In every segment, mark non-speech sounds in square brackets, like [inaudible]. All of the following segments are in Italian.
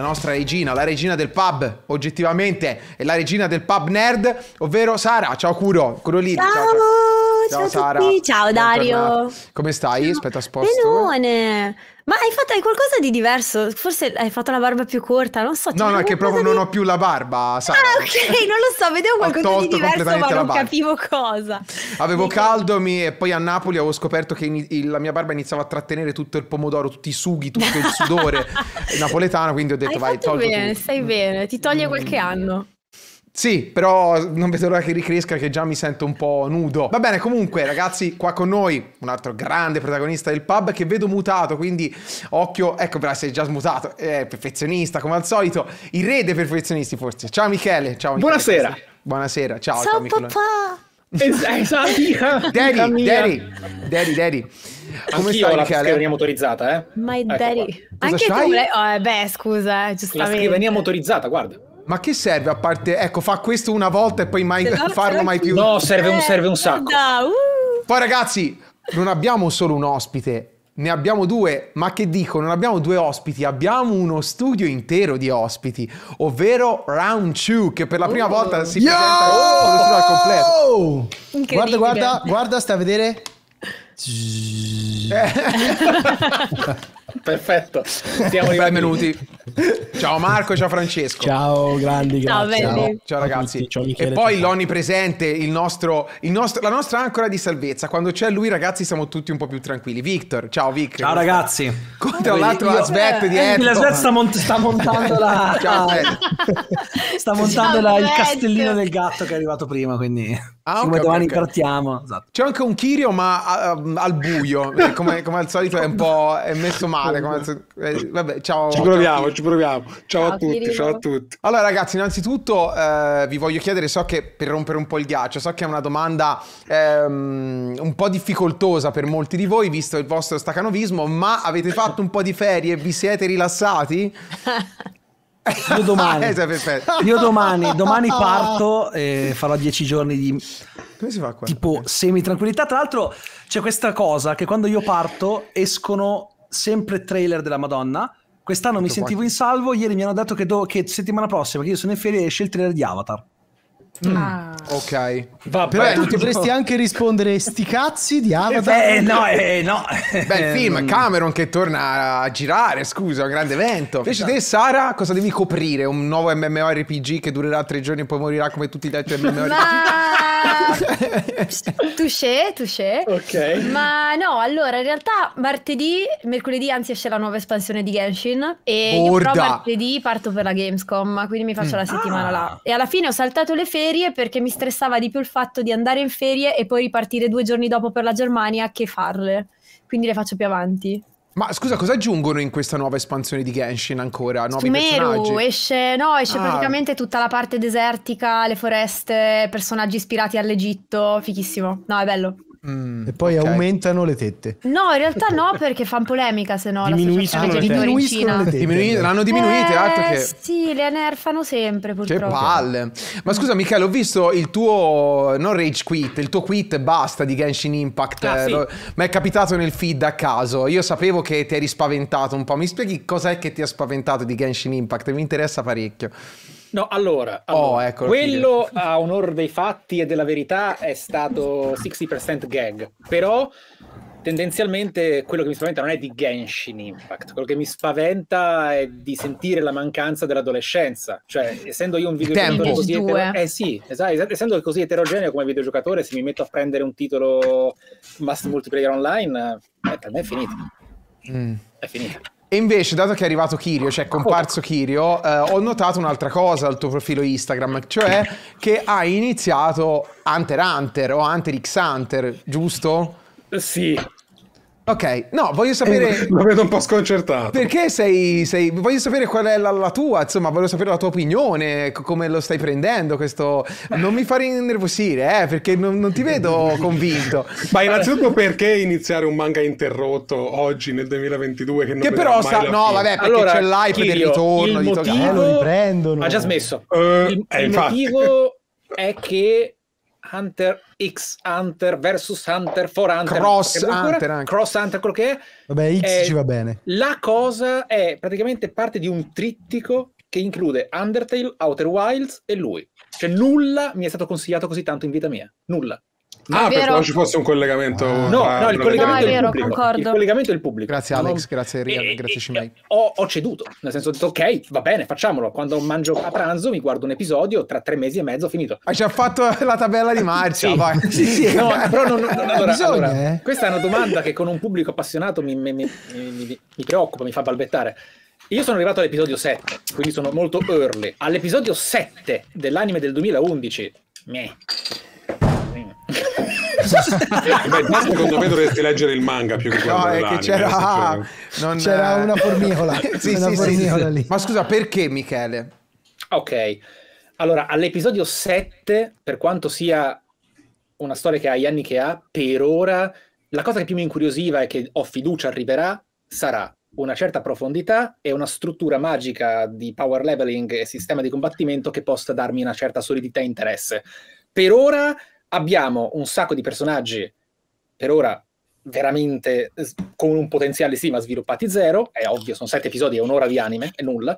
la nostra regina, la regina del pub, oggettivamente, è la regina del pub nerd, ovvero Sara. Ciao Curo, Curo Lili. ciao. ciao ciao, Sara. Tutti. Ciao Dario. Come stai? Ciao. Aspetta, sposto. Benone. Ma hai fatto hai qualcosa di diverso? Forse hai fatto la barba più corta, non so. No, no, è che proprio di... non ho più la barba, Sara. Ah, ok, non lo so, vedevo qualcosa di diverso, ma non capivo cosa. Avevo Dico... caldo mi... e poi a Napoli avevo scoperto che in... la mia barba iniziava a trattenere tutto il pomodoro, tutti i sughi, tutto il sudore [laughs] napoletano, quindi ho detto hai vai, tolgo bene, tu. stai bene, ti toglie qualche mm. anno. Sì, però non vedo l'ora che ricresca che già mi sento un po' nudo. Va bene, comunque ragazzi, qua con noi un altro grande protagonista del pub che vedo mutato, quindi occhio, ecco però sei già smutato, è perfezionista come al solito, il re dei perfezionisti forse. Ciao Michele, ciao Michele. Buonasera. Buonasera, ciao. Ciao, ciao Michele. papà. Esatto, [laughs] Daddy, Daddy, Daddy, Daddy. Come stai, la scrivania motorizzata, eh? My ecco Daddy. Anche tu, oh, eh, beh, scusa, eh, giustamente. La scrivania motorizzata, guarda. Ma che serve a parte, ecco, fa questo una volta e poi mai [laughs] farlo mai più? No, serve un, serve un eh, sacco. Uh. Poi ragazzi, non abbiamo solo un ospite, ne abbiamo due, ma che dico, non abbiamo due ospiti, abbiamo uno studio intero di ospiti, ovvero Round 2 che per la prima oh. volta si Yo! presenta al completo. Guarda, guarda, guarda, sta a vedere. [laughs] [laughs] Perfetto. Siamo Benvenuti. Ciao Marco, ciao Francesco. Ciao, grandi, grazie. Ciao, ciao, ciao ragazzi. Tutti, ciao Michele, e poi l'onnipresente, il nostro, il nostro, la nostra ancora di salvezza. Quando c'è lui, ragazzi, siamo tutti un po' più tranquilli. Victor, ciao Victor. Ciao ragazzi. Contro l'altro la Svet La Svet sta, mont- sta montando la... ciao, [laughs] sta montando la, il castellino del gatto che è arrivato prima, quindi... Ah, okay, domani okay. partiamo. Esatto. C'è anche un Kirio, ma uh, al buio, [laughs] eh, come, come, al solito è un po' è messo male. Solito, eh, vabbè, ciao. Ci proviamo, ciao, ci proviamo. Ciao, ciao a tutti, Kirio. ciao a tutti. Allora ragazzi, innanzitutto eh, vi voglio chiedere, so che per rompere un po' il ghiaccio, so che è una domanda ehm, un po' difficoltosa per molti di voi, visto il vostro stacanovismo, ma avete fatto un po' di ferie, vi siete rilassati? [laughs] Io domani, [laughs] eh, io domani, domani ah. parto e farò dieci giorni di Come si fa qua? tipo semi tranquillità. Tra l'altro c'è questa cosa che quando io parto escono sempre trailer della Madonna. Quest'anno mi sentivo in salvo, ieri mi hanno detto che, do, che settimana prossima, che io sono in ferie, esce il trailer di Avatar. Mm. Ah. Ok. va Però tu potresti anche rispondere sti cazzi di [laughs] Avatar. Eh, no, eh, no. Bel film, mm. Cameron che torna a girare, scusa, un grande evento. Invece esatto. te, Sara, cosa devi coprire? Un nuovo MMORPG che durerà tre giorni e poi morirà come tutti gli altri MMORPG? [laughs] touché, touché. Ok. Ma no, allora in realtà martedì, mercoledì anzi esce la nuova espansione di Genshin e Borda. io però martedì parto per la Gamescom, quindi mi faccio mm. la settimana ah. là. E alla fine ho saltato le ferie perché mi stressava di più il fatto di andare in ferie e poi ripartire due giorni dopo per la Germania che farle. Quindi le faccio più avanti. Ma scusa, cosa aggiungono in questa nuova espansione di Genshin ancora? Nuovi Sumeru, personaggi? esce, no, esce ah. praticamente tutta la parte desertica, le foreste, personaggi ispirati all'Egitto, fichissimo. No, è bello. Mm, e poi okay. aumentano le tette. No, in realtà no, perché fanno polemica, se no diminuiscono, la le, diminuiscono le tette. Diminuiscono l'hanno diminuite, eh, altro che... Sì, le nerfano sempre, purtroppo. Che palle. Ma scusa Michele, ho visto il tuo, non rage quit, il tuo quit basta di Genshin Impact. Ah, sì. Ma è capitato nel feed a caso. Io sapevo che ti eri spaventato un po'. Mi spieghi cos'è che ti ha spaventato di Genshin Impact? Mi interessa parecchio. No, allora, oh, allora oh, ecco quello a onore dei fatti e della verità è stato 60% gag, però tendenzialmente quello che mi spaventa non è di Genshin Impact, quello che mi spaventa è di sentire la mancanza dell'adolescenza, cioè essendo io un videogiocatore così eterogeneo, eh sì, esatto, essendo così eterogeneo come videogiocatore, se mi metto a prendere un titolo mass multiplayer online, eh, per me è finita. Mm. È finita. E invece, dato che è arrivato Kirio, cioè è comparso Kirio, eh, ho notato un'altra cosa al tuo profilo Instagram, cioè che hai iniziato Hunter Hunter o Hunter X Hunter, giusto? Sì, Ok, no, voglio sapere... Eh, lo vedo un po' sconcertato. Perché sei, sei... Voglio sapere qual è la, la, tua, insomma, voglio sapere la tua opinione, come lo stai prendendo questo... Non mi fare innervosire, eh, perché non, non ti vedo convinto. [laughs] Ma innanzitutto perché iniziare un manga interrotto oggi, nel 2022, che non Che però sta... No, vabbè, perché allora, c'è l'hype del ritorno il motivo... di Togano. Ah, lo riprendono. Ha già smesso. Uh, il, eh, il motivo è che Hunter X Hunter versus Hunter for Hunter Cross Hunter anche. Cross Hunter quello che è vabbè X è, eh, ci va bene la cosa è praticamente parte di un trittico che include Undertale Outer Wilds e lui cioè nulla mi è stato consigliato così tanto in vita mia nulla ah, perché non ci fosse un collegamento. Ah. No, no, il collegamento, no, è, vero, il collegamento è il pubblico. Grazie Alex, grazie Ria, e, eh, grazie Cimei. Eh, ho, ho, ceduto, nel senso ho detto ok, va bene, facciamolo. Quando mangio a pranzo mi guardo un episodio, tra tre mesi e mezzo ho finito. Hai già fatto la tabella di marcia, sì. vai. Sì, sì, no, [laughs] però non, non, non allora, Bisogna, allora, eh? questa è una domanda che con un pubblico appassionato mi, mi, mi, mi preoccupa, mi fa balbettare. Io sono arrivato all'episodio 7, quindi sono molto early. All'episodio 7 dell'anime del 2011, meh ma secondo me dovresti leggere il manga più che no, è che c'era, eh, non... c'era una formicola, [laughs] sì, una sì, formicola sì, lì. Ma scusa, perché Michele? Ok, allora all'episodio 7, per quanto sia una storia che ha gli anni che ha, per ora la cosa che più mi incuriosiva e che ho fiducia arriverà sarà una certa profondità e una struttura magica di power leveling e sistema di combattimento che possa darmi una certa solidità e interesse. Per ora abbiamo un sacco di personaggi per ora veramente con un potenziale sì ma sviluppati zero, è ovvio sono sette episodi e un'ora di anime, è nulla,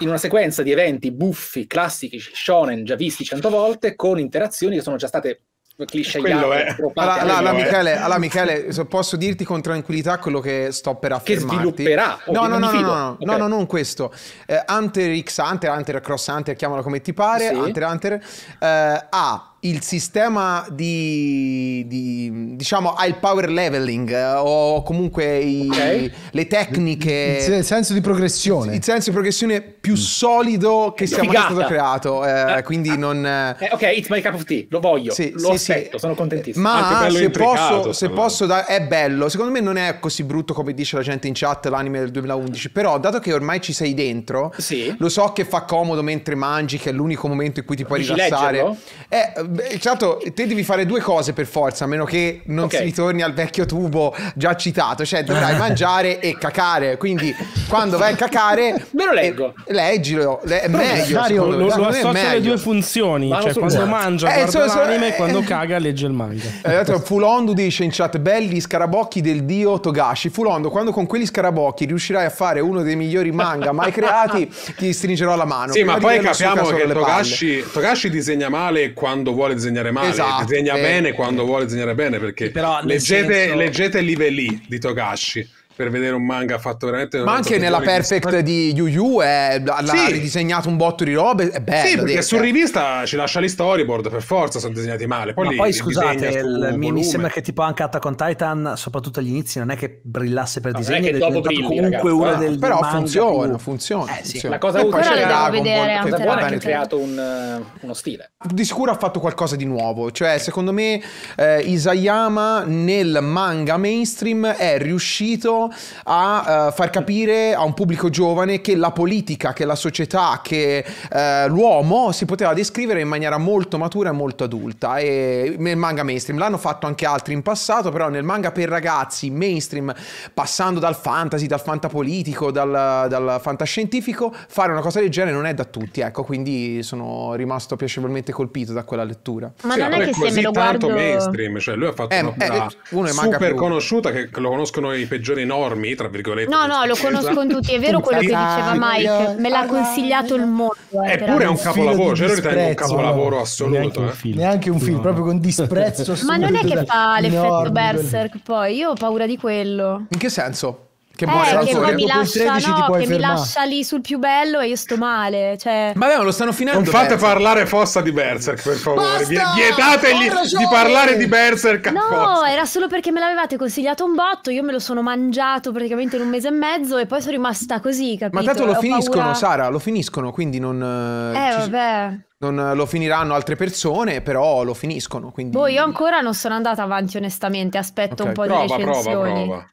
in una sequenza di eventi buffi, classici, shonen, già visti cento volte, con interazioni che sono già state cliché quello è. Alla, alla, eh. Michele, alla Michele, posso dirti con tranquillità quello che sto per affermarti. Che svilupperà. No, no, no, no, no, okay. no, non questo. Eh, Hunter X Hunter, Hunter Cross Hunter, chiamalo come ti pare, sì. Hunter Hunter, eh, ha il sistema di, di, diciamo ha il power leveling eh, o comunque i, okay. le tecniche il, il, senso di progressione il, il senso di progressione più mm. solido che sia mai stato creato eh, eh ah, quindi ah, eh, non eh, ok it's my cup of tea lo voglio sì, lo sì, aspetto sì. sono contentissimo ma se posso, se posso da, è bello secondo me non è così brutto come dice la gente in chat l'anime del 2011 però dato che ormai ci sei dentro lo so che fa comodo mentre mangi che è l'unico momento in cui ti puoi Dici rilassare leggerlo? eh Beh, certo, te devi fare due cose per forza, a meno che non okay. si ritorni al vecchio tubo già citato, cioè dovrai [laughs] mangiare e cacare, quindi quando vai a cacare... Me lo eh, leggo. Eh, leggilo, le- è meglio. Dario, lo, lo, lo associa alle due funzioni, Vanno cioè quando buone. mangia eh, guarda so, l'anime eh, quando caga legge il manga. Eh, Fulondo dice in chat, belli scarabocchi del dio Togashi. Fulondo, quando con quegli scarabocchi riuscirai a fare uno dei migliori manga mai creati, ti stringerò la mano. Sì, Prima ma poi capiamo che Togashi, Togashi disegna male quando vuoi vuole disegnare male, esatto, disegna eh, bene quando eh, vuole disegnare bene, perché però leggete, senso... leggete Livelli di Togashi per vedere un manga fatto veramente. Ma anche nella Perfect di Yu Yu è, eh, sì. ha ridisegnato un botto di robe. È bello. Sì, perché detto. su cioè. rivista ci lascia gli storyboard, per forza sono disegnati male. Poi, Ma li, poi scusate, il, mi, mi, sembra che tipo anche Attack on Titan, soprattutto agli inizi, non è che brillasse per ah, disegno, è, che dopo brilli, comunque ragazzi, una eh. del Però del funziona, più... funziona, eh, sì. funziona. La cosa utile da vedere. La buona che ha creato eh, uno stile. Di sicuro ha fatto qualcosa di nuovo. Cioè, secondo me, eh, Isayama nel manga mainstream è riuscito a eh, far capire a un pubblico giovane che la politica, che la società, che eh, l'uomo si poteva descrivere in maniera molto matura e molto adulta. E nel manga mainstream l'hanno fatto anche altri in passato, però nel manga per ragazzi mainstream, passando dal fantasy, dal fantapolitico, dal, dal fantascientifico, fare una cosa del genere non è da tutti, ecco, quindi sono rimasto piacevolmente colpito da quella lettura. Ma sì, non è che se me lo guardo... mainstream, cioè lui ha fatto eh, una, eh, una super conosciuta che lo conoscono i peggiori noti enormi, tra virgolette. No, no, lo conoscono tutti, è vero quello che diceva Mike, me l'ha consigliato il mondo. Eh, Eppure è un capolavoro, cioè lo ritengo un capolavoro assoluto. Eh. Neanche un film, proprio con disprezzo. Ma non è che fa l'effetto Berserk poi, io ho paura di quello. In che senso? Che eh, muore che poi mi lascia, no, che mi lascia lì sul più bello e io sto male. Cioè... Vabbè, ma lo stanno finendo. Non fate Berserk. parlare Fossa di Berserk, per favore. Basta, Vietategli di parlare di Berserk. No, Fossa. era solo perché me l'avevate consigliato un botto. Io me lo sono mangiato praticamente in un mese e mezzo e poi sono rimasta così. Capito? Ma tanto lo Ho finiscono, paura... Sara, lo finiscono, quindi non. Eh, eh ci... vabbè. Non eh, lo finiranno altre persone, però lo finiscono. Quindi... Boh, io ancora non sono andata avanti, onestamente. Aspetto okay, un po' prova, di recensioni. Prova, prova.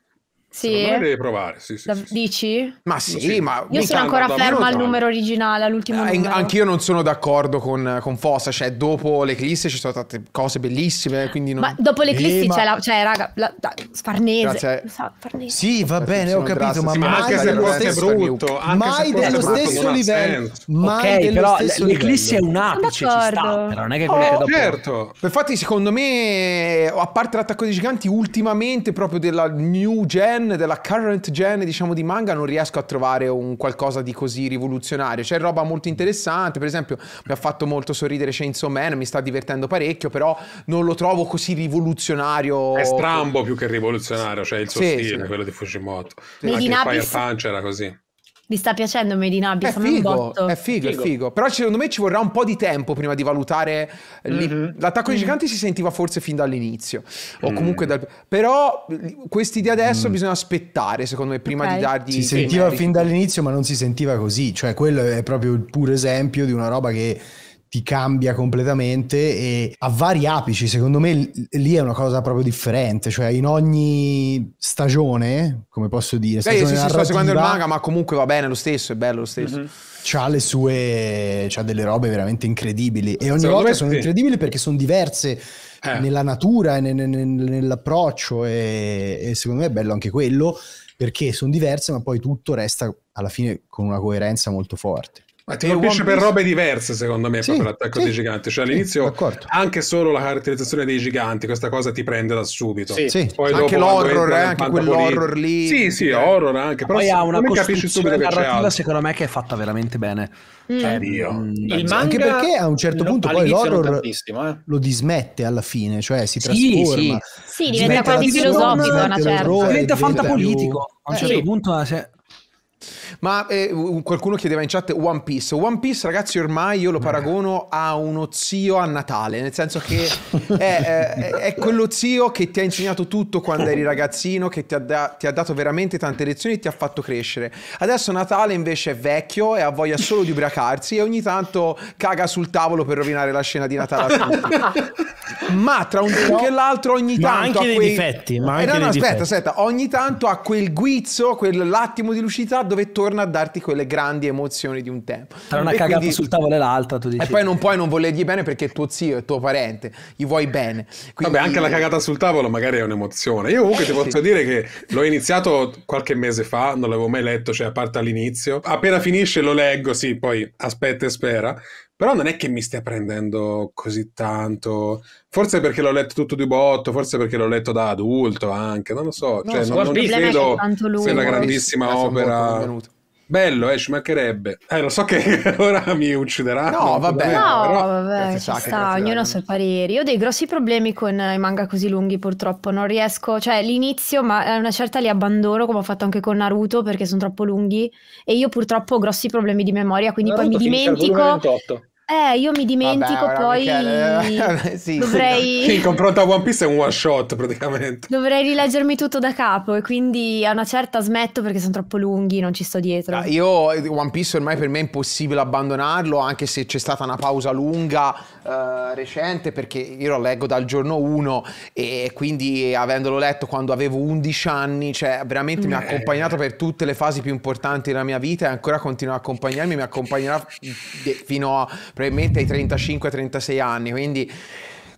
Sì. Secondo me devi provare, sì, sì, da, sì, Dici? Ma sì, sì. ma... Io sono ancora fermo al numero originale, all'ultimo eh, Anch'io non sono d'accordo con, con, Fossa, cioè dopo l'eclisse ci sono state cose bellissime, quindi... Non... Ma dopo l'eclisse eh, ma... c'è la... Cioè, raga, la, la, Sfarnese. Grazie. Sì, va bene, ho capito, sì, ma, ma anche se fosse brutto, mai dello stesso livello. Mai ok, però l'eclisse è un apice, ci però non è che... Oh, certo! Infatti, secondo me, a parte l'attacco dei giganti, ultimamente proprio della New Gen gen, della current gen, diciamo, di manga non riesco a trovare un qualcosa di così rivoluzionario. C'è roba molto interessante, per esempio, mi ha fatto molto sorridere Chainsaw Man, mi sta divertendo parecchio, però non lo trovo così rivoluzionario. È strambo più che rivoluzionario, cioè il suo sì, stile, sì. quello di Fujimoto. Sì. Anche Fire Punch era così. Vi sta piacendo Made in È figo, è figo, figo, è figo. Però secondo me ci vorrà un po' di tempo prima di valutare. Mm-hmm. L'attacco mm-hmm. dei mm. giganti si sentiva forse fin dall'inizio. O mm. comunque dal... Però questi di adesso mm. bisogna aspettare, secondo me, prima okay. di dargli... Si sentiva fin dall'inizio, ma non si sentiva così. Cioè, quello è proprio il puro esempio di una roba che ti cambia completamente e a vari apici, secondo me lì è una cosa proprio differente, cioè in ogni stagione, come posso dire, Beh, stagione sì, sì, sto seguendo il manga, ma comunque va bene lo stesso, è bello lo stesso. Mm-hmm. C'ha le sue c'ha delle robe veramente incredibili e ogni secondo volta sono sì. incredibili perché sono diverse eh. nella natura e ne, ne, nell'approccio e, e secondo me è bello anche quello perché sono diverse, ma poi tutto resta alla fine con una coerenza molto forte. Ma ti colpisce per robe diverse, secondo me, sì, proprio l'attacco sì, dei giganti. Cioè, all'inizio sì, anche solo la caratterizzazione dei giganti, questa cosa ti prende da subito. Sì, Poi anche l'horror, eh, anche quell'horror lì. Sì, sì, eh. horror anche. Però Poi ha una capisci subito che c'è secondo me, che è fatta veramente bene. Mm. Cioè, mm, il manga, anche perché a un certo punto poi l'horror eh. lo dismette alla fine, cioè si trasforma. Sì, diventa quasi filosofico, una certa. Diventa fantapolitico. A un certo punto eh, ma eh, qualcuno chiedeva in chat One Piece. One Piece, ragazzi, ormai io lo mm. paragono a uno zio a Natale, nel senso che [laughs] è, eh, è, è quello zio che ti ha insegnato tutto quando eri ragazzino, che ti ha, da, ti ha dato veramente tante lezioni e ti ha fatto crescere. Adesso Natale invece è vecchio e ha voglia solo di ubriacarsi e ogni tanto caga sul tavolo per rovinare la scena di Natale [laughs] ma tra un po' e l'altro ogni tanto... ma tanto... Anche dei difetti, ma eh, anche eh, no, no, aspetta, difetti. aspetta, ogni tanto ha quel guizzo, quell'attimo di lucidità dove torna torna a darti quelle grandi emozioni di un tempo. Tra una e cagata quindi... sul tavolo e l'altra, tu dici. E poi non puoi non volergli bene perché è tuo zio, è tuo parente, gli vuoi bene. Quindi... Vabbè, anche la cagata sul tavolo magari è un'emozione. Io comunque eh, ti posso sì. dire che l'ho iniziato qualche mese fa, non l'avevo mai letto, cioè a parte all'inizio. Appena finisce lo leggo, sì, poi aspetta e spera. Però non è che mi stia prendendo così tanto. Forse perché l'ho letto tutto di botto, forse perché l'ho letto da adulto anche, non lo so. No, cioè, non, non credo se è una grandissima opera. Bello, eh, ci mancherebbe. Eh, lo so che [laughs] ora mi ucciderà. No, vabbè. No, però... vabbè, eh, ci eh, sta, ognuno ha i suoi pareri. Io ho dei grossi problemi con eh, i manga così lunghi, purtroppo. Non riesco, cioè l'inizio, ma a una certa li abbandono, come ho fatto anche con Naruto, perché sono troppo lunghi. E io purtroppo ho grossi problemi di memoria, quindi Naruto poi mi dimentico... Eh, io mi dimentico Vabbè, poi. Michele, eh, [laughs] sì, dovrei. Sì, in confronto a One Piece è un one shot praticamente. Dovrei rileggermi tutto da capo e quindi a una certa smetto perché sono troppo lunghi, non ci sto dietro. Ah, io eh, One Piece ormai per me è impossibile abbandonarlo, anche se c'è stata una pausa lunga eh, recente perché io lo leggo dal giorno 1 e quindi avendolo letto quando avevo 11 anni, cioè veramente mi ha mm. accompagnato per tutte le fasi più importanti della mia vita e ancora continua a accompagnarmi, mi accompagnerà mm, fino a probabilmente ai 35-36 anni, quindi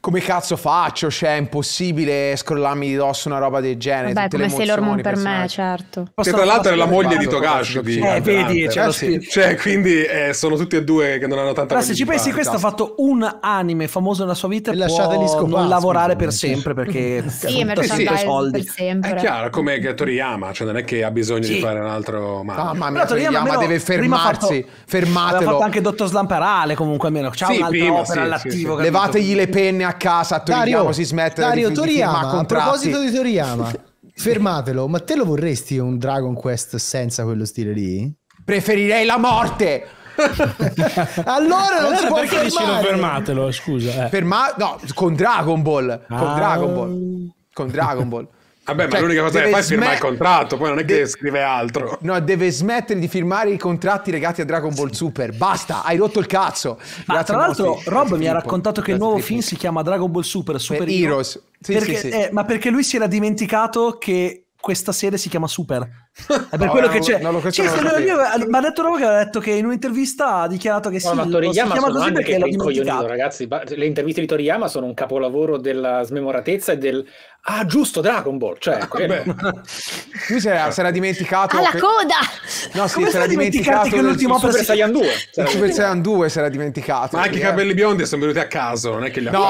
come cazzo faccio? Cioè, è impossibile scrollarmi di dosso una roba del genere. Beh, come Sailor Moon per me, certo. Che tra l'altro è la moglie di Togashi. Di eh, vedi, cioè, eh, sì. cioè, quindi eh, sono tutti e due che non hanno tanta Però se ci pensi, questo ha fatto un anime famoso nella sua vita e lasciateli scopare. lavorare per sempre perché sì, [laughs] è sì, soldi. per sempre. È chiaro, come che Toriyama, cioè non è che ha bisogno sì. di fare un altro male. Mamma mia, Toriyama, Toriyama deve fermarsi, fermatelo. Ha fatto anche Dottor Slamperale comunque almeno. C'ha sì, un'altra opera all'attivo. Levategli le penne a a casa, Toriyama Dario, si smette Dario, di, Toriyama, di a proposito di Toriyama, fermatelo, ma te lo vorresti un Dragon Quest senza quello stile lì? Preferirei la morte! [laughs] allora non allora si può perché fermare. dici fermatelo, scusa. Eh. Ferma- no, con Dragon Ball, con ah. Dragon Ball. Con Dragon Ball. Vabbè, cioè, ma l'unica cosa che fa è firmare il contratto, poi non è che De scrive altro. No, deve smettere di firmare i contratti legati a Dragon Ball Super. Basta, hai rotto il cazzo. Ma Grazie tra l'altro, Rob mi ha raccontato che il nuovo film si chiama Dragon Ball Super Super Heroes. Hero. Sì, perché, sì, sì. Eh, ma perché lui si era dimenticato che questa serie si chiama Super. È per no, quello no, che c'è. No, mi ha detto una volta ha detto che in un'intervista ha dichiarato che no, sì, ma Toriyama si chiama così perché l'ha dimenticato. ragazzi, le interviste di Toriyama sono un capolavoro della smemoratezza e del Ah, giusto, Dragon Ball, cioè, ah, lui si era, dimenticato alla ah, che... coda. No, sì, si era dimenticato che l'ultimo Super Saiyan 2. Super Saiyan 2 si era dimenticato. Ma anche i capelli biondi sono venuti a caso, non è che li ha No,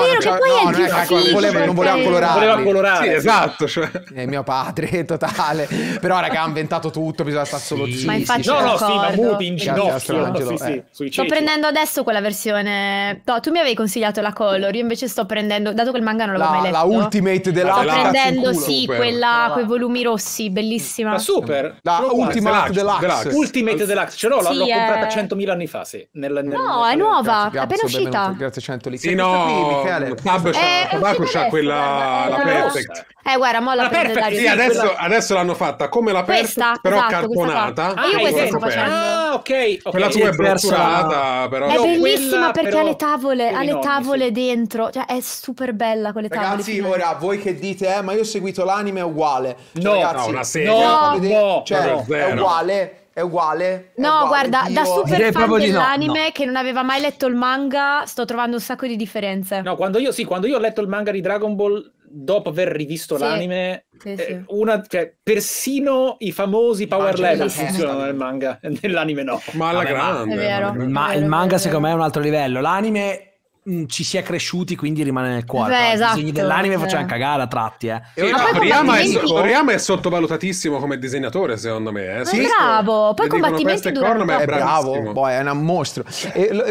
non voleva colorare. Sì, esatto, cioè. È eh, mio padre totale. Però raga, inventato tutto, bisogna stare solo zitti. Ma infatti no, no, sì, ma muti in ginocchio. Eh. sto prendendo adesso quella versione. No, tu mi avevi consigliato la Color, io invece sto prendendo, dato che il manga non l'avevo mai letto. La Ultimate della Sto prendendo sì, super. quella ah, i volumi rossi, bellissima. La Super. La no, Ultimate Deluxe. Ultimate Deluxe, ce l'ho, l'ho comprata 100.000 eh. anni fa, sì. Nel, no, è nuova, appena uscita. Grazie 100 lì. Sì, no. Fab eh, c'ha quella la Perfect. Eh, guarda, mo la prende Dario. Sì, adesso l'hanno fatta come la Perfect questa, però esatto, cartonata. ah, io questa sto facendo. Ah, ok. okay. Quella tua è brutturata, però. È bellissima perché ha le tavole, ha le tavole dentro, cioè è super bella quelle tavole. Ragazzi, ora voi che dite, eh, ma io ho seguito l'anime è uguale. Cioè, no, ragazzi, una serie. No, no, cioè, no. è uguale. È uguale? È no, uguale, guarda, Dio. da super Direi fan dell'anime no, no. che non aveva mai letto il manga, sto trovando un sacco di differenze. No, quando io, sì, quando io ho letto il manga di Dragon Ball dopo aver rivisto sì. l'anime, sì, eh, sì. Una, cioè, persino i famosi power level funzionano nel manga, [laughs] nell'anime no. Ma alla grande. Ma, vero, ma il manga secondo me è un altro livello. L'anime Mm, ci si è cresciuti, quindi rimane nel cuore. Beh, esatto, I disegni esatto, dell'anime eh. facevano cagare a tratti. Eh. E, eh, no, Toriyama, è, Toriyama, è, sottovalutatissimo come disegnatore, secondo me. Eh. Sì, bravo. Poi combattimenti durano corno, ma è bravo. Boy, è un mostro.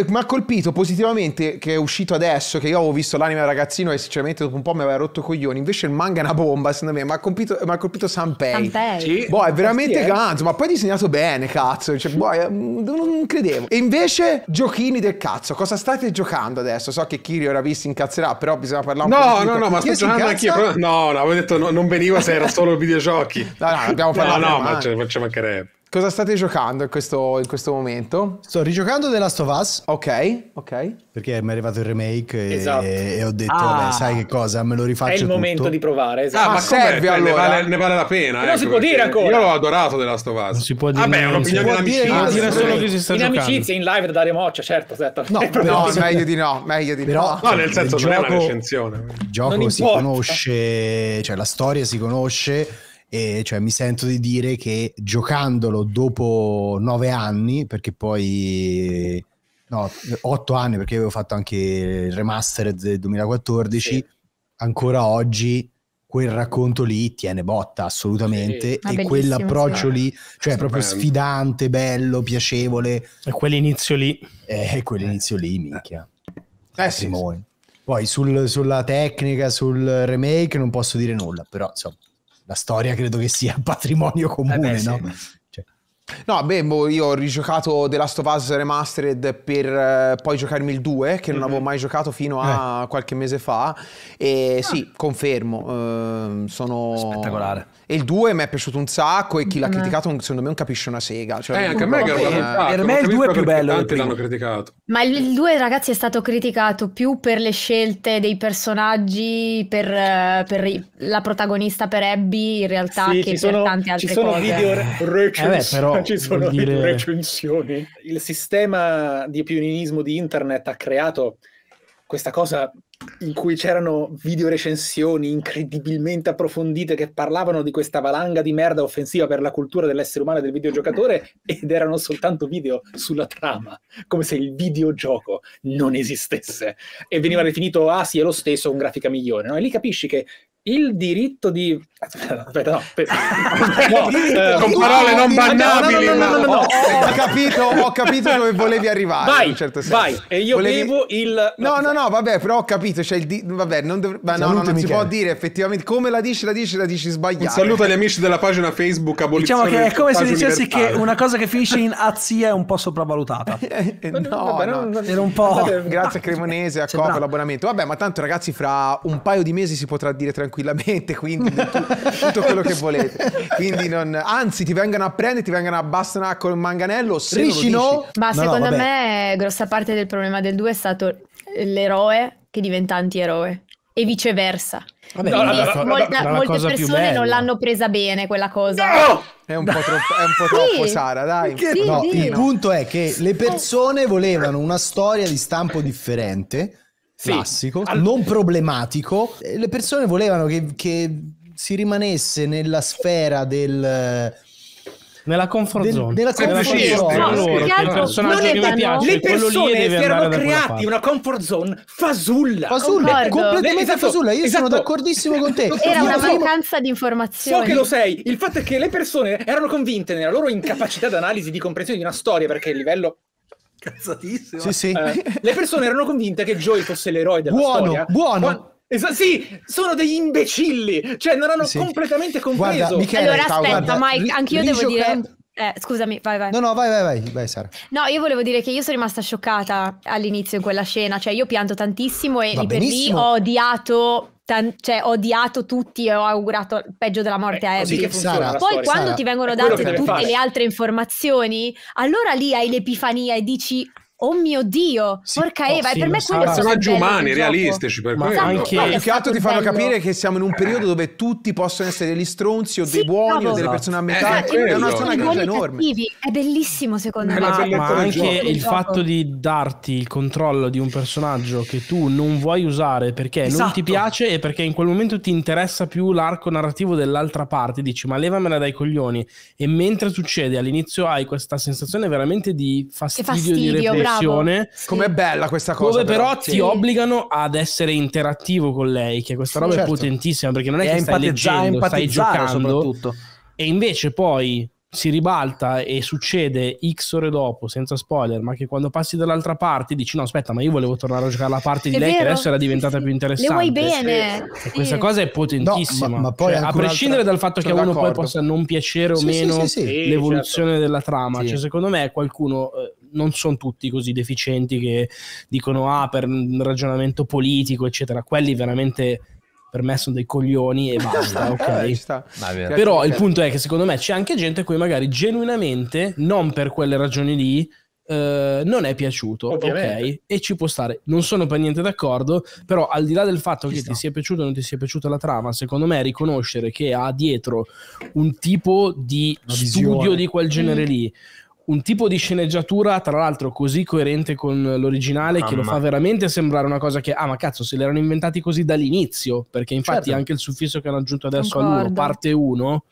mi ha colpito positivamente che è uscito adesso, che io avevo visto l'anime ragazzino e sinceramente dopo un po' mi aveva rotto coglioni. Invece il manga è una bomba, secondo me. Mi ha colpito, mi ha colpito Sanpei. Sanpei. Sì. Boh, è veramente eh. ganzo, ma poi disegnato bene, cazzo. Cioè, boh, mm, non credevo. E invece giochini del cazzo. Cosa state giocando adesso? adesso. So che Kirio Ravi visto incazzerà, però bisogna parlare un no, po' di No, no, no, ma sto giocando anche io. No, no, avevo detto no, non veniva se era solo videogiochi. No, no, abbiamo parlato. No, no, ma ci mancherebbe. Cosa state giocando in questo, in questo momento? Sto rigiocando The Last of Us. Ok, ok. Perché mi è arrivato il remake e, esatto. e ho detto, ah. sai che cosa, me lo rifaccio È il momento tutto. di provare, ah, esatto. Ah, ma, serve allora? Ne vale, ne vale la pena. Non ecco, si può dire ancora. Io l'ho adorato The Last of Us. Non si può dire. Vabbè, è un'opinione di amicizia. Dire solo che si sta in giocando. amicizia, in live da dare moccia, certo, certo. No, [laughs] no meglio di no, meglio di però, no. No, nel senso, non gioco, è una recensione. Il gioco si conosce, cioè la storia si conosce e cioè mi sento di dire che giocandolo dopo nove anni, perché poi no, otto anni, perché avevo fatto anche il remaster del 2014, sì. ancora oggi quel racconto lì tiene botta assolutamente sì. e ah, quell'approccio sì. lì, cioè proprio sfidante, bello, piacevole. E quell'inizio lì. Eh, quell'inizio lì, minchia. Eh sì. Poi sul, sulla tecnica, sul remake non posso dire nulla, però insomma la storia credo che sia [laughs] patrimonio comune, eh beh, no? No, beh, io ho rigiocato The Last of Us Remastered per eh, poi giocarmi il 2, che non mm-hmm. avevo mhm. mai giocato fino a eh. qualche mese fa. E ah. sì, confermo, eh, sono... Spettacolare. E il 2 mi è piaciuto un sacco e chi l'ha mm. criticato secondo me non capisce una sega. Cioè, eh, anche a me che eh. Per me il 2 è più bello. Tanti l'hanno criticato. Ma il 2 ragazzi è stato criticato più per le scelte dei personaggi, per, per la protagonista per Abby in realtà, sì, che per sono, tante altre cose. Ci sono video re- eh beh, però però [laughs] ci sono dire... le recensioni. Il sistema di pioninismo di internet ha creato questa cosa in cui c'erano video recensioni incredibilmente approfondite che parlavano di questa valanga di merda offensiva per la cultura dell'essere umano e del videogiocatore ed erano soltanto video sulla trama, come se il videogioco non esistesse e veniva definito ah sì è lo stesso, un grafica migliore, no? E lì capisci che il diritto di [laughs] aspetta no, per... no [laughs] eh, con parole non bannabili ho capito ho capito dove volevi arrivare vai, in certo senso. vai e io volevi... bevo il no no no vabbè però ho capito cioè il di... vabbè non, dov... Beh, no, non si può dire effettivamente come la dici la dici la dici sbagliata saluta gli amici della pagina facebook diciamo abolizione diciamo che è come se dicessi libertale. che una cosa che finisce in azia è un po' sopravvalutata [laughs] eh, eh, no, vabbè, no. era un po' grazie a Cremonese a cioè, Copa l'abbonamento vabbè ma tanto ragazzi fra un paio di mesi si potrà dire tranquillamente tranquillamente, quindi tutto, tutto quello che volete. Quindi non, anzi, ti vengono a prendere, ti vengono a bastonare con il manganello. Se Rishi no. Ma no, secondo no, me grossa parte del problema del 2 è stato l'eroe che diventa antieroe e viceversa. Vabbè, no, la, la, molta, la, molte persone non l'hanno presa bene quella cosa. No! È un po' troppo, è un po troppo sì. Sara, dai. Sì, no, sì. Il punto è che le persone volevano una storia di stampo differente classico, All... non problematico. Le persone volevano che, che si rimanesse nella sfera del... Nella comfort zone. Del, nella comfort zone. No, loro, il personaggio che mi piace, le persone si erano creati una comfort zone fasulla. Fasulla, completamente esatto, fasulla. Io esatto. sono d'accordissimo con te. Era una mancanza di informazioni. So che lo sei. Il fatto è che le persone erano convinte nella loro incapacità d'analisi, di comprensione di una storia, perché il livello Cazzatissimo. Sì, sì. Eh, le persone erano convinte che Joey fosse l'eroe della buono, storia. Buono, buono. Esa- sì, sono degli imbecilli, cioè non hanno sì. completamente compreso. Guarda, Michele, allora aspetta, guarda, Mike, anch'io devo giocando... dire... Eh, scusami, vai, vai. No, no, vai, vai, vai, vai, Sara. No, io volevo dire che io sono rimasta scioccata all'inizio in quella scena, cioè io pianto tantissimo e lì per lì ho odiato Tan- cioè, odiato tutti e ho augurato il peggio della morte eh, a Abby. Poi Sara, quando Sara, ti vengono date tutte le altre informazioni, allora lì hai l'epifania e dici oh mio dio, sì, porca Eva, sì, e per me sono personaggi umani, realistici, per Ma anche quello più altro ti fanno bello. capire che siamo in un periodo dove tutti possono essere degli stronzi o dei sì, buoni proprio. o delle esatto. persone a metà, eh, esatto, è, una zona grise enorme. Cattivi. È bellissimo secondo me. Ma, ma anche il fatto di darti il controllo di un personaggio che tu non vuoi usare perché esatto. non ti esatto. piace e perché in quel momento ti interessa più l'arco narrativo dell'altra parte, dici "Ma levamela dai coglioni" e mentre succede all'inizio hai questa sensazione veramente di fastidio, fastidio di repressione situazione. Sì. Com'è bella questa cosa. Dove però, sì. ti obbligano ad essere interattivo con lei, che questa roba certo. è potentissima perché non è, è che stai leggendo, stai giocando. Soprattutto. E invece poi si ribalta e succede X ore dopo, senza spoiler, ma che quando passi dall'altra parte dici no aspetta ma io volevo tornare a giocare la parte di è lei vero? che adesso era diventata sì, più interessante. Le vuoi bene. sì. questa cosa è potentissima. No, ma, ma poi cioè, a prescindere dal fatto che a uno d'accordo. poi possa non piacere o sì, meno l'evoluzione certo. della trama, cioè secondo me qualcuno eh, non sono tutti così deficienti che dicono ah per un ragionamento politico eccetera, quelli veramente per me sono dei coglioni e [laughs] basta, ok? Eh, però il punto è che secondo me c'è anche gente a cui magari genuinamente, non per quelle ragioni lì, Uh, non è piaciuto, Ovviamente. ok? E ci può stare. Non sono per niente d'accordo, però al di là del fatto ci che sta. ti sia piaciuto o non ti sia piaciuta la trama, secondo me riconoscere che ha dietro un tipo di studio di quel genere mm. lì, un tipo di sceneggiatura, tra l'altro, così coerente con l'originale Mamma. che lo fa veramente sembrare una cosa che, ah, ma cazzo, se l'erano inventati così dall'inizio. Perché infatti certo. anche il suffisso che hanno aggiunto adesso Concordo. loro, parte 1,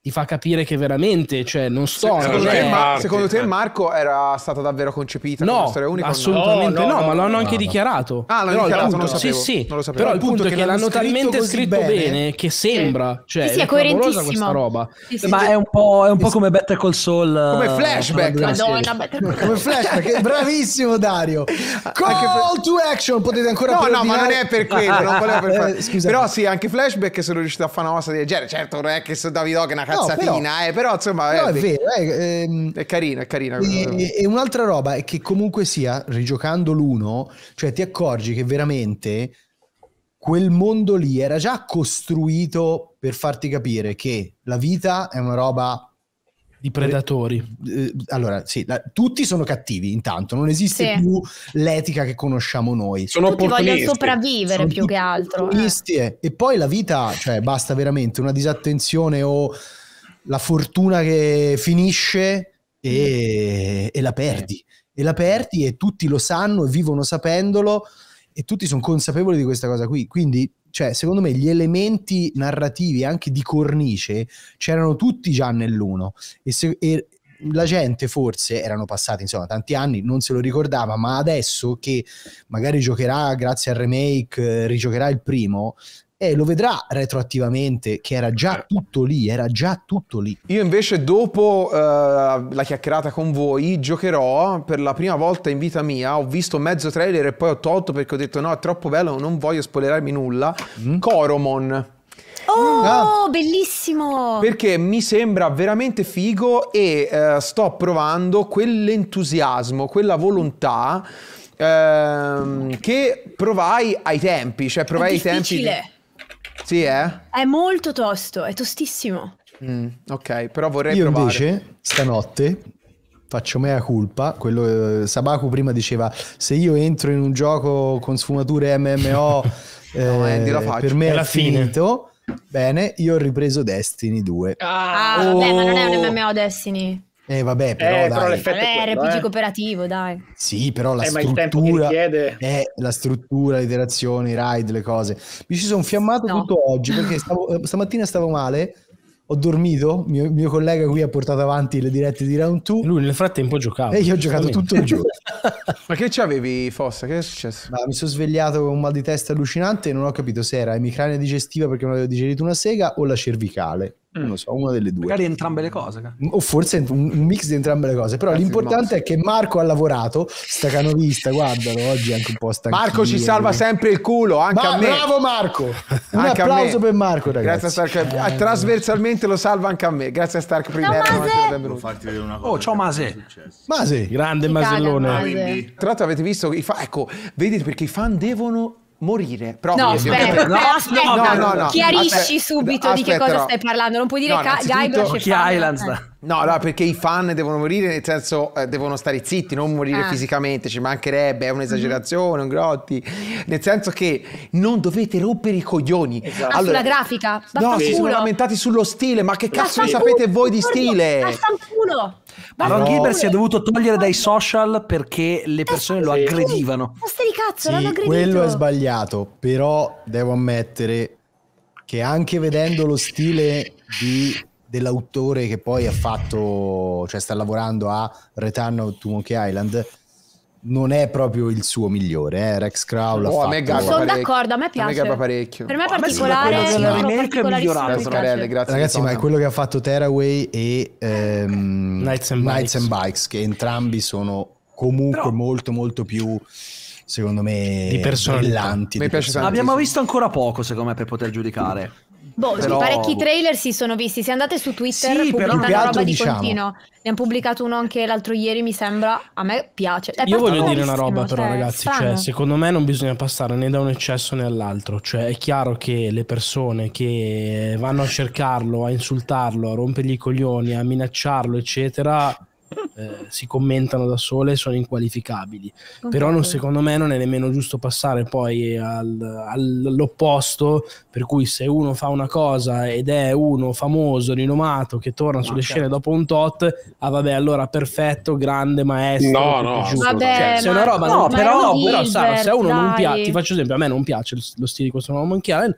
ti fa capire che veramente, cioè, non sto. Secondo, non te, Mar- secondo te, Marco era stata davvero concepita no, come storia unica? Assolutamente no, no, no, no ma l'hanno anche dichiarato. Ah, l'hanno però dichiarato, punto, non lo sapevo. Sì, sì, lo sapevo. Però il punto è che, l'hanno talmente scritto bene, bene che sembra, cioè, sì, sì, è, è coerentissimo. roba. Sì, sì. Ma è un po', è un po' come Better Call Saul. Come eh, flashback. Madonna, Better Come flashback, bravissimo Dario. [laughs] Call to action, potete ancora No, no, ma non è per quello, [laughs] eh, Però sì, anche flashback sono riuscito a fare una cosa di genere. Certo, non è che se David Ogena cazzatina, no, però, eh, però insomma eh, no, è, è, vero, è, eh, ehm, è carina, è carina. E, e, un'altra roba è che comunque sia, rigiocando l'uno, cioè ti accorgi che veramente quel mondo lì era già costruito per farti capire che la vita è una roba... Di predatori. Eh, allora, sì, la, tutti sono cattivi intanto, non esiste sì. più l'etica che conosciamo noi. Sono tutti vogliono sopravvivere sono più che altro. Eh. E poi la vita, cioè basta veramente una disattenzione o la fortuna che finisce e, mm. e la perdi. E la perdi e tutti lo sanno e vivono sapendolo e tutti sono consapevoli di questa cosa qui. Quindi cioè, secondo me gli elementi narrativi anche di cornice c'erano tutti già nell'uno e, se, e, la gente forse erano passati insomma tanti anni non se lo ricordava ma adesso che magari giocherà grazie al remake eh, rigiocherà il primo e lo vedrà retroattivamente che era già eh. tutto lì, era già tutto lì. Io invece dopo uh, la chiacchierata con voi giocherò per la prima volta in vita mia, ho visto mezzo trailer e poi ho tolto perché ho detto no è troppo bello, non voglio spoilerarmi nulla, mm. Coromon. Oh, ah. bellissimo! Perché mi sembra veramente figo e uh, sto provando quell'entusiasmo, quella volontà ehm, che provai ai tempi, cioè provai ai tempi... Difficile. Sì, eh? È molto tosto, è tostissimo. Mm, ok, però vorrei Io provare. invece stanotte faccio mea culpa, quello eh, Sabaku prima diceva se io entro in un gioco con sfumature MMO [laughs] eh, no, eh, per me è, è finito. Fine. Bene, io ho ripreso Destiny 2. Ah, oh. vabbè, ma non è un MMO Destiny. Eh vabbè, però, eh, però l'effetto è quello, RPG eh. cooperativo, dai. Sì, però la eh, struttura è la struttura, l'iterazione, i ride, le cose. Mi ci sono fiammato no. tutto oggi perché stavo, eh, stamattina stavo male, ho dormito, mio, mio collega qui ha portato avanti le dirette di round 2. Lui nel frattempo giocava. E io ho giocato tutto il giorno. [laughs] Ma che c'avevi Fossa? Che è successo? Ma mi sono svegliato con un mal di testa allucinante e non ho capito se era emicrania digestiva perché non avevo digerito una sega o la cervicale. Mm. non lo so, una delle due. Magari entrambe le cose. O forse un, un mix di entrambe le cose. Però Grazie l'importante è che Marco ha lavorato, stacanovista, guardalo, oggi è anche un po' stanco. Marco ci eh. salva sempre il culo, anche Ma, a me. Bravo Marco! Un anche applauso per Marco, ragazzi. Grazie a Stark. Eh, ah, trasversalmente lo salva anche a me. Grazie a Stark Primera. Devo farti vedere una oh, cosa. Oh, ciao Mase. Mase, grande Italia, masellone. Mase. Tra l'altro avete visto, i fa- ecco, vedete perché i fan devono morire. Proprio. No, aspetta, no, aspetta, no, no, no, chiarisci subito aspetta, di che cosa stai parlando. Non puoi dire no, Guybrush e Island. No, no, perché i fan devono morire, nel senso eh, devono stare zitti, non morire ah. fisicamente, ci mancherebbe, è un'esagerazione, un grotti, nel senso che non dovete rompere i coglioni. Esatto. Ah, sulla grafica, No, si sono lamentati sullo stile, ma che cazzo ne sapete voi di stile? Vaffanculo. Aaron no. Gilbert si è dovuto togliere dai social perché le persone lo aggredivano. Poste di cazzo, l'hanno aggredito. Quello è sbagliato, però devo ammettere che anche vedendo lo stile di dell'autore che poi ha fatto, cioè sta lavorando a Return to Monkey Island, non è proprio il suo migliore. Eh. Rex Crowl l'ha oh, fatto. Sono parecchio. d'accordo, a me piace. A me parecchio. Per me è oh, particolare. Me sì, particolare. Ragazzi, ma è quello che ha fatto Terraway e ehm, Nights, and, Nights Bikes. and, Bikes. che entrambi sono comunque Però... molto molto più secondo me di personalità. Abbiamo visto ancora poco, secondo me, per poter giudicare. Boh, però... parecchi trailer si sono visti. Se andate su Twitter, sì, pubblicano però... roba di diciamo... continuo. Ne hanno pubblicato uno anche l'altro ieri, mi sembra. A me piace. È Io voglio dire una roba, però, cioè, ragazzi. Cioè, secondo me non bisogna passare né da un eccesso né all'altro. Cioè, è chiaro che le persone che vanno a cercarlo, a insultarlo, a rompergli i coglioni, a minacciarlo, eccetera, eh, si commentano da sole sono inqualificabili. Okay. Però non, secondo me non è nemmeno giusto passare poi al, all'opposto, per cui se uno fa una cosa ed è uno famoso, rinomato, che torna sulle okay. Certo. scene dopo un tot, ah vabbè allora perfetto, grande maestro. No, no, cioè, vabbè, cioè, se una roba... No, no però, però, però Sara, se a uno dai. non piace, ti faccio esempio, a me non piace lo stile di questo nuovo Monkey Island,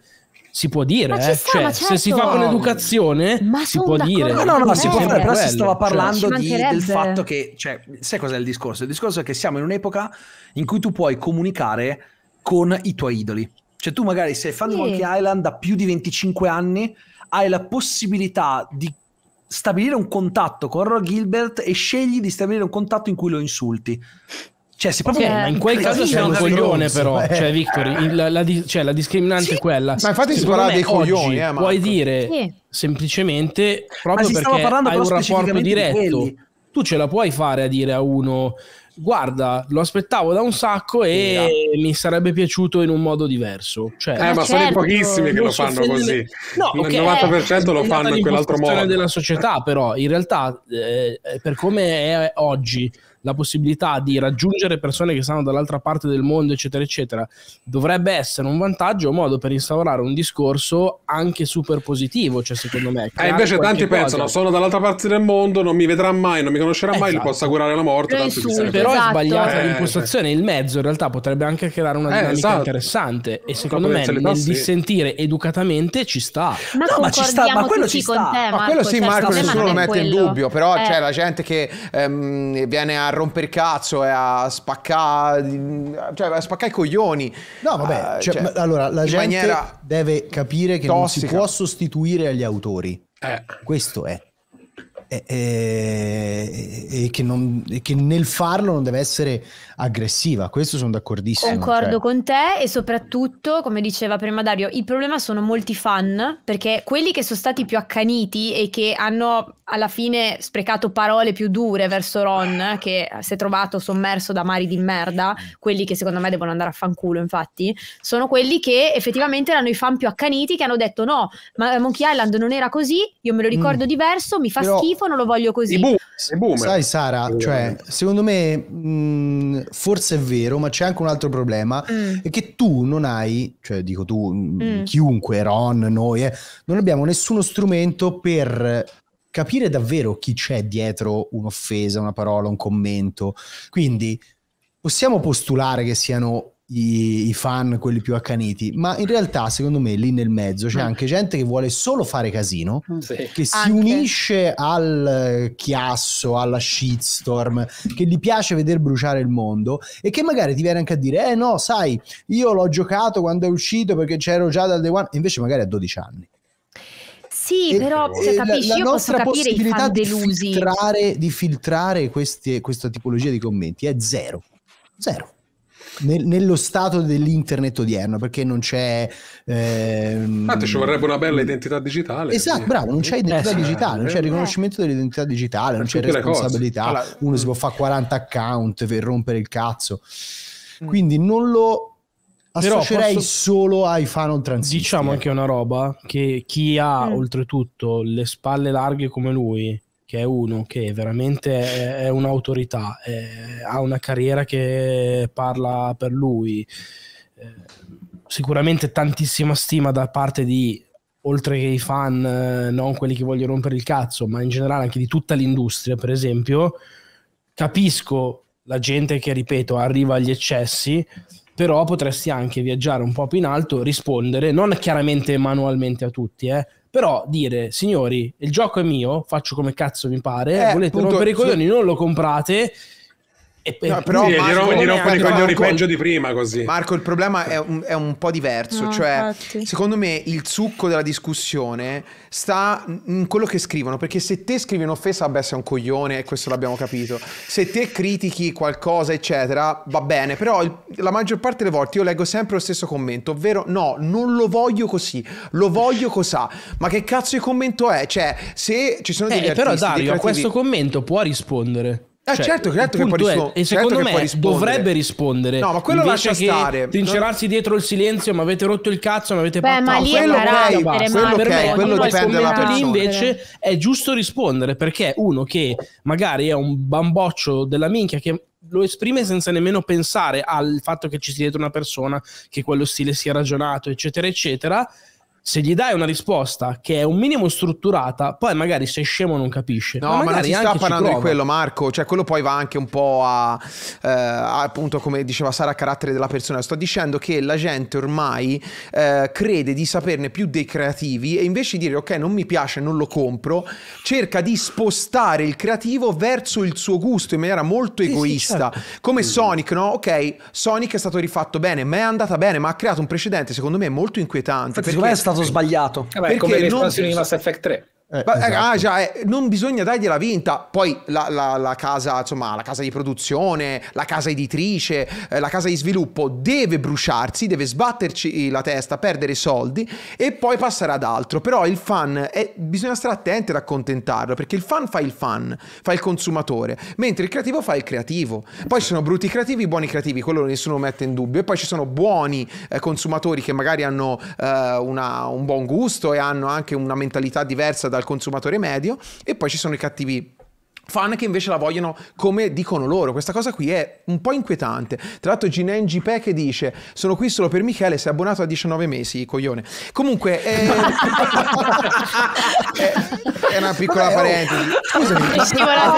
si può dire, eh? sta, cioè, certo. se si fa con certo. educazione, ma si può dire. No, no, no, si può fare, però si stava cioè, parlando cioè, di, del fatto che, cioè, sai cos'è il discorso? Il discorso è che siamo in un'epoca in cui tu puoi comunicare con i tuoi idoli. Cioè, tu magari sei fan sì. di Monkey Island da più di 25 anni, hai la possibilità di stabilire un contatto con Roy Gilbert e scegli di stabilire un contatto in cui lo insulti. Cioè, si proprio... Sì, cioè, ma in quel caso sei un coglione, però. Eh. Cioè, Victor, la, la, cioè, la, discriminante sì. è quella. Ma infatti si parla dei coglioni, eh, Puoi dire sì. semplicemente proprio perché hai un rapporto diretto. Di tu ce la puoi fare a dire a uno guarda, lo aspettavo da un sacco e yeah. mi sarebbe piaciuto in un modo diverso. Cioè, eh, ma, ma sono i certo. pochissimi che lo fanno così. No, okay, il 90% eh, lo fanno in quell'altro modo. È della società, però, in realtà, eh, eh per come è oggi, la possibilità di raggiungere persone che stanno dall'altra parte del mondo, eccetera, eccetera, dovrebbe essere un vantaggio, un modo per instaurare un discorso anche super positivo, cioè secondo me. Eh, e invece tanti cosa. pensano, sono dall'altra parte del mondo, non mi vedrà mai, non mi conoscerà esatto. mai, gli posso curare la morte. Tanto sì, sì, però esatto. è sbagliata eh, l'impostazione, eh. il mezzo in realtà potrebbe anche creare una eh, dinamica eh, esatto. interessante e secondo me nel sì. dissentire educatamente ci sta. Ma, no, ma ci sta, ma quello ci sta. Te, Marco, ma quello sì cioè, Marco, nessuno lo mette quello. in dubbio, però c'è la gente che ehm, viene a a romper cazzo e a spaccare, cioè a spaccare i coglioni. No, vabbè, uh, cioè, cioè, ma, allora la gente deve capire che tossica. non si può sostituire agli autori. Eh. Questo è. E, e, e, che non, e che nel farlo non deve essere aggressiva. Questo sono d'accordissimo. Concordo cioè. con te e soprattutto, come diceva prima Dario, il problema sono molti fan perché quelli che sono stati più accaniti e che hanno alla fine sprecato parole più dure verso Ron, che si è trovato sommerso da mari di merda, quelli che secondo me devono andare a fanculo, infatti, sono quelli che effettivamente erano i fan più accaniti che hanno detto no, ma Monkey Island non era così, io me lo ricordo mm. diverso, mi fa Però schifo, non lo voglio così. I boom, i boomer. Sai Sara, cioè, ehm. secondo me mh, forse è vero, ma c'è anche un altro problema, mm. è che tu non hai, cioè dico tu, mm, mm. chiunque, Ron, noi, eh, non abbiamo nessuno strumento per capire davvero chi c'è dietro un'offesa, una parola, un commento. Quindi possiamo postulare che siano i, i, fan, quelli più accaniti, ma in realtà secondo me lì nel mezzo c'è mm. anche gente che vuole solo fare casino, mm. sì. che si anche. unisce al chiasso, alla shitstorm, che gli piace veder bruciare il mondo e che magari ti viene anche a dire, eh no, sai, io l'ho giocato quando è uscito perché c'ero già dal day one, invece magari a 12 anni. Sì, e, però cioè, capisci, la, la io posso capire i fan di Filtrare, di filtrare queste, questa tipologia di commenti è zero. Zero nel, nello stato dell'internet odierno, perché non c'è... Ehm... Infatti ah, ci vorrebbe una bella identità digitale. Esatto, bravo, non c'è eh, identità eh, digitale, eh, non c'è il eh, riconoscimento dell'identità digitale, non c'è responsabilità, allora, uno si mm. può fare 40 account per rompere il cazzo. Mm. Quindi non lo associerei posso... solo ai fanon transistor. Diciamo eh. anche una roba che chi ha mm. oltretutto le spalle larghe come lui che è uno che veramente è, un'autorità, è, ha una carriera che parla per lui, eh, sicuramente tantissima stima da parte di oltre che i fan, eh, non quelli che vogliono rompere il cazzo, ma in generale anche di tutta l'industria, per esempio, capisco la gente che, ripeto, arriva agli eccessi, però potresti anche viaggiare un po' più in alto, rispondere, non chiaramente manualmente a tutti, eh, però dire, signori, il gioco è mio, faccio come cazzo mi pare, eh, volete rompere i coglioni, non lo comprate e poi... no, però sì, Marco, gli rompo, gli rompo di coglioni peggio di prima così. Marco, il problema è un, è un po' diverso. No, cioè, infatti. secondo me il succo della discussione sta in quello che scrivono. Perché se te scrivi un'offesa, vabbè, sei un coglione, e questo l'abbiamo capito. Se te critichi qualcosa, eccetera, va bene. Però il, la maggior parte delle volte io leggo sempre lo stesso commento, ovvero no, non lo voglio così, lo voglio cos'ha. Ma che cazzo di commento è? Cioè, se ci sono eh, degli eh, artisti... Però Dario, creativi... a questo commento può rispondere. Eh, cioè, certo, certo che poi rispo- E secondo certo me dovrebbe rispondere. No, ma quello lascia stare. Trincerarsi non... dietro il silenzio, ma avete rotto il cazzo, ma avete fatto. Beh, ma lì quello è okay, Quello per okay, me, quello dipende dalla lì invece è giusto rispondere perché uno che magari è un bamboccio della minchia che lo esprime senza nemmeno pensare al fatto che ci sia dietro una persona, che quello stile sia ragionato, eccetera, eccetera se gli dai una risposta che è un minimo strutturata, poi magari se è scemo non capisce. No, ma, ma non si sta parlando di quello, Marco. Cioè, quello poi va anche un po' a, eh, a appunto, come diceva Sara, a carattere della persona. Sto dicendo che la gente ormai eh, crede di saperne più dei creativi e invece di dire ok, non mi piace, non lo compro, cerca di spostare il creativo verso il suo gusto in maniera molto sì, egoista. Sì, certo. Come mm. Sonic, no? Ok, Sonic è stato rifatto bene, ma è andata bene, ma ha creato un precedente, secondo me, molto inquietante. Infatti, perché... secondo me stato sbagliato. Vabbè, perché come l'espansione non... di Mass Effect 3. Eh, Beh, eh, esatto. Ah già, eh, non bisogna dargliela vinta. Poi la, la, la, casa, insomma, la casa di produzione, la casa editrice, eh, la casa di sviluppo deve bruciarsi, deve sbatterci la testa, perdere soldi e poi passare ad altro. Però il fan, è, eh, bisogna stare attenti ad accontentarlo, perché il fan fa il fan, fa il consumatore, mentre il creativo fa il creativo. Poi ci sono brutti creativi, buoni creativi, quello nessuno mette in dubbio. E poi ci sono buoni consumatori che magari hanno una, un buon gusto e hanno anche una mentalità diversa da dal consumatore medio e poi ci sono i cattivi fan che invece la vogliono come dicono loro. Questa cosa qui è un po' inquietante. Tra l'altro Ginen GP che dice sono qui solo per Michele, sei abbonato a 19 mesi, coglione. Comunque eh, [laughs] eh... è, una piccola Vabbè, oh. parentesi. Scusami, no,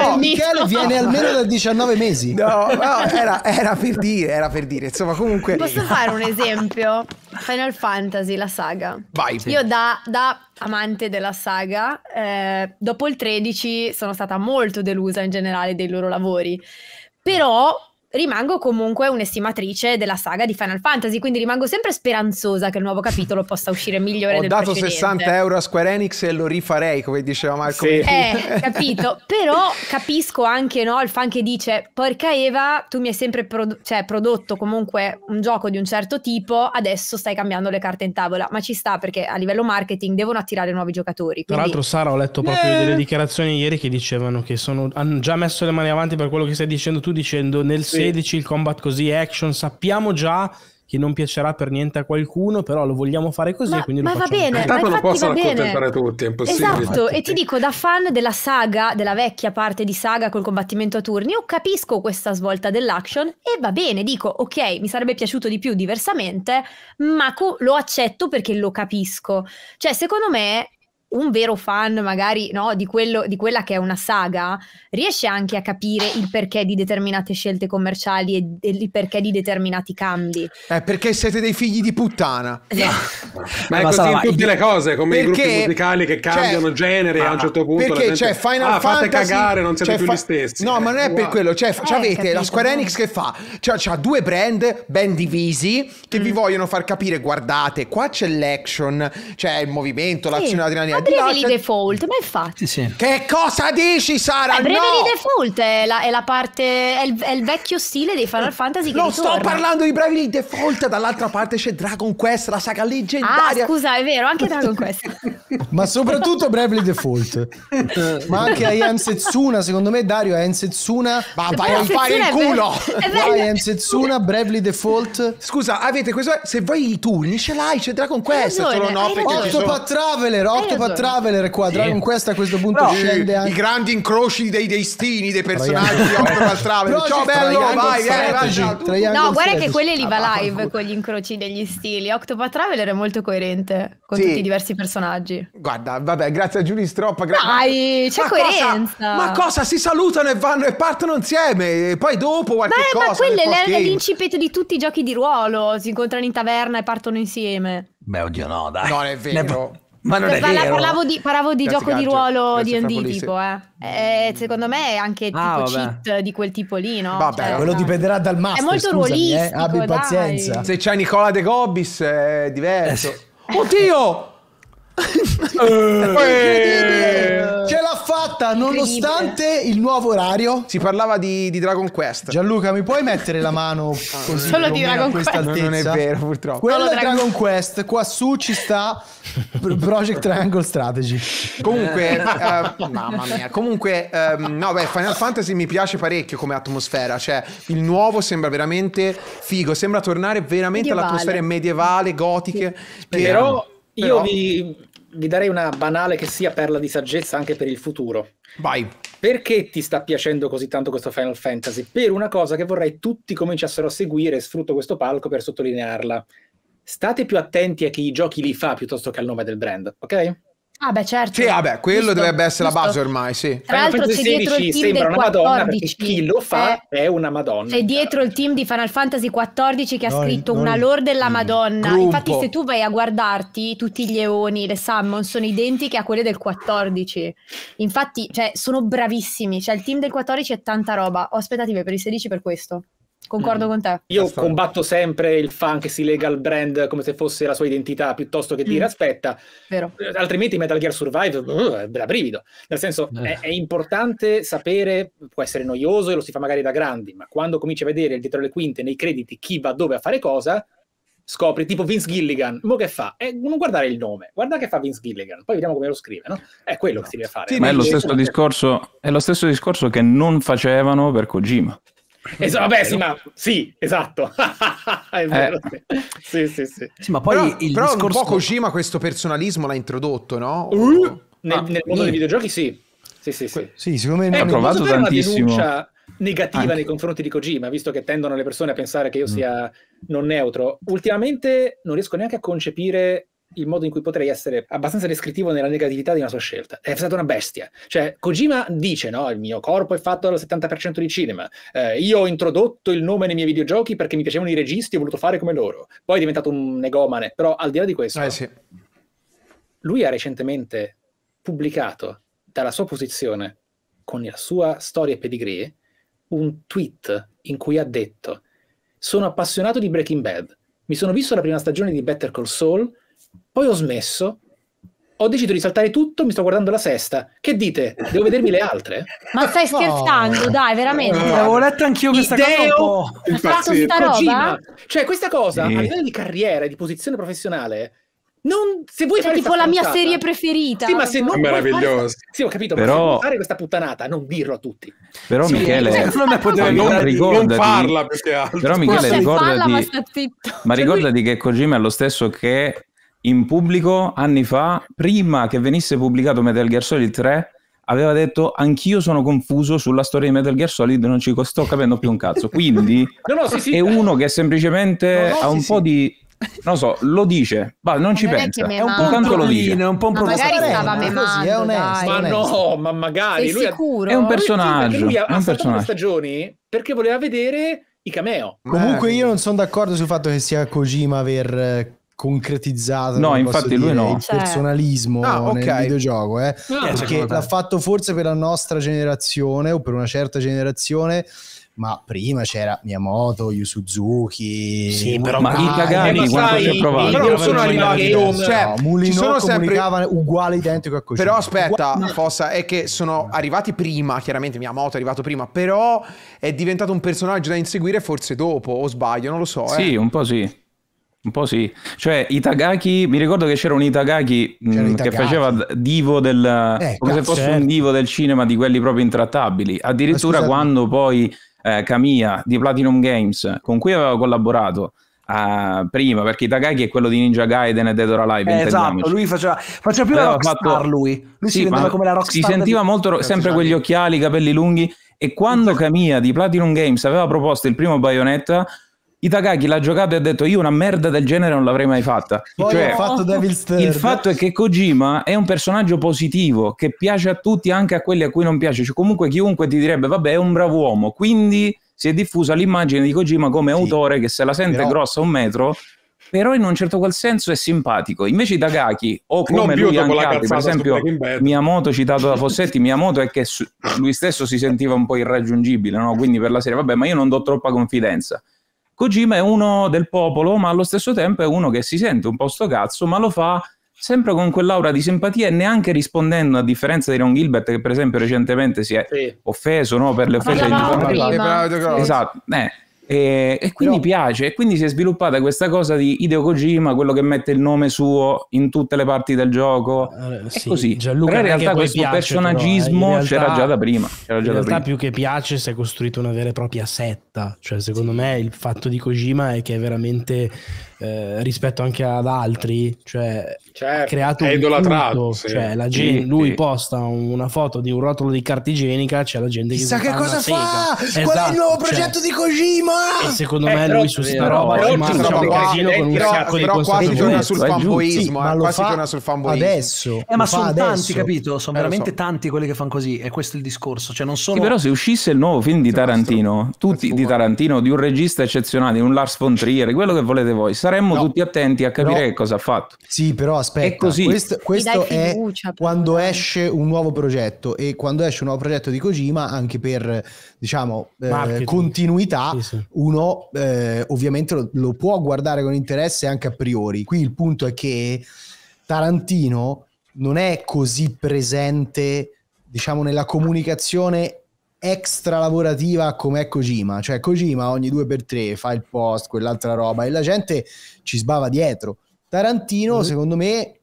oh, Michele viene almeno da 19 mesi. No, no era, era, per dire, era per dire. Insomma, comunque... Posso fare un esempio? Final Fantasy, la saga. Vai. Io da, da, amante della saga, eh, dopo il 13 sono stata molto delusa in generale dei loro lavori. Però rimango comunque un'estimatrice della saga di Final Fantasy, quindi rimango sempre speranzosa che il nuovo capitolo possa uscire migliore del precedente. Ho dato 60 euro a Square Enix e lo rifarei, come diceva Marco. Sì. Eh, capito, [laughs] però capisco anche, no, il fan che dice "Porca Eva, tu mi hai sempre produ cioè, prodotto comunque un gioco di un certo tipo, adesso stai cambiando le carte in tavola". Ma ci sta perché a livello marketing devono attirare nuovi giocatori, quindi... Tra l'altro Sara ho letto proprio eh. delle dichiarazioni ieri che dicevano che sono, hanno già messo le mani avanti per quello che stai dicendo tu dicendo nel sì. 16, il combat così action, sappiamo già che non piacerà per niente a qualcuno, però lo vogliamo fare così. Ma, quindi ma va bene, ma lo possono accontentare tutti, è impossibile. Esatto, e ti dico, da fan della saga, della vecchia parte di saga col combattimento a turni, io capisco questa svolta dell'action e va bene, dico, ok, mi sarebbe piaciuto di più diversamente, ma co- lo accetto perché lo capisco. Cioè, secondo me un vero fan magari no, di, quello, di, quella che è una saga riesce anche a capire il perché di determinate scelte commerciali e, e il perché di determinati cambi. Eh, perché siete dei figli di puttana. [laughs] ma è eh, ma così in tutte le cose, come perché, i gruppi musicali che cioè, cambiano cioè, genere ma, a un certo punto perché gente, cioè Final ah, Fantasy, fate cagare, non siete cioè, più gli stessi. No, ma non è wow. per quello, cioè eh, avete capito, la Square Enix che fa, cioè ha due brand ben divisi che mm. vi vogliono far capire guardate, qua c'è l'action, c'è il movimento, sì. l'azione adrenalina Bravely là, Default, ma infatti. Sì, sì. Che cosa dici, Sara? Beh, Brevely no! Default è la, è la parte. È il, è il, vecchio stile dei Final Fantasy. non ritorna. sto parlando di Bravely Default, dall'altra parte c'è Dragon Quest, la saga leggendaria. Ah, scusa, è vero, anche Dragon [laughs] Quest. ma soprattutto Bravely Default. [laughs] ma anche Ayan Setsuna, secondo me, Dario, Ayan Setsuna. Ma vai a fare il culo! Vai, Ayan Setsuna, Bravely Default. Scusa, avete questo. Se vuoi i turni, ce l'hai, c'è Dragon Quest. Ragione, no, no, Octopath Traveler, Octopath Ecco. Traveler qua, sì. Dragon Quest a questo punto no, scende anche... I grandi incroci dei destini, dei personaggi di Optimal Traveler. Ciao bello, vai, eh, vai, vai. No, guarda che quelle li ah, va live con gli incroci degli stili. Octopath Traveler è molto coerente con tutti i diversi personaggi. Guarda, vabbè, grazie a Giulio Stroppa. Gra- Dai, c'è coerenza. Cosa, ma cosa? Si salutano e vanno e partono insieme e poi dopo qualche Beh, cosa. Ma quello è l'incipit di tutti i giochi di ruolo. Si incontrano in taverna e partono insieme. Beh, oddio, no, dai. No, è vero. Ne... Ma non cioè, Parla, è vero. Parlavo di, parlavo di gioco di ruolo D&D tipo, eh. eh. Secondo me è anche ah, tipo vabbè. cheat di quel tipo lì, no? Vabbè, cioè, quello no. dipenderà dal master, È molto scusami, ruolistico, eh. Abbi dai. pazienza. Se c'è Nicola De Gobbis eh, è diverso. Eh. Oddio! Ce l'ha fatta nonostante il nuovo orario. Si parlava di, di Dragon Quest. Gianluca, mi puoi mettere la mano [laughs] così Solo di Dragon a Quest. altezza? Non è vero, purtroppo. Quello è Dragon Quest, qua su ci sta [laughs] Project Triangle Strategy. Comunque, eh. eh, mamma mia. Comunque, ehm, no, beh, Final Fantasy mi piace parecchio come atmosfera. Cioè, il nuovo sembra veramente figo. Sembra tornare veramente Medievale. all'atmosfera medievale, gotiche. Che Però io vi, vi darei una banale che sia perla di saggezza anche per il futuro. Vai. Perché ti sta piacendo così tanto questo Final Fantasy? Per una cosa che vorrei tutti cominciassero a seguire, e sfrutto questo palco per sottolinearla. State più attenti a chi i giochi li fa piuttosto che al nome del brand, ok? Ah beh certo. Sì, vabbè, quello Visto. dovrebbe essere Visto. la base ormai, sì. Tra l'altro c'è dietro il team del 14. chi lo fa è, eh. è una madonna. C'è dietro il team di Final Fantasy XIV che ha scritto noi, una lore della noi. madonna. Gruppo. Infatti se tu vai a guardarti tutti gli eoni, le summon, sono identiche a quelle del 14. Infatti, cioè, sono bravissimi. Cioè, il team del 14 è tanta roba. Ho aspettative per il 16 per questo. Concordo con te. Io combatto sempre il fan che si lega al brand come se fosse la sua identità piuttosto che dire mm. aspetta. Vero. Eh, altrimenti Metal Gear Survive uh, è da brivido. Nel senso eh. è, è, importante sapere, può essere noioso e lo si fa magari da grandi, ma quando cominci a vedere dietro le quinte nei crediti chi va dove a fare cosa, scopri tipo Vince Gilligan, mo che fa? Eh, non guardare il nome, guarda che fa Vince Gilligan, poi vediamo come lo scrive, no? È quello che si deve fare. Sì, ma è lo, stesso discorso, è lo stesso discorso che non facevano per Kojima. Es- eh, vabbè, eh, sì, ma sì, esatto. [laughs] è vero. Eh. Sì, sì, sì. sì. ma poi però, il però discorso... un po' Kojima questo personalismo l'ha introdotto, no? Uh, o... nel, ah, nel mondo dei mm. videogiochi sì. Sì, sì, sì. sì secondo me eh, ha provato tantissimo. Una negativa Anche. nei confronti di Kojima, visto che tendono le persone a pensare che io mm. sia non neutro. Ultimamente non riesco neanche a concepire il modo in cui potrei essere abbastanza descrittivo nella negatività di una sua scelta. È stata una bestia. Cioè, Kojima dice, no, il mio corpo è fatto dal 70% di cinema. Eh, io ho introdotto il nome nei miei videogiochi perché mi piacevano i registi e ho voluto fare come loro. Poi è diventato un negomane. Però al di là di questo, eh, sì. lui ha recentemente pubblicato dalla sua posizione, con la sua storia e pedigree, un tweet in cui ha detto sono appassionato di Breaking Bad. Mi sono visto la prima stagione di Better Call Saul poi ho smesso, ho deciso di saltare tutto, mi sto guardando la sesta. Che dite? Devo vedermi le altre? Ma stai scherzando, no. dai, veramente. No. L'avevo letta anch'io questa Ideo, cosa. Un po'. Fatto sta roba? Cioè, questa cosa, sì. a livello di carriera, e di posizione professionale, non, se vuoi cioè, fare tipo la mia serie preferita. Sì, ma se non meraviglioso. Fare, sì, ho capito, però... fare questa puttanata, non dirlo a tutti. Però sì, Michele, non, non, non farla perché altro. Però Michele, no, ricordati, farla, ma, ma ricordati cioè, lui... che Kojima è lo stesso che in pubblico anni fa, prima che venisse pubblicato Metal Gear Solid 3, aveva detto anch'io sono confuso sulla storia di Metal Gear Solid, non ci sto capendo più un cazzo. Quindi [laughs] no, no, sì, sì. è uno che semplicemente no, ha un sì, po' di... Non so, lo dice, ma non ma ci pensa. È, un po' tanto lo dice. È un po' un ma magari stava memando, è onesto, ma no, ma magari lui sicuro? è un personaggio. Lui, lui ha, è un personaggio. stagioni perché voleva vedere i cameo. Comunque io non sono d'accordo sul fatto che sia Kojima aver eh, concretizzata no infatti lui dire, no il certo. personalismo ah, okay. nel videogioco eh? no, perché l'ha fatto forse per la nostra generazione o per una certa generazione ma prima c'era Miyamoto, Yu Suzuki, sì, però ma i Kagani quanto ci ha provato? Però non sono arrivati no, cioè, no, ci sono sempre uguale identico a Kojima. Però aspetta, uguale. Fossa, è che sono arrivati prima, chiaramente Miyamoto è arrivato prima, però è diventato un personaggio da inseguire forse dopo, o sbaglio, non lo so, eh. Sì, un po' sì. Un po' sì. Cioè, Itagaki, mi ricordo che c'era un Itagaki, c'era mm, Itagaki. che faceva divo del... Eh, come se fosse certo. un divo del cinema di quelli proprio intrattabili. Addirittura quando poi eh, Kamiya di Platinum Games, con cui aveva collaborato, Uh, prima perché Itagaki è quello di Ninja Gaiden e Dead or Alive eh, esatto lui faceva, faceva più la rockstar fatto... lui lui sì, si vendeva come la rockstar si sentiva di... molto ro- sempre quegli occhiali, i capelli lunghi e quando esatto. Kamiya di Platinum Games aveva proposto il primo Bayonetta Itagaki l'ha giocato e ha detto io una merda del genere non l'avrei mai fatta. Poi cioè, fatto il fatto è che Kojima è un personaggio positivo che piace a tutti, anche a quelli a cui non piace. Cioè, comunque chiunque ti direbbe vabbè è un bravo uomo, quindi si è diffusa l'immagine di Kojima come sì, autore che se la sente però... grossa un metro però in un certo qual senso è simpatico. Invece Itagaki, o come lui anche altri, per esempio Miyamoto citato da Fossetti, Miyamoto è che lui stesso si sentiva un po' irraggiungibile, no? quindi per la serie, vabbè, ma io non do troppa confidenza. Kojima è uno del popolo, ma allo stesso tempo è uno che si sente un po' sto cazzo, ma lo fa sempre con quell'aura di simpatia e neanche rispondendo, a differenza di Ron Gilbert, che per esempio recentemente si è sì. offeso no, per le offese di Esatto, eh. E, e quindi Però... piace, e quindi si è sviluppata questa cosa di Hideo Kojima, quello che mette il nome suo in tutte le parti del gioco. Uh, sì. così. Gianluca, in realtà questo piace, eh, personaggismo realtà, c'era già da prima. Già in realtà prima. più che piace si è costruito una vera e propria setta. Cioè, secondo me il fatto di Kojima è che è veramente eh, rispetto anche ad altri, cioè certo, creato è idolatrato, sì. cioè, gente, sì, lui sì. posta una foto di un rotolo di carta igienica, c'è la gente che sa che cosa fa? Esatto, Qual è il esatto, nuovo cioè, progetto cioè, di Kojima? E secondo me lui su sta roba ci mangia un casino con un sacco di cose. quasi eh, eh, torna sul fanboismo, quasi torna Adesso. ma sono tanti, capito? Sono veramente tanti quelli che fanno così e questo è il discorso, cioè non sono Però se uscisse il nuovo film di Tarantino, tutti di Tarantino, di un regista eccezionale, di un Lars von Trier, quello che volete voi, staremmo no. tutti attenti a capire no. cosa ha fatto. Sì, però aspetta, è questo, questo è fiducia, quando però. esce un nuovo progetto e quando esce un nuovo progetto di Kojima, anche per diciamo eh, continuità, sì, sì. uno eh, ovviamente lo, lo può guardare con interesse anche a priori. Qui il punto è che Tarantino non è così presente diciamo nella comunicazione extra lavorativa come Kojima, cioè Kojima ogni due per tre fa il post, quell'altra roba e la gente ci sbava dietro. Tarantino, mm. secondo me,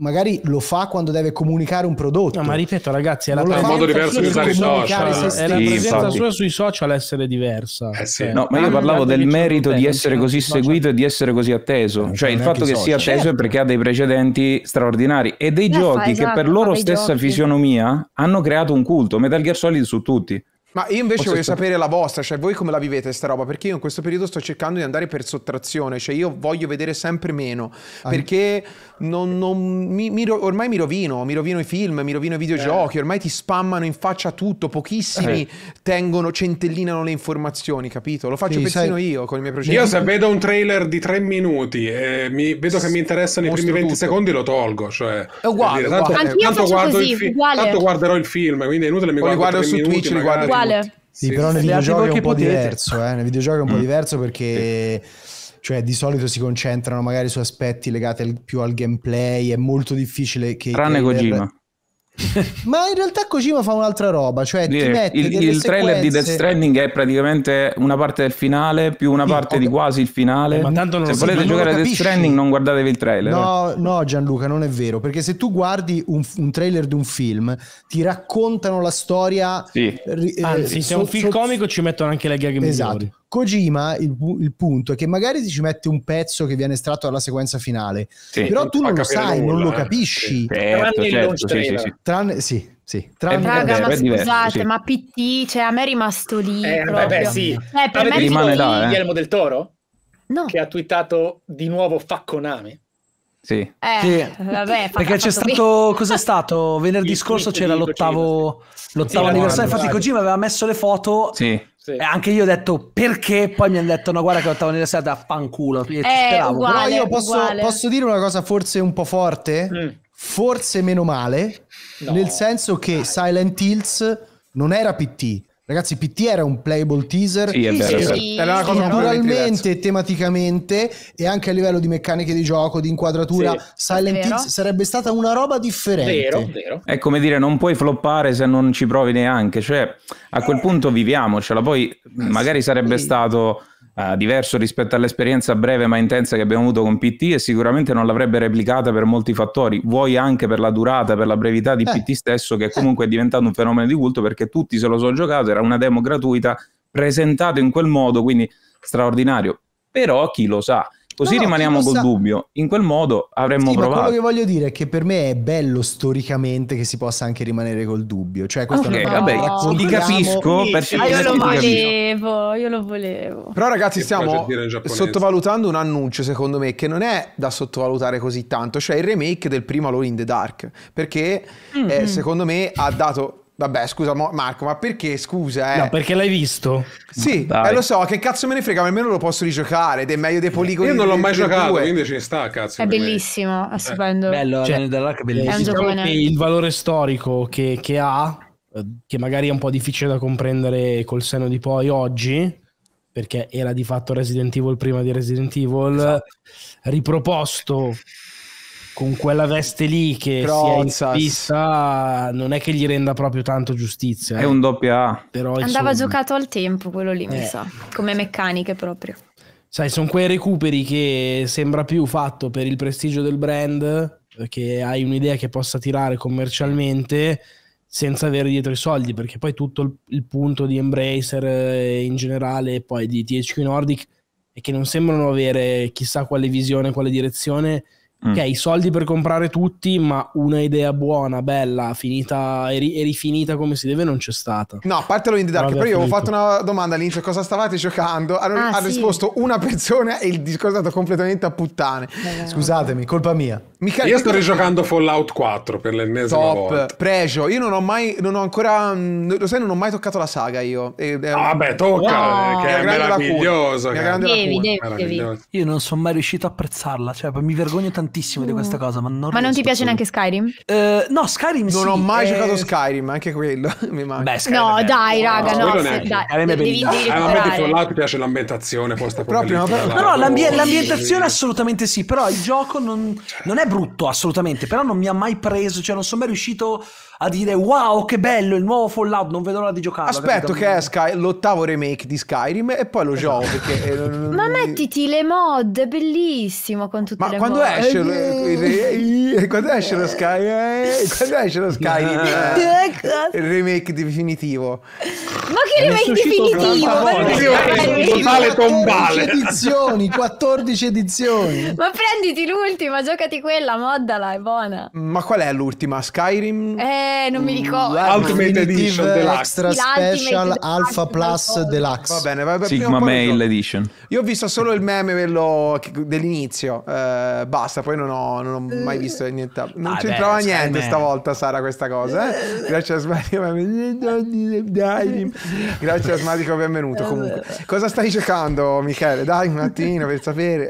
magari lo fa quando deve comunicare un prodotto. No, ma ripeto, ragazzi, è, la un modo diverso di usare i social. è la presenza sua sui social essere diversa. Eh sì. no, ma io parlavo del merito di essere così cioè seguito e di essere così atteso. Eh, cioè, il fatto che sia atteso certo. è perché ha dei precedenti straordinari e dei no, eh, giochi esatto, che per esatto, loro stessa giochi. fisionomia hanno creato un culto. Metal Gear Solid su tutti. Ma io invece voglio sta... sapere la vostra, cioè voi come la vivete questa roba? Perché io in questo periodo sto cercando di andare per sottrazione, cioè io voglio vedere sempre meno, ah. perché non, non, mi, mi, ormai mi rovino, mi rovino i film, mi rovino i videogiochi, eh. ormai ti spammano in faccia tutto, pochissimi tengono, centellinano le informazioni, capito? Lo faccio sì, persino sai... io con i miei progetti. Io se vedo un trailer di tre minuti e mi, vedo che mi interessano i primi 20 tutto. secondi lo tolgo, cioè... È uguale, dire, tanto, uguale. Tanto, guardo così, fi- tanto, guarderò il film, quindi è inutile mi guardo, guardo su minuti, Twitch, li guardo uguale. Sì, sì, però nel videogioco è un po' potete. diverso, eh? nel videogioco è un po' mm. diverso perché sì cioè, di solito si concentrano magari su aspetti legati al, più al gameplay. È molto difficile che. Tranne trailer... Kojima. [laughs] Ma in realtà Kojima fa un'altra roba. Cioè, Dire, il, il trailer sequenze... di Death Stranding è praticamente una parte del finale più una parte okay. di quasi il finale. Eh, ma tanto non se volete giocare a Death Stranding, non guardatevi il trailer. No, no, Gianluca, non è vero. Perché se tu guardi un, un trailer di un film, ti raccontano la storia. Sì. Ri, eh, Anzi, eh, se so, è un film so, comico, ci mettono anche le gag esatto. Kojima il, il, punto è che magari ci mette un pezzo che viene estratto dalla sequenza finale, sì, però tu non lo sai, nulla, non lo eh. capisci. Certo, certo, certo, sì, Tranne, sì, sì, tranne Raga, ma scusate, diverso, sì. ma PT, cioè a me è rimasto lì. Eh, vabbè, sì. Eh, per me rimane là, eh. Guillermo del Toro? No. Che ha twittato di nuovo fa Sì. Eh, sì. Vabbè, perché c'è stato, cos'è stato? Venerdì scorso c'era l'ottavo, l'ottavo anniversario. Infatti, Kojima aveva messo le foto. Sì sì. Eh, anche io ho detto perché, poi mi hanno detto no guarda che l'ottava università da fanculo. Eh, speravo. Uguale, Però io posso, posso, dire una cosa forse un po' forte, mm. forse meno male, no. nel senso che Silent Hills non era PT, Ragazzi, PT era un playable teaser. Sì, è vero. Sì, era una cosa moralmente, tematicamente e anche a livello di meccaniche di gioco, di inquadratura, sì, Silent Hill sarebbe stata una roba differente. Vero, vero. È come dire, non puoi floppare se non ci provi neanche. Cioè, a quel punto viviamocela. Poi eh magari sarebbe stato uh, diverso rispetto all'esperienza breve ma intensa che abbiamo avuto con PT e sicuramente non l'avrebbe replicata per molti fattori, vuoi anche per la durata, per la brevità di eh. PT stesso che eh. comunque è diventato un fenomeno di culto perché tutti se lo sono giocato, era una demo gratuita presentato in quel modo, quindi straordinario. Però chi lo sa, Così no, rimaniamo possa... col dubbio. In quel modo avremmo sì, provato. quello che voglio dire è che per me è bello storicamente che si possa anche rimanere col dubbio. Cioè, questo okay, no, vabbè, no, ah, ti capisco. Sì, perché io lo volevo, io lo volevo. Però, ragazzi, stiamo sottovalutando un annuncio, secondo me, che non è da sottovalutare così tanto. Cioè, il remake del primo Alone in the Dark. Perché, mm-hmm. eh, secondo me, ha dato Vabbè, scusa Marco, ma perché scusa? Eh? No, perché l'hai visto? Sì, eh, lo so, che cazzo me ne frega, ma almeno lo posso rigiocare ed è meglio dei poligoni. Io non l'ho mai giocato, due. quindi ce ne sta, cazzo. È bellissimo, me. è eh. stupendo. Eh. Bello, cioè, dell'arca bellissimo. È il valore storico che, che, ha, eh, che magari è un po' difficile da comprendere col seno di poi oggi, perché era di fatto Resident Evil prima di Resident Evil, esatto. riproposto con quella veste lì che Crozas. si pista non è che gli renda proprio tanto giustizia. È eh. un doppia A. Però, Andava insomma... giocato al tempo quello lì, eh. mi sa, come meccaniche proprio. Sai, sono quei recuperi che sembra più fatto per il prestigio del brand, che hai un'idea che possa tirare commercialmente senza avere dietro i soldi, perché poi tutto il, il punto di Embracer eh, in generale e poi di THQ Nordic è che non sembrano avere chissà quale visione, quale direzione, Mm. Ok, mm. soldi per comprare tutti, ma una idea buona, bella, finita e, ri- rifinita come si deve non c'è stata. No, a parte lo in dark, però io avevo fatto una domanda all'inizio, cosa stavate giocando? Hanno, ah, ha sì. risposto una persona e il discorso è stato completamente a puttane. Eh, Scusatemi, colpa mia. Michele, io sto rigiocando Fallout 4 per l'ennesima top, volta. pregio. Io non ho mai, non ho ancora, mm, lo sai, non ho mai toccato la saga io. Vabbè, ah, tocca, wow. Eh, che è meraviglioso. Devi, devi, devi. Io non sono mai riuscito a apprezzarla, cioè mi vergogno tantissimo tantissimo di questa mm. cosa, ma non. Ma non ti piace neanche Skyrim? Eh, no, Skyrim non sì. Non ho mai eh... giocato Skyrim, anche quello. [laughs] Mi manca. Beh, Skyrim no, dai, raga, no. no sì, dai. Ah, a me devi, devi ah, a me di piace l'ambientazione posta proprio. No, no, no l'ambi- l'ambientazione assolutamente sì, però il gioco non, non è brutto assolutamente, però non mi ha mai preso, cioè non sono mai riuscito a dire wow che bello il nuovo Fallout, non vedo l'ora di giocare. Aspetto che esca l'ottavo remake di Skyrim e poi lo gioco esatto. perché... Eh, [laughs] Ma mettiti le mod, è bellissimo con tutte Ma le quando mod. Esce lo, quando esce lo Skyrim? Quando esce lo Skyrim? il remake definitivo. Ma che remake definitivo? Totale tombale. 14 edizioni, 14 edizioni. [laughs] Ma prenditi l'ultima, giocati quella, moddala, è buona. Ma qual è l'ultima? Skyrim? Eh non mi ricordo. Mm, Ultimate Edition Deluxe. Extra Special Alpha Plus Deluxe. Va bene, va bene. Sigma Mail Edition. Io ho visto solo il meme dell'inizio. Eh, basta, poi non ho, non ho, mai eh, visto niente. Non ah, c'entrava niente man. stavolta, Sara, questa cosa. Eh? Grazie a Smatico. Grazie a Smatico, benvenuto. Comunque, cosa stai cercando, Michele? Dai, un attimo per sapere.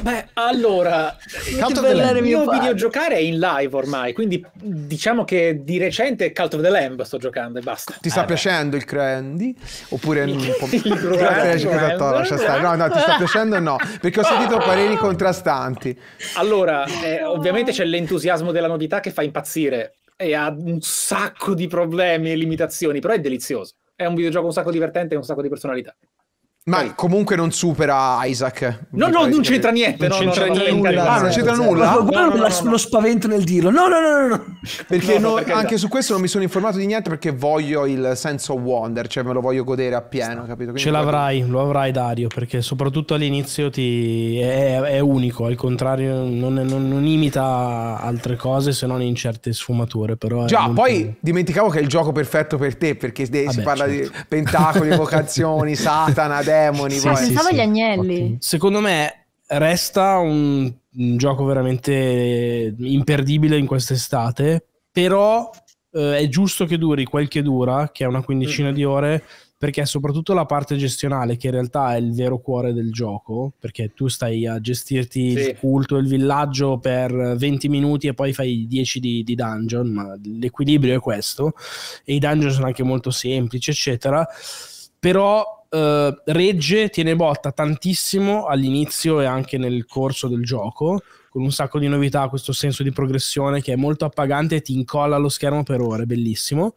Beh, allora, il mio videogiocare è in live ormai, quindi diciamo che di recente Cult of the Lamb sto giocando e basta. Ti sta eh, piacendo beh. il Crendi? Oppure il, il, po- esatto, No, no, ti sta piacendo o no? Perché ho sentito pareri [laughs] contrastanti. Allora, eh, ovviamente c'è l'entusiasmo della novità che fa impazzire e ha un sacco di problemi e limitazioni, però è delizioso. È un videogioco un sacco divertente e un sacco di personalità. Ma Poi. comunque non supera Isaac. No, no, non c'entra niente. Non c'entra niente. non c'entra nulla. guarda lo spavento nel dirlo. No, no, no, no. Perché, perché anche su questo non mi sono informato di niente perché voglio il senso wonder, cioè me lo voglio godere appieno, capito? Ce l'avrai, lo avrai Dario, perché soprattutto all'inizio ti... è, è, unico, al contrario non, non, non, imita altre cose se non in certe sfumature. Però Già, poi più... dimenticavo che è il gioco perfetto per te perché Vabbè, si parla certo. di pentacoli, vocazioni, Satana, demoni. Sì, poi. Sì, Pensavo agli agnelli. Secondo me resta un, un gioco veramente imperdibile in quest'estate, però eh, è giusto che duri quel che dura, che è una quindicina mm. di ore, perché soprattutto la parte gestionale che in realtà è il vero cuore del gioco, perché tu stai a gestirti sì. il culto, il villaggio per 20 minuti e poi fai 10 di, di, dungeon, ma l'equilibrio è questo, e i dungeon sono anche molto semplici, eccetera, però eh, regge, tiene botta tantissimo all'inizio e anche nel corso del gioco, con un sacco di novità, questo senso di progressione che è molto appagante e ti incolla allo schermo per ore, bellissimo.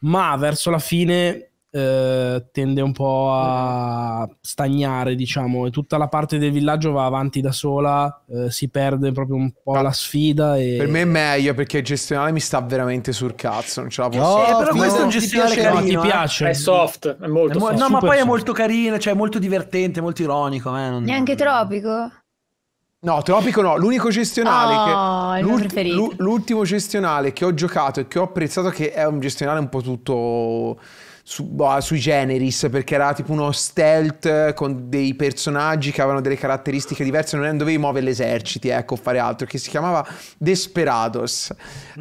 Ma verso la fine eh, tende un po' a stagnare, diciamo, e tutta la parte del villaggio va avanti da sola, eh, si perde proprio un po' no. Ah. la sfida. E... Per me è meglio perché il gestionale mi sta veramente sul cazzo, non ce la posso eh, no, fare. Eh, però questo è un gestionale che no, eh. ti piace. È soft, è molto è mo- soft. No, ma poi soft. è molto carino, cioè molto divertente, molto ironico. Eh, non... Neanche tropico? No, Tropico no, l'unico gestionale oh, che, l'ultimo gestionale che ho giocato e che ho apprezzato che è un gestionale un po' tutto su, boh, sui generis perché era tipo uno stealth con dei personaggi che avevano delle caratteristiche diverse, non dovevi muovere l'esercito, ecco, fare altro, che si chiamava Desperados.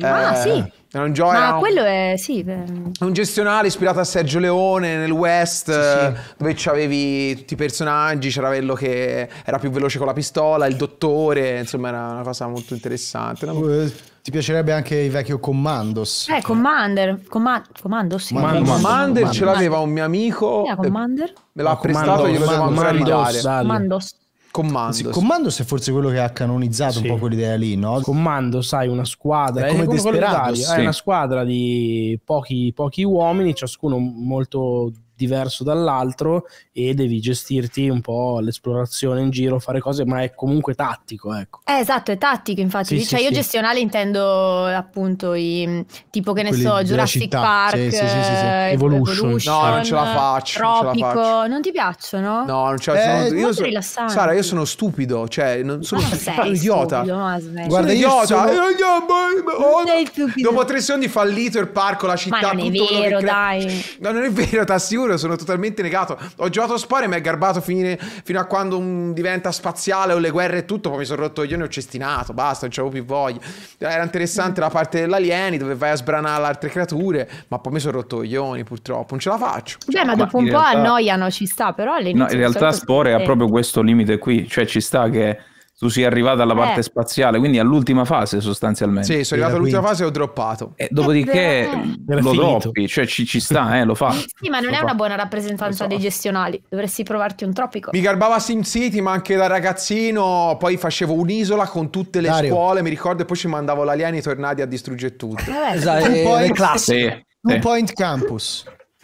Ah, eh, sì. Era un gioco, Ma quello è, sì. Un gestionale ispirato a Sergio Leone nel West, sì, sì. dove c'avevi tutti i personaggi, c'era quello che era più veloce con la pistola, il dottore, insomma era una cosa molto interessante. No? Eh, ti piacerebbe anche il vecchio Commandos? Eh, Commander. Comma- Commandos, sì. Commandos. Commandos. Commander ce l'aveva un mio amico. Era Commander? Me l'ha prestato e glielo devo ancora ridare. Commandos. Commandos. Sì, Commandos è forse quello che ha canonizzato sì. un po' quell'idea lì, no? Commandos, sai, una squadra. come, è come Desperados. Sì. È una squadra di pochi, pochi uomini, ciascuno molto diverso dall'altro e devi gestirti un po' l'esplorazione in giro, fare cose, ma è comunque tattico. Ecco. Eh, esatto, è tattico infatti. Sì, cioè, sì, io sì. gestionale intendo appunto i tipo che ne Quelli so, Jurassic città. Park, sì, sì, sì, sì, eh, Evolution. Evolution. No, non ce la faccio. Tropico, non, faccio. non ti piacciono? No, non ce la faccio. Eh, sono, rilassato. Sara, io sono stupido, cioè non sono, non stupido, idiota. Stupido, Guarda, sono idiota. Sono... Eh, io, io, eh, oh, dopo tre secondi fallito il parco, la città, ma non è vero, dai. No, non è vero, ti assicuro giuro, sono totalmente negato. Ho giocato a Spore e mi è garbato fine, fino a quando un, diventa spaziale o le guerre e tutto. Poi mi sono rotto io ne ho cestinato. Basta, non c'avevo più voglia. Era interessante la parte dell'alieni dove vai a sbranare altre creature. Ma poi mi sono rotto ioni, purtroppo. Non ce la faccio. Beh, ma dopo ma un po' realtà... annoiano, ci sta, però all'inizio. No, in realtà Spore ha eh. proprio questo limite qui. Cioè, ci sta che tu sei arrivato alla eh. parte eh. spaziale, quindi all'ultima fase sostanzialmente. Sì, sono arrivato all'ultima fase e ho droppato. E eh, dopodiché Era lo finito. droppi, cioè ci, ci, sta, eh, lo fa. Sì, ma non lo è fa. una buona rappresentanza so. dei gestionali, dovresti provarti un tropico. Mi garbava SimCity, ma anche da ragazzino, poi facevo un'isola con tutte le Dario. scuole, mi ricordo, e poi ci mandavo l'alieni tornati a distruggere tutto. Eh, esatto, un eh, point, sì, sì. un point campus.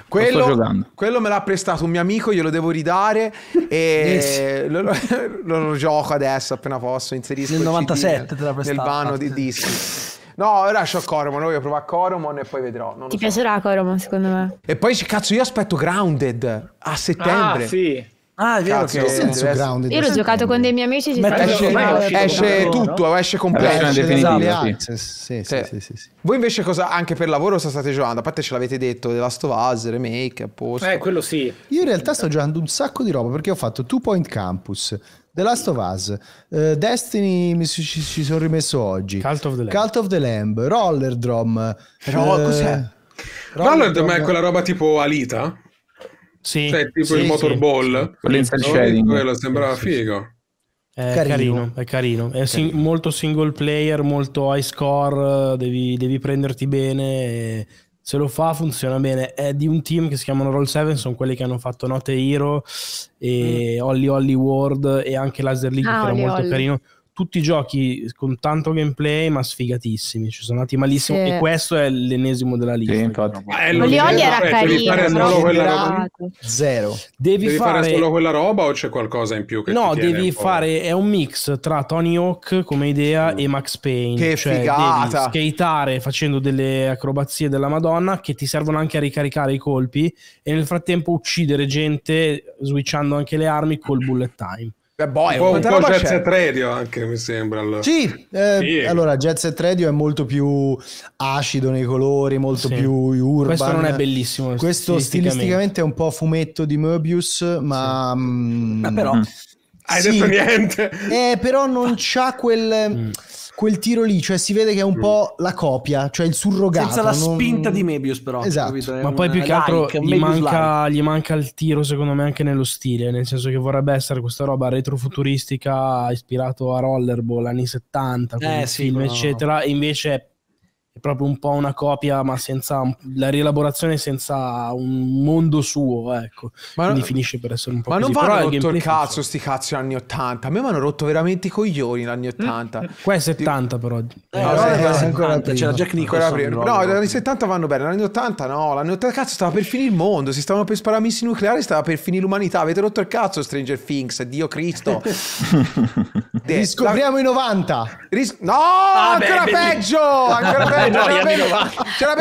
Quello, quello, me l'ha prestato un mio amico, glielo devo ridare e lo, lo, [laughs] lo, gioco adesso appena posso. Inserisco nel 97 CD, te l'ha prestato. Nel vano di dischi. No, ora a Coromon, voglio provare Coromon e poi vedrò. Ti so. piacerà Coromon, secondo me. E poi, cazzo, io aspetto Grounded a settembre. Ah, sì. Ah, è vero Cazzo, che senso grounded, io l'ho giocato con dei miei amici. Ci esce esce tutto, esce completo. Sì, sì, sì, Voi invece cosa anche per lavoro state giocando? A parte ce l'avete detto, The Last of Us, Remake, apposta. Eh, quello sì. Io in realtà sto giocando un sacco di roba perché ho fatto Two Point Campus, The Last of Us, uh, Destiny mi, ci, ci, sono rimesso oggi, Cult of the Lamb, Cult of the Lamb Roller Drum. Però uh, cos'è? Roller, Roller Drum è quella roba tipo Alita? Sì, cioè, tipo sì, il motorball. Sì, sì. L'intershading. Quello sembrava figo. È carino. carino. è carino. È sin- carino. molto single player, molto high score, devi, devi prenderti bene. se lo fa funziona bene. È di un team che si chiamano Roll 7, sono quelli che hanno fatto Note Hero e mm. Holly Holly World e anche Laser League ah, che Ollie, era molto Ollie. carino tutti giochi con tanto gameplay ma sfigatissimi, ci sono andati malissimo sì. e questo è l'ennesimo della lista. Sì, infatti. Eh, Oli era eh, carino, devi solo quella zero. Devi, devi fare... fare... solo quella roba o c'è qualcosa in più che No, devi fare è un mix tra Tony Hawk come idea mm. e Max Payne, che cioè figata. devi skateare facendo delle acrobazie della Madonna che ti servono anche a ricaricare i colpi e nel frattempo uccidere gente switchando anche le armi col bullet time. Eh boh, un po', un po Jet Set Radio anche mi sembra. Allora. Sì, eh, sì, allora Jet Set Radio è molto più acido nei colori, molto sì. più urban. Questo non è bellissimo. Questo stilisticamente, stilisticamente è un po' fumetto di Möbius, ma... Sì. ma mm, eh, però... Mm. Hai detto niente. Eh, però non c'ha quel... Mm quel tiro lì, cioè si vede che è un mm. po' la copia, cioè il surrogato. Senza la non... spinta di Mebius però. Esatto. Ma poi più che altro gli, manca, like. gli, manca, il tiro secondo me anche nello stile, nel senso che vorrebbe essere questa roba retrofuturistica ispirato a Rollerball anni 70, eh, sì, film no. eccetera, e invece è è proprio un po' una copia, ma senza la rielaborazione senza un mondo suo, ecco. Ma Quindi non, finisce per essere un po' Ma così. non vanno Però rotto il cazzo sti cazzi anni 80. A me mi hanno rotto veramente i coglioni negli anni 80. [laughs] Qua è 70 però. Eh, eh, no, no, era eh, 70, c'era Jack Nicholson. No, negli anni 70 vanno bene, l'anno 80 no, l'anno 80 cazzo stava per finire il mondo, si stavano per sparare missili nucleari, stava per finire l'umanità. Avete rotto il cazzo Stranger Things, Dio Cristo. [laughs] De, Riscopriamo la... i 90. Ris... No, ah, ancora beh, peggio, ancora peggio. [laughs] eh, no, c'era, Berlusconi, c'era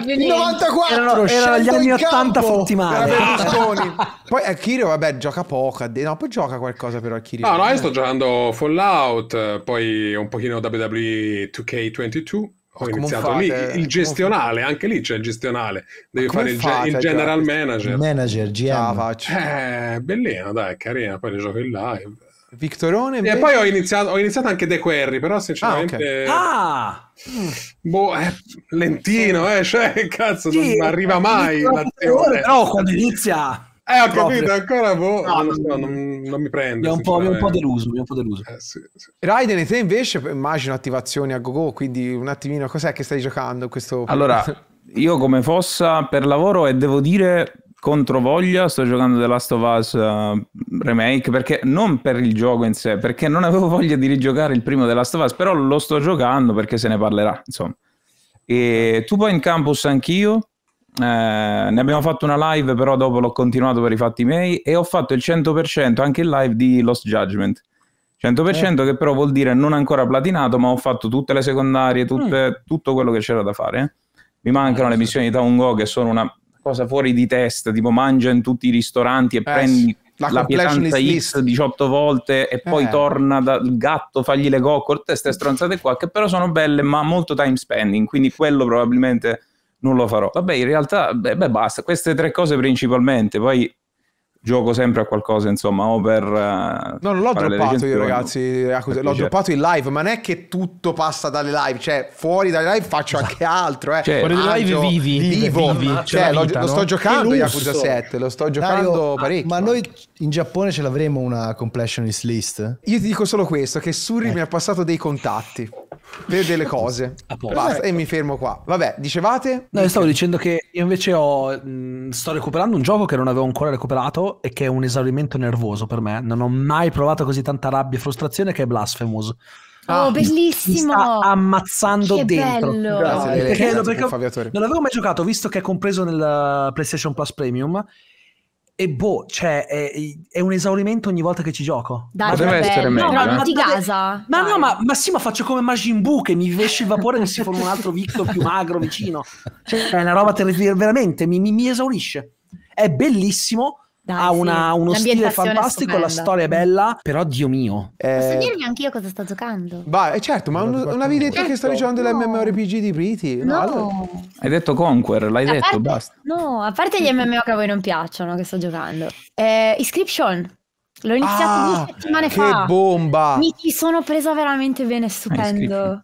Berlusconi, il 94, era gli anni 80 fotti male. Berlusconi. poi Akirio, vabbè, gioca poco, no, poi gioca qualcosa però Akirio. No, no, io sto giocando Fallout, poi un pochino WWE 2K22. Ho iniziato fate, lì il gestionale, anche lì c'è il gestionale, devi fare il, fate, il, general manager. Il manager, GM. eh, bellino, dai, carina, poi le giochi in live. Victorone. Invece... E poi ho iniziato, ho iniziato anche De Querry, però sinceramente... Ah! Okay. Ah! Boh, è eh, lentino, eh, cioè, [laughs] cazzo, sì, non arriva mai l'azione. Però quando inizia... Eh, ho capito, ancora boh, no, non, no, non, non, mi prende. È un, po', un po' deluso, mi è un po' deluso. Eh, sì, sì. Raiden e te invece immagino attivazioni a go-go, quindi un attimino cos'è che stai giocando questo... Allora, [laughs] io come fossa per lavoro e devo dire controvoglia sto giocando The Last of Us uh, Remake perché non per il gioco in sé, perché non avevo [laughs] voglia di rigiocare il primo The Last of Us, però lo sto giocando perché se ne parlerà, insomma. E tu poi in campus anch'io, eh, ne abbiamo fatto una live, però dopo l'ho continuato per i fatti miei e ho fatto il 100% anche in live di Lost Judgment. 100% eh. che però vuol dire non ancora platinato, ma ho fatto tutte le secondarie, tutte, mm. tutto quello che c'era da fare. Eh. Mi mancano eh, le missioni di Town Go che sono una cosa fuori di testa, tipo mangia in tutti i ristoranti e eh, prendi la, la pietanza X 18 volte e eh. poi torna dal gatto, fagli le coccole, queste stronzate qua che però sono belle ma molto time spending, quindi quello probabilmente non lo farò. Vabbè, in realtà, beh, beh basta, queste tre cose principalmente, poi gioco sempre a qualcosa, insomma, o per... Eh, no, non l'ho droppato io ragazzi, l'ho droppato in live, ma non è che tutto passa dalle live, cioè fuori dalle live faccio anche esatto. altro, eh. Cioè, fuori dalle live vivi, vivo, vivi, cioè, cioè lo, vita, lo, sto no? giocando Yakuza 7, lo sto giocando Dario, oh, parecchio. Ma noi in Giappone ce l'avremo una completionist list? Io ti dico solo questo, che Suri eh. mi ha passato dei contatti per delle cose. [laughs] Basta, e mi fermo qua. Vabbè, dicevate? No, io stavo dicendo che io invece ho, mh, sto recuperando un gioco che non avevo ancora recuperato e che è un esaurimento nervoso per me. Non ho mai provato così tanta rabbia e frustrazione che è Blasphemous. Ah. Oh, ah, bellissimo! Mi sta ammazzando che dentro. Bello. Grazie, perché, grazie, perché, non l'avevo mai giocato, visto che è compreso nel uh, PlayStation Plus Premium. E boh, cioè, è, è, un esaurimento ogni volta che ci gioco. Dai, ma deve essere meglio. No, eh? ma, ti casa. Ma Dai. no, ma, ma, sì, ma faccio come Majin Buu che mi vesce il vapore e si forma un altro Victor più magro vicino. [laughs] Cioè, è una roba terribile, veramente, mi, mi, mi esaurisce. È bellissimo, dai, ha una, sì. uno stile fantastico, la storia è bella, però Dio mio. Eh... Posso dirmi anch'io cosa sto giocando? Vai, eh, certo, ma non, non avevi detto certo, che stavi giocando no. l'MMORPG di Pretty? No. no. Hai detto Conquer, l'hai a detto, parte, basta. No, a parte gli MMO che a voi non piacciono, che sto giocando. Eh, Inscription. L'ho iniziato ah, due settimane che fa. Che bomba! Mi ci sono presa veramente bene, stupendo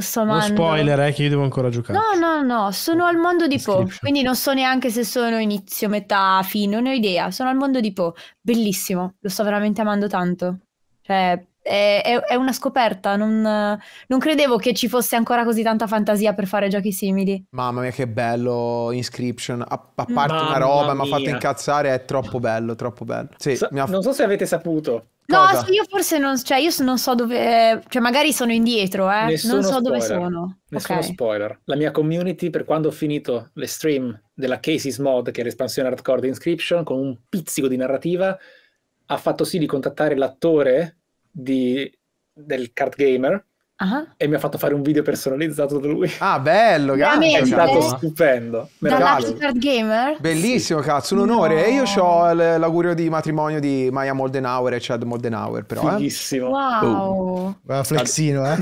sto amando. Non spoiler, eh, che io devo ancora giocare. No, no, no, sono al mondo di Po, quindi non so neanche se sono inizio, metà, fine, non ho idea. Sono al mondo di Po, bellissimo, lo sto veramente amando tanto. Cioè, è, è, una scoperta, non, non, credevo che ci fosse ancora così tanta fantasia per fare giochi simili. Mamma mia che bello, Inscription, a, a parte Mamma una roba, mi ha fatto incazzare, è troppo bello, troppo bello. Sì, so, ha... Non so se avete saputo. Cosa? No, io forse non, cioè, io non so dove, cioè magari sono indietro, eh. non so spoiler. dove sono. Nessuno okay. spoiler. La mia community, per quando ho finito le stream della Casey's Mod, che è l'espansione hardcore di Inscription, con un pizzico di narrativa, ha fatto sì di contattare l'attore di, del card gamer uh-huh. e mi ha fatto fare un video personalizzato da lui. Ah, bello, grazie. È cioè. cioè. stato stupendo. Dall'Happy Card Gamer? Bellissimo, sì. cazzo, un onore. No. E io ho l'augurio di matrimonio di Maya Moldenauer e Chad Moldenauer, però. Bellissimo. Eh. Wow. Oh. Flexino, eh.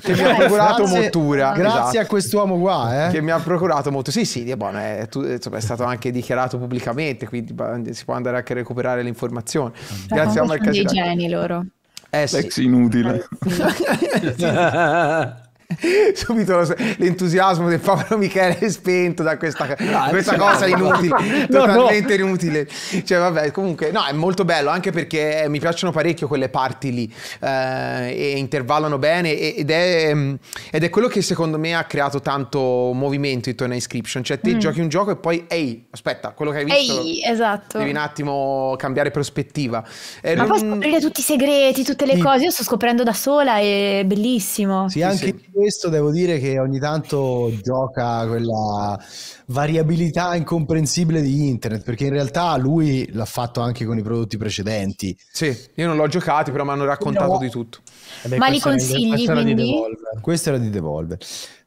che mi ha procurato grazie, moltura. Grazie esatto. a quest'uomo qua, eh. Che mi ha procurato molto. Sì, sì, è buono, è, è, stato anche dichiarato pubblicamente, quindi si può andare anche a recuperare le informazioni. Grazie a Marcasino. Sono dei geni loro. Eh, sì. Ex inutile. [laughs] [laughs] [laughs] [laughs] subito lo, l'entusiasmo del povero Michele è spento da questa, ah, no, questa cosa no, inutile, [laughs] no, totalmente inutile. Cioè, vabbè, comunque, no, è molto bello anche perché eh, mi piacciono parecchio quelle parti lì eh, e intervallano bene ed è, mm, ed è, quello che secondo me ha creato tanto movimento intorno a Inscription. Cioè, te mm. giochi un gioco e poi, ehi, aspetta, quello che hai visto, ehi, esatto. devi un attimo cambiare prospettiva. Eh, Ma non... Ehm, poi scoprire tutti i segreti, tutte le sì. cose, io sto scoprendo da sola, è bellissimo. Sì, sì anche sì questo devo dire che ogni tanto gioca quella variabilità incomprensibile di internet, perché in realtà lui l'ha fatto anche con i prodotti precedenti. Sì, io non l'ho giocato, però mi hanno raccontato no. di tutto. Eh Ma li consigli era, quindi? Era questo era di Devolver.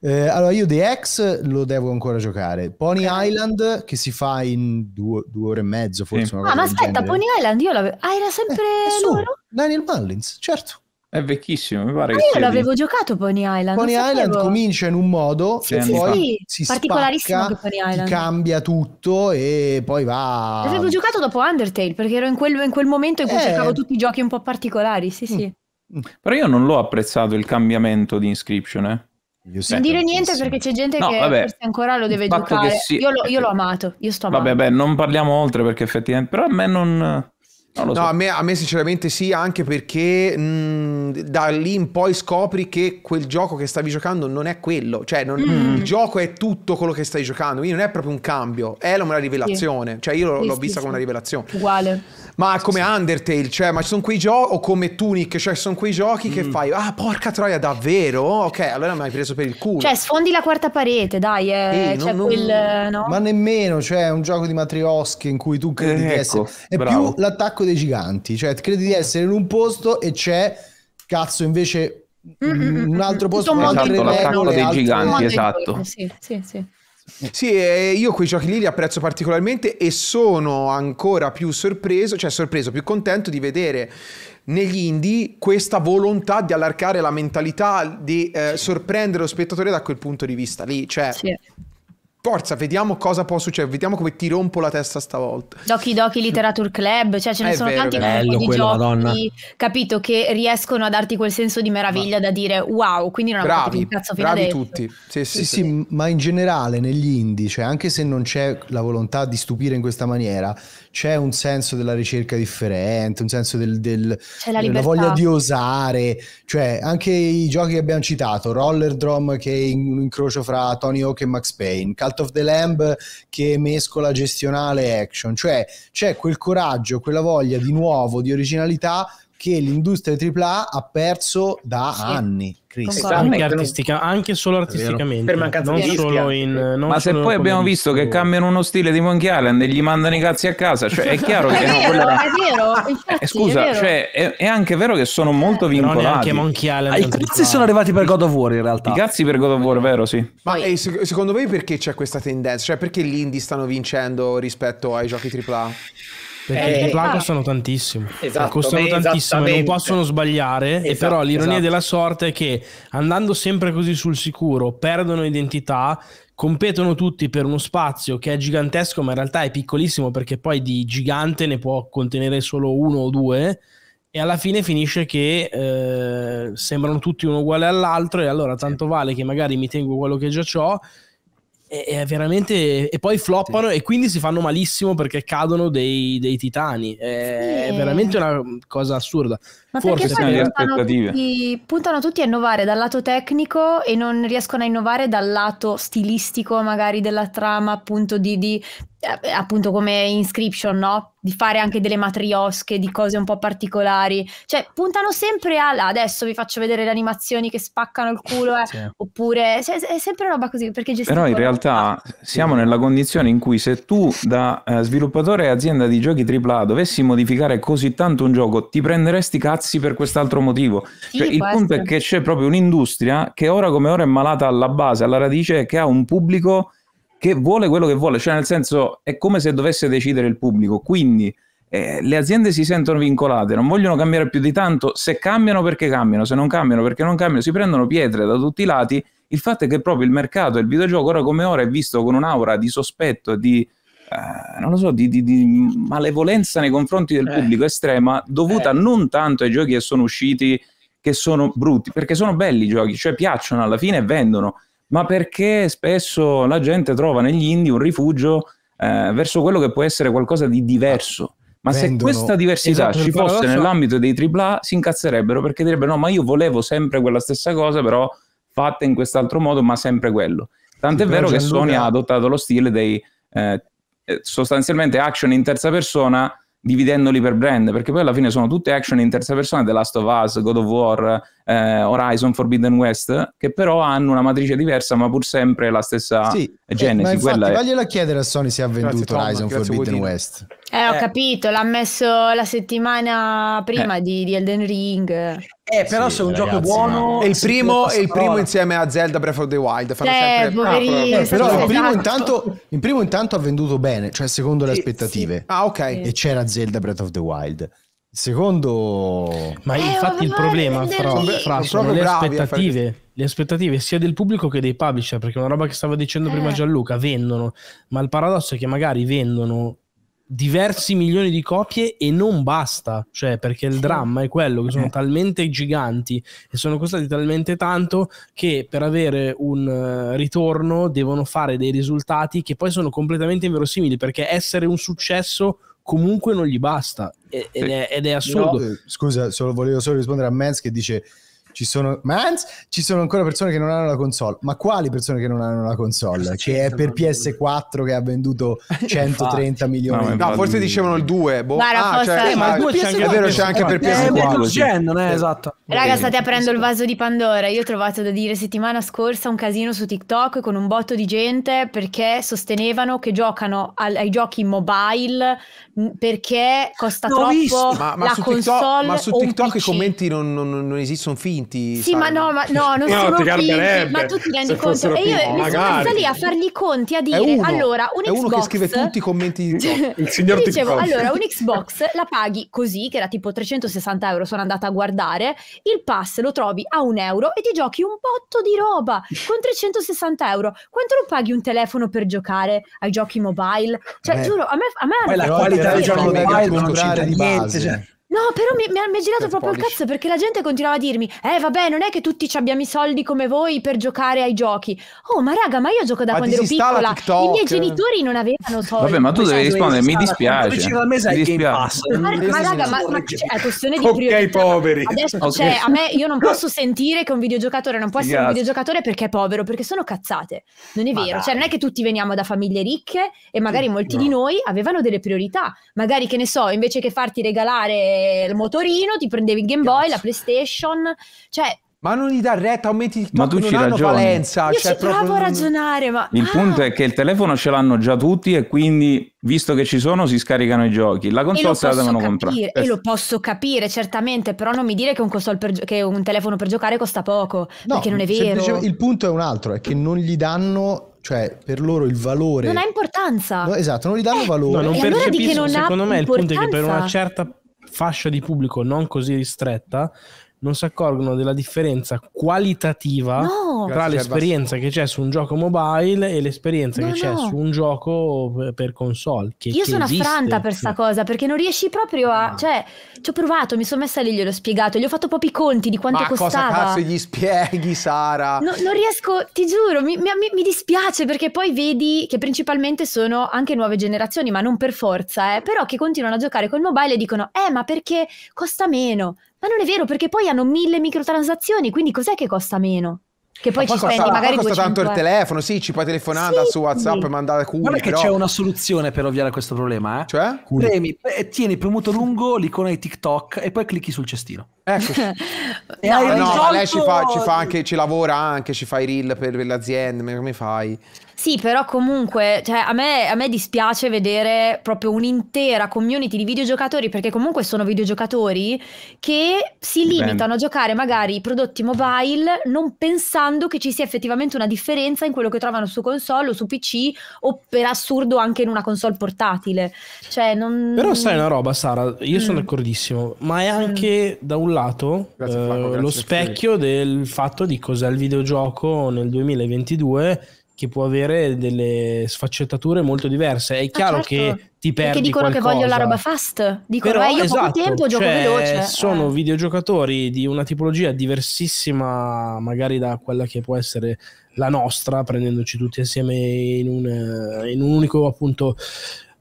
Eh, allora io The X lo devo ancora giocare. Pony okay. Island che si fa in due, due ore e mezzo forse. Sì. ah ma aspetta, genere. Pony Island io l'avevo... Ah era sempre eh, loro? Daniel Mullins, certo. È vecchissimo, mi pare. che io l'avevo di... giocato Pony Island. Pony Island comincia in un modo sì, sì, poi sì. si spacca, cambia tutto e poi va. L'avevo giocato dopo Undertale perché ero in quel, in quel momento in cui eh... cercavo tutti i giochi un po' particolari. Sì, mm. sì. Mm. Però io non l'ho apprezzato il cambiamento di Inscription, eh. Io non dire niente perché c'è gente no, che vabbè, forse ancora lo deve giocare. Sì, io, lo, io, l'ho amato, io sto amando. Vabbè, beh, non parliamo oltre perché effettivamente... Però a me non... No, so. a, me, a, me, sinceramente sì, anche perché mh, da lì in poi scopri che quel gioco che stavi giocando non è quello, cioè non, mm. il gioco è tutto quello che stai giocando, quindi non è proprio un cambio, è una rivelazione, sì. cioè io sì, l'ho vista come una rivelazione. Uguale. Ma come Undertale, cioè, ma ci sono quei giochi, o come Tunic, cioè sono quei giochi mm. che fai, ah porca troia davvero? Ok, allora mi hai preso per il culo. Cioè sfondi la quarta parete, dai, eh, Ehi, cioè, non, quel, non... No? Ma nemmeno, cioè è un gioco di Matrioschi in cui tu credi eh, di ecco, essere... È bravo. più l'attacco parco dei giganti, cioè credi di essere in un posto e c'è, cazzo, invece mm, mm, mm un mm, altro posto, un esatto, regole, dei altri... giganti, esatto. Sì, sì, sì. Sì, io quei giochi lì li apprezzo particolarmente e sono ancora più sorpreso, cioè sorpreso, più contento di vedere negli indie questa volontà di allargare la mentalità, di eh, sorprendere lo spettatore da quel punto di vista lì. Cioè, sì forza, vediamo cosa può succedere, vediamo come ti rompo la testa stavolta. Doki Doki Literature Club, cioè ce ne è sono vero, tanti bello, di quello, giochi, Madonna. capito, che riescono a darti quel senso di meraviglia ma... da dire wow, quindi non bravi, fatto un cazzo fino bravi adesso. tutti. Sì sì, sì, sì, sì, ma in generale negli indie, cioè anche se non c'è la volontà di stupire in questa maniera, c'è un senso della ricerca differente, un senso del, del, della voglia di osare, cioè anche i giochi che abbiamo citato, Roller Drum che è un incrocio fra Tony Hawk e Max Payne, Cult of the Lamb che mescola gestionale e action, cioè c'è quel coraggio, quella voglia di nuovo, di originalità che l'industria AAA ha perso da sì. anni. Cristo. Anche, artistica, anche solo artisticamente, per mancanza non di solo in, non ma se poi abbiamo visto che cambiano uno stile di Monkey Island e gli mandano i cazzi a casa, cioè è chiaro che è vero, era... è vero, [laughs] eh, scusa, è, vero. Cioè, è, è, anche vero che sono molto vincolati. Anche Monkey Island, ah, I cazzi sono arrivati per God of War in realtà. I cazzi per God of War, vero? Sì. Ma eh, secondo voi perché c'è questa tendenza? Cioè, perché gli indie stanno vincendo rispetto ai giochi AAA? Perché eh, i plug ah, sono tantissimo esatto, cioè, costano tantissimo, e non possono sbagliare. Esatto, e però l'ironia esatto. della sorte è che andando sempre così sul sicuro, perdono identità, competono tutti per uno spazio che è gigantesco, ma in realtà è piccolissimo perché poi di gigante ne può contenere solo uno o due. E alla fine finisce che eh, sembrano tutti uno uguale all'altro, e allora tanto vale che magari mi tengo quello che già ho è veramente. E poi floppano sì. e quindi si fanno malissimo perché cadono dei, dei titani. È, sì. è veramente una cosa assurda. Ma Forse perché poi puntano tutti, puntano tutti a innovare dal lato tecnico e non riescono a innovare dal lato stilistico magari della trama, appunto di, di eh, appunto come inscription, no? Di fare anche delle matriosche, di cose un po' particolari. Cioè, puntano sempre a adesso vi faccio vedere le animazioni che spaccano il culo, eh? sì. oppure cioè, è sempre roba così perché Però in realtà siamo nella condizione in cui se tu da eh, sviluppatore e azienda di giochi AAA dovessi modificare così tanto un gioco, ti prenderesti cazzo pazzi per quest'altro motivo. Sì, cioè, il punto essere. è che c'è proprio un'industria che ora come ora è malata alla base, alla radice, che ha un pubblico che vuole quello che vuole, cioè nel senso è come se dovesse decidere il pubblico, quindi eh, le aziende si sentono vincolate, non vogliono cambiare più di tanto, se cambiano perché cambiano, se non cambiano perché non cambiano, si prendono pietre da tutti i lati, il fatto è che proprio il mercato e il videogioco ora come ora è visto con un'aura di sospetto, e di eh, non lo so, di, di, di, malevolenza nei confronti del eh. pubblico eh. estrema dovuta eh. non tanto ai giochi che sono usciti, che sono brutti, perché sono belli i giochi, cioè piacciono alla fine e vendono, ma perché spesso la gente trova negli indie un rifugio eh, verso quello che può essere qualcosa di diverso. Ma vendono. se questa diversità esatto, ci fosse paradosso... nell'ambito dei AAA, si incazzerebbero perché direbbero: no, ma io volevo sempre quella stessa cosa, però fatta in quest'altro modo, ma sempre quello. Tant'è sì, vero che Sony ha adottato lo stile dei eh, eh, sostanzialmente action in terza persona dividendoli per brand, perché poi alla fine sono tutte action in terza persona, The Last of Us, God of War, eh, Horizon Forbidden West, che però hanno una matrice diversa, ma pur sempre la stessa sì, genesi. Eh, ma infatti, quella è... Vagliela chiedere a Sony se ha venduto grazie, Horizon Tom, Forbidden West. Eh, ho eh. capito, l'ha messo la settimana prima eh. di, di, Elden Ring. Eh, però sì, se è un ragazzi, gioco buono... È il primo, è il primo insieme a Zelda Breath of the Wild. Fanno eh, sempre... poverino, ah, però eh, il esatto. primo, intanto, il primo, intanto, ha venduto bene, cioè secondo le aspettative. Sì. Ah, ok. E c'era Zelda Breath of the Wild. Secondo... Ma infatti il eh, problema fra, fra sono le aspettative le aspettative sia del pubblico che dei publisher, perché una roba che stavo dicendo eh. prima Gianluca, vendono, ma il paradosso è che magari vendono diversi milioni di copie e non basta, cioè perché il dramma è quello che sono eh. talmente giganti e sono costati talmente tanto che per avere un eh, ritorno devono fare dei risultati che poi sono completamente inverosimili perché essere un successo comunque non gli basta ed è, ed è assurdo. No, eh, scusa, solo, volevo solo rispondere a Mans che dice ci sono, Mans, ci sono ancora persone che non hanno la console. Ma quali persone che non hanno la console? Che è per PS4 che ha venduto 130 [laughs] milioni. No, no forse dicevano il 2. Boh. Guarda, ah, cioè, eh, ma il 2 c'è anche, vero, c'è anche per PS4. Eh, gen, non è esatto. Raga, state aprendo il vaso di Pandora. Io ho trovato da dire settimana scorsa un casino su TikTok con un botto di gente perché sostenevano che giocano ai giochi mobile perché costa no, troppo ma, ma la console. TikTok, ma su TikTok i commenti non, non, non esistono finti finti. Sì, sai. ma no, ma no, non [laughs] no, sono finti. Ma tu ti rendi conto? E io mi sono messa lì a fargli i conti a dire: uno, allora, un Xbox. uno che scrive tutti i commenti di [laughs] cioè, Il signor dicevo, allora, un Xbox la paghi così, che era tipo 360 euro. Sono andata a guardare. Il pass lo trovi a un euro e ti giochi un botto di roba con 360 euro. Quanto lo paghi un telefono per giocare ai giochi mobile? Cioè, Beh. giuro, a me, a me la qualità dei giochi mobile non c'entra niente. Cioè No, però mi, mi, ha, mi ha girato proprio polish. il cazzo perché la gente continuava a dirmi: Eh, vabbè, non è che tutti abbiamo i soldi come voi per giocare ai giochi. Oh, ma raga, ma io gioco da ma quando ero piccola. I miei genitori non avevano soldi. Vabbè, ma tu devi rispondere: Mi dispiace. Mi dispiace. Ma, ma raga, ma, cioè, è questione di priorità. Ok, cioè, poveri. cioè, a me io non posso [laughs] sentire che un videogiocatore non può essere un videogiocatore perché è povero, perché sono cazzate. Non è vero. Cioè, non è che tutti veniamo da famiglie ricche e magari molti di noi avevano delle priorità. Magari, che ne so, invece che farti regalare il motorino, ti prendevi il Game Boy, Cazzo. la PlayStation, cioè ma non gli dà retta, aumenti il tuo tu valenza. Io cioè, ci provo proprio... a ragionare, ma... Il ah. punto è che il telefono ce l'hanno già tutti e quindi, visto che ci sono, si scaricano i giochi. La console se la devono comprare. E lo posso capire, certamente, però non mi dire che un, per... che un telefono per giocare costa poco, no, perché non è vero. Il punto è un altro, è che non gli danno cioè per loro il valore non ha importanza no, esatto non gli danno eh, valore no, non e allora di che non secondo me il punto è che per una certa fascia di pubblico non così ristretta non si accorgono della differenza qualitativa no. tra l'esperienza che c'è su un gioco mobile e l'esperienza no, che c'è no. su un gioco per console. Che, Io che sono esiste. affranta per sta cosa perché non riesci proprio a. Ah. Cioè, ci ho provato, mi sono messa lì, gliel'ho spiegato, gli ho fatto proprio i conti di quanto Ma costava. Ma cosa cazzo gli spieghi, Sara? No, non riesco, ti giuro, mi, mi, mi dispiace perché poi vedi che principalmente sono anche nuove generazioni, ma non per forza, eh, però che continuano a giocare col mobile e dicono: Eh, ma perché costa meno? Ma non è vero, perché poi hanno mille microtransazioni, quindi cos'è che costa meno? Che poi, ma ci spendi costa, magari costa tanto il telefono, sì, ci puoi telefonare sì, su WhatsApp e mandare culo. è che però... c'è una soluzione per ovviare a questo problema, eh? Cioè? Premi, eh, tieni premuto lungo l'icona di TikTok e poi clicchi sul cestino. Ecco. [laughs] e no, no, ma lei ci, fa, ci, fa anche, ci lavora anche, ci fa i reel per, per aziende, come fai? Sì, però comunque, cioè, a, me, a me dispiace vedere proprio un'intera community di videogiocatori, perché comunque sono videogiocatori che si limitano a giocare magari i prodotti mobile non pensando che ci sia effettivamente una differenza in quello che trovano su console o su PC o per assurdo anche in una console portatile. Cioè, non... Però sai una roba, Sara, io mm. sono d'accordissimo, ma è mm. anche mm. da un lato grazie, eh, Franco, eh, lo specchio del fatto di cos'è il videogioco nel 2022 che può avere delle sfaccettature molto diverse. È ah, chiaro ah, certo. che ti perdi Perché dicono qualcosa. che voglio la roba fast, dicono Però, eh, io esatto, poco tempo gioco cioè, veloce. Sono eh. videogiocatori di una tipologia diversissima magari da quella che può essere la nostra, prendendoci tutti assieme in un, eh, in un unico appunto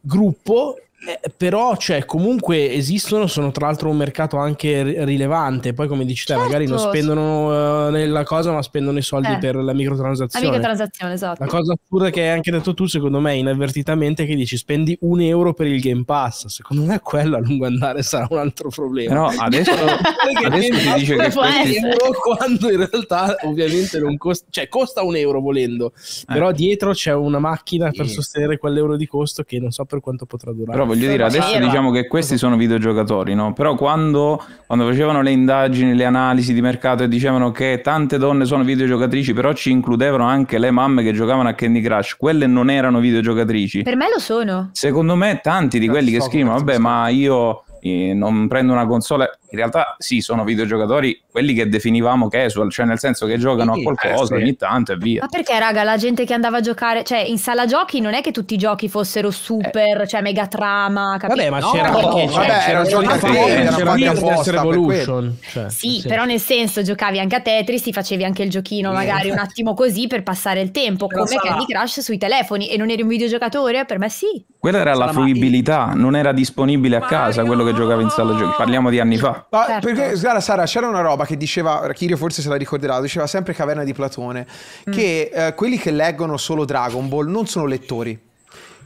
gruppo eh, però, cioè, comunque esistono, sono tra l'altro un mercato anche rilevante. Poi, come dici te, certo. magari non spendono uh, nella cosa, ma spendono i soldi eh. per la microtransazione. La microtransazione, esatto. La cosa assurda che hai anche detto tu, secondo me, inavvertitamente, è che dici spendi un euro per il Game Pass. Secondo me, quello a lungo andare sarà un altro problema. No, adesso, [laughs] adesso si dice che spendi un euro quando in realtà, ovviamente, non costa, cioè, costa un euro volendo, eh. però dietro c'è una macchina per sostenere quell'euro di costo che non so per quanto potrà durare. Però voglio dire, adesso diciamo che questi sono videogiocatori, no? Però quando, quando, facevano le indagini, le analisi di mercato e dicevano che tante donne sono videogiocatrici, però ci includevano anche le mamme che giocavano a Candy Crush, quelle non erano videogiocatrici. Per me lo sono. Secondo me tanti di quelli so, che scrivono, vabbè, ma io non prendo una console, in realtà sì, sono videogiocatori quelli che definivamo casual, cioè nel senso che giocano sì, a qualcosa eh, sì. ogni tanto e via. Ma perché raga, la gente che andava a giocare, cioè in sala giochi non è che tutti i giochi fossero super, eh. cioè mega trama, capito? Vabbè, ma no, c'era no, perché, cioè, vabbè, c'era, c'era, c'era, c'era, c'era, c'era, c'era, c'era Evolution. Cioè, sì, sì, però nel senso giocavi anche a Tetris, ti facevi anche il giochino magari un attimo così per passare il tempo, come Candy Crush sui telefoni e non eri un videogiocatore? Per me sì. Quella era la fruibilità, non era disponibile a casa quello che giocava in sala giochi. Parliamo di anni fa. Ma certo. perché, guarda, Sara, c'era una roba che diceva, Kirio forse se la ricorderà, diceva sempre Caverna di Platone, mm. che eh, quelli che leggono solo Dragon Ball non sono lettori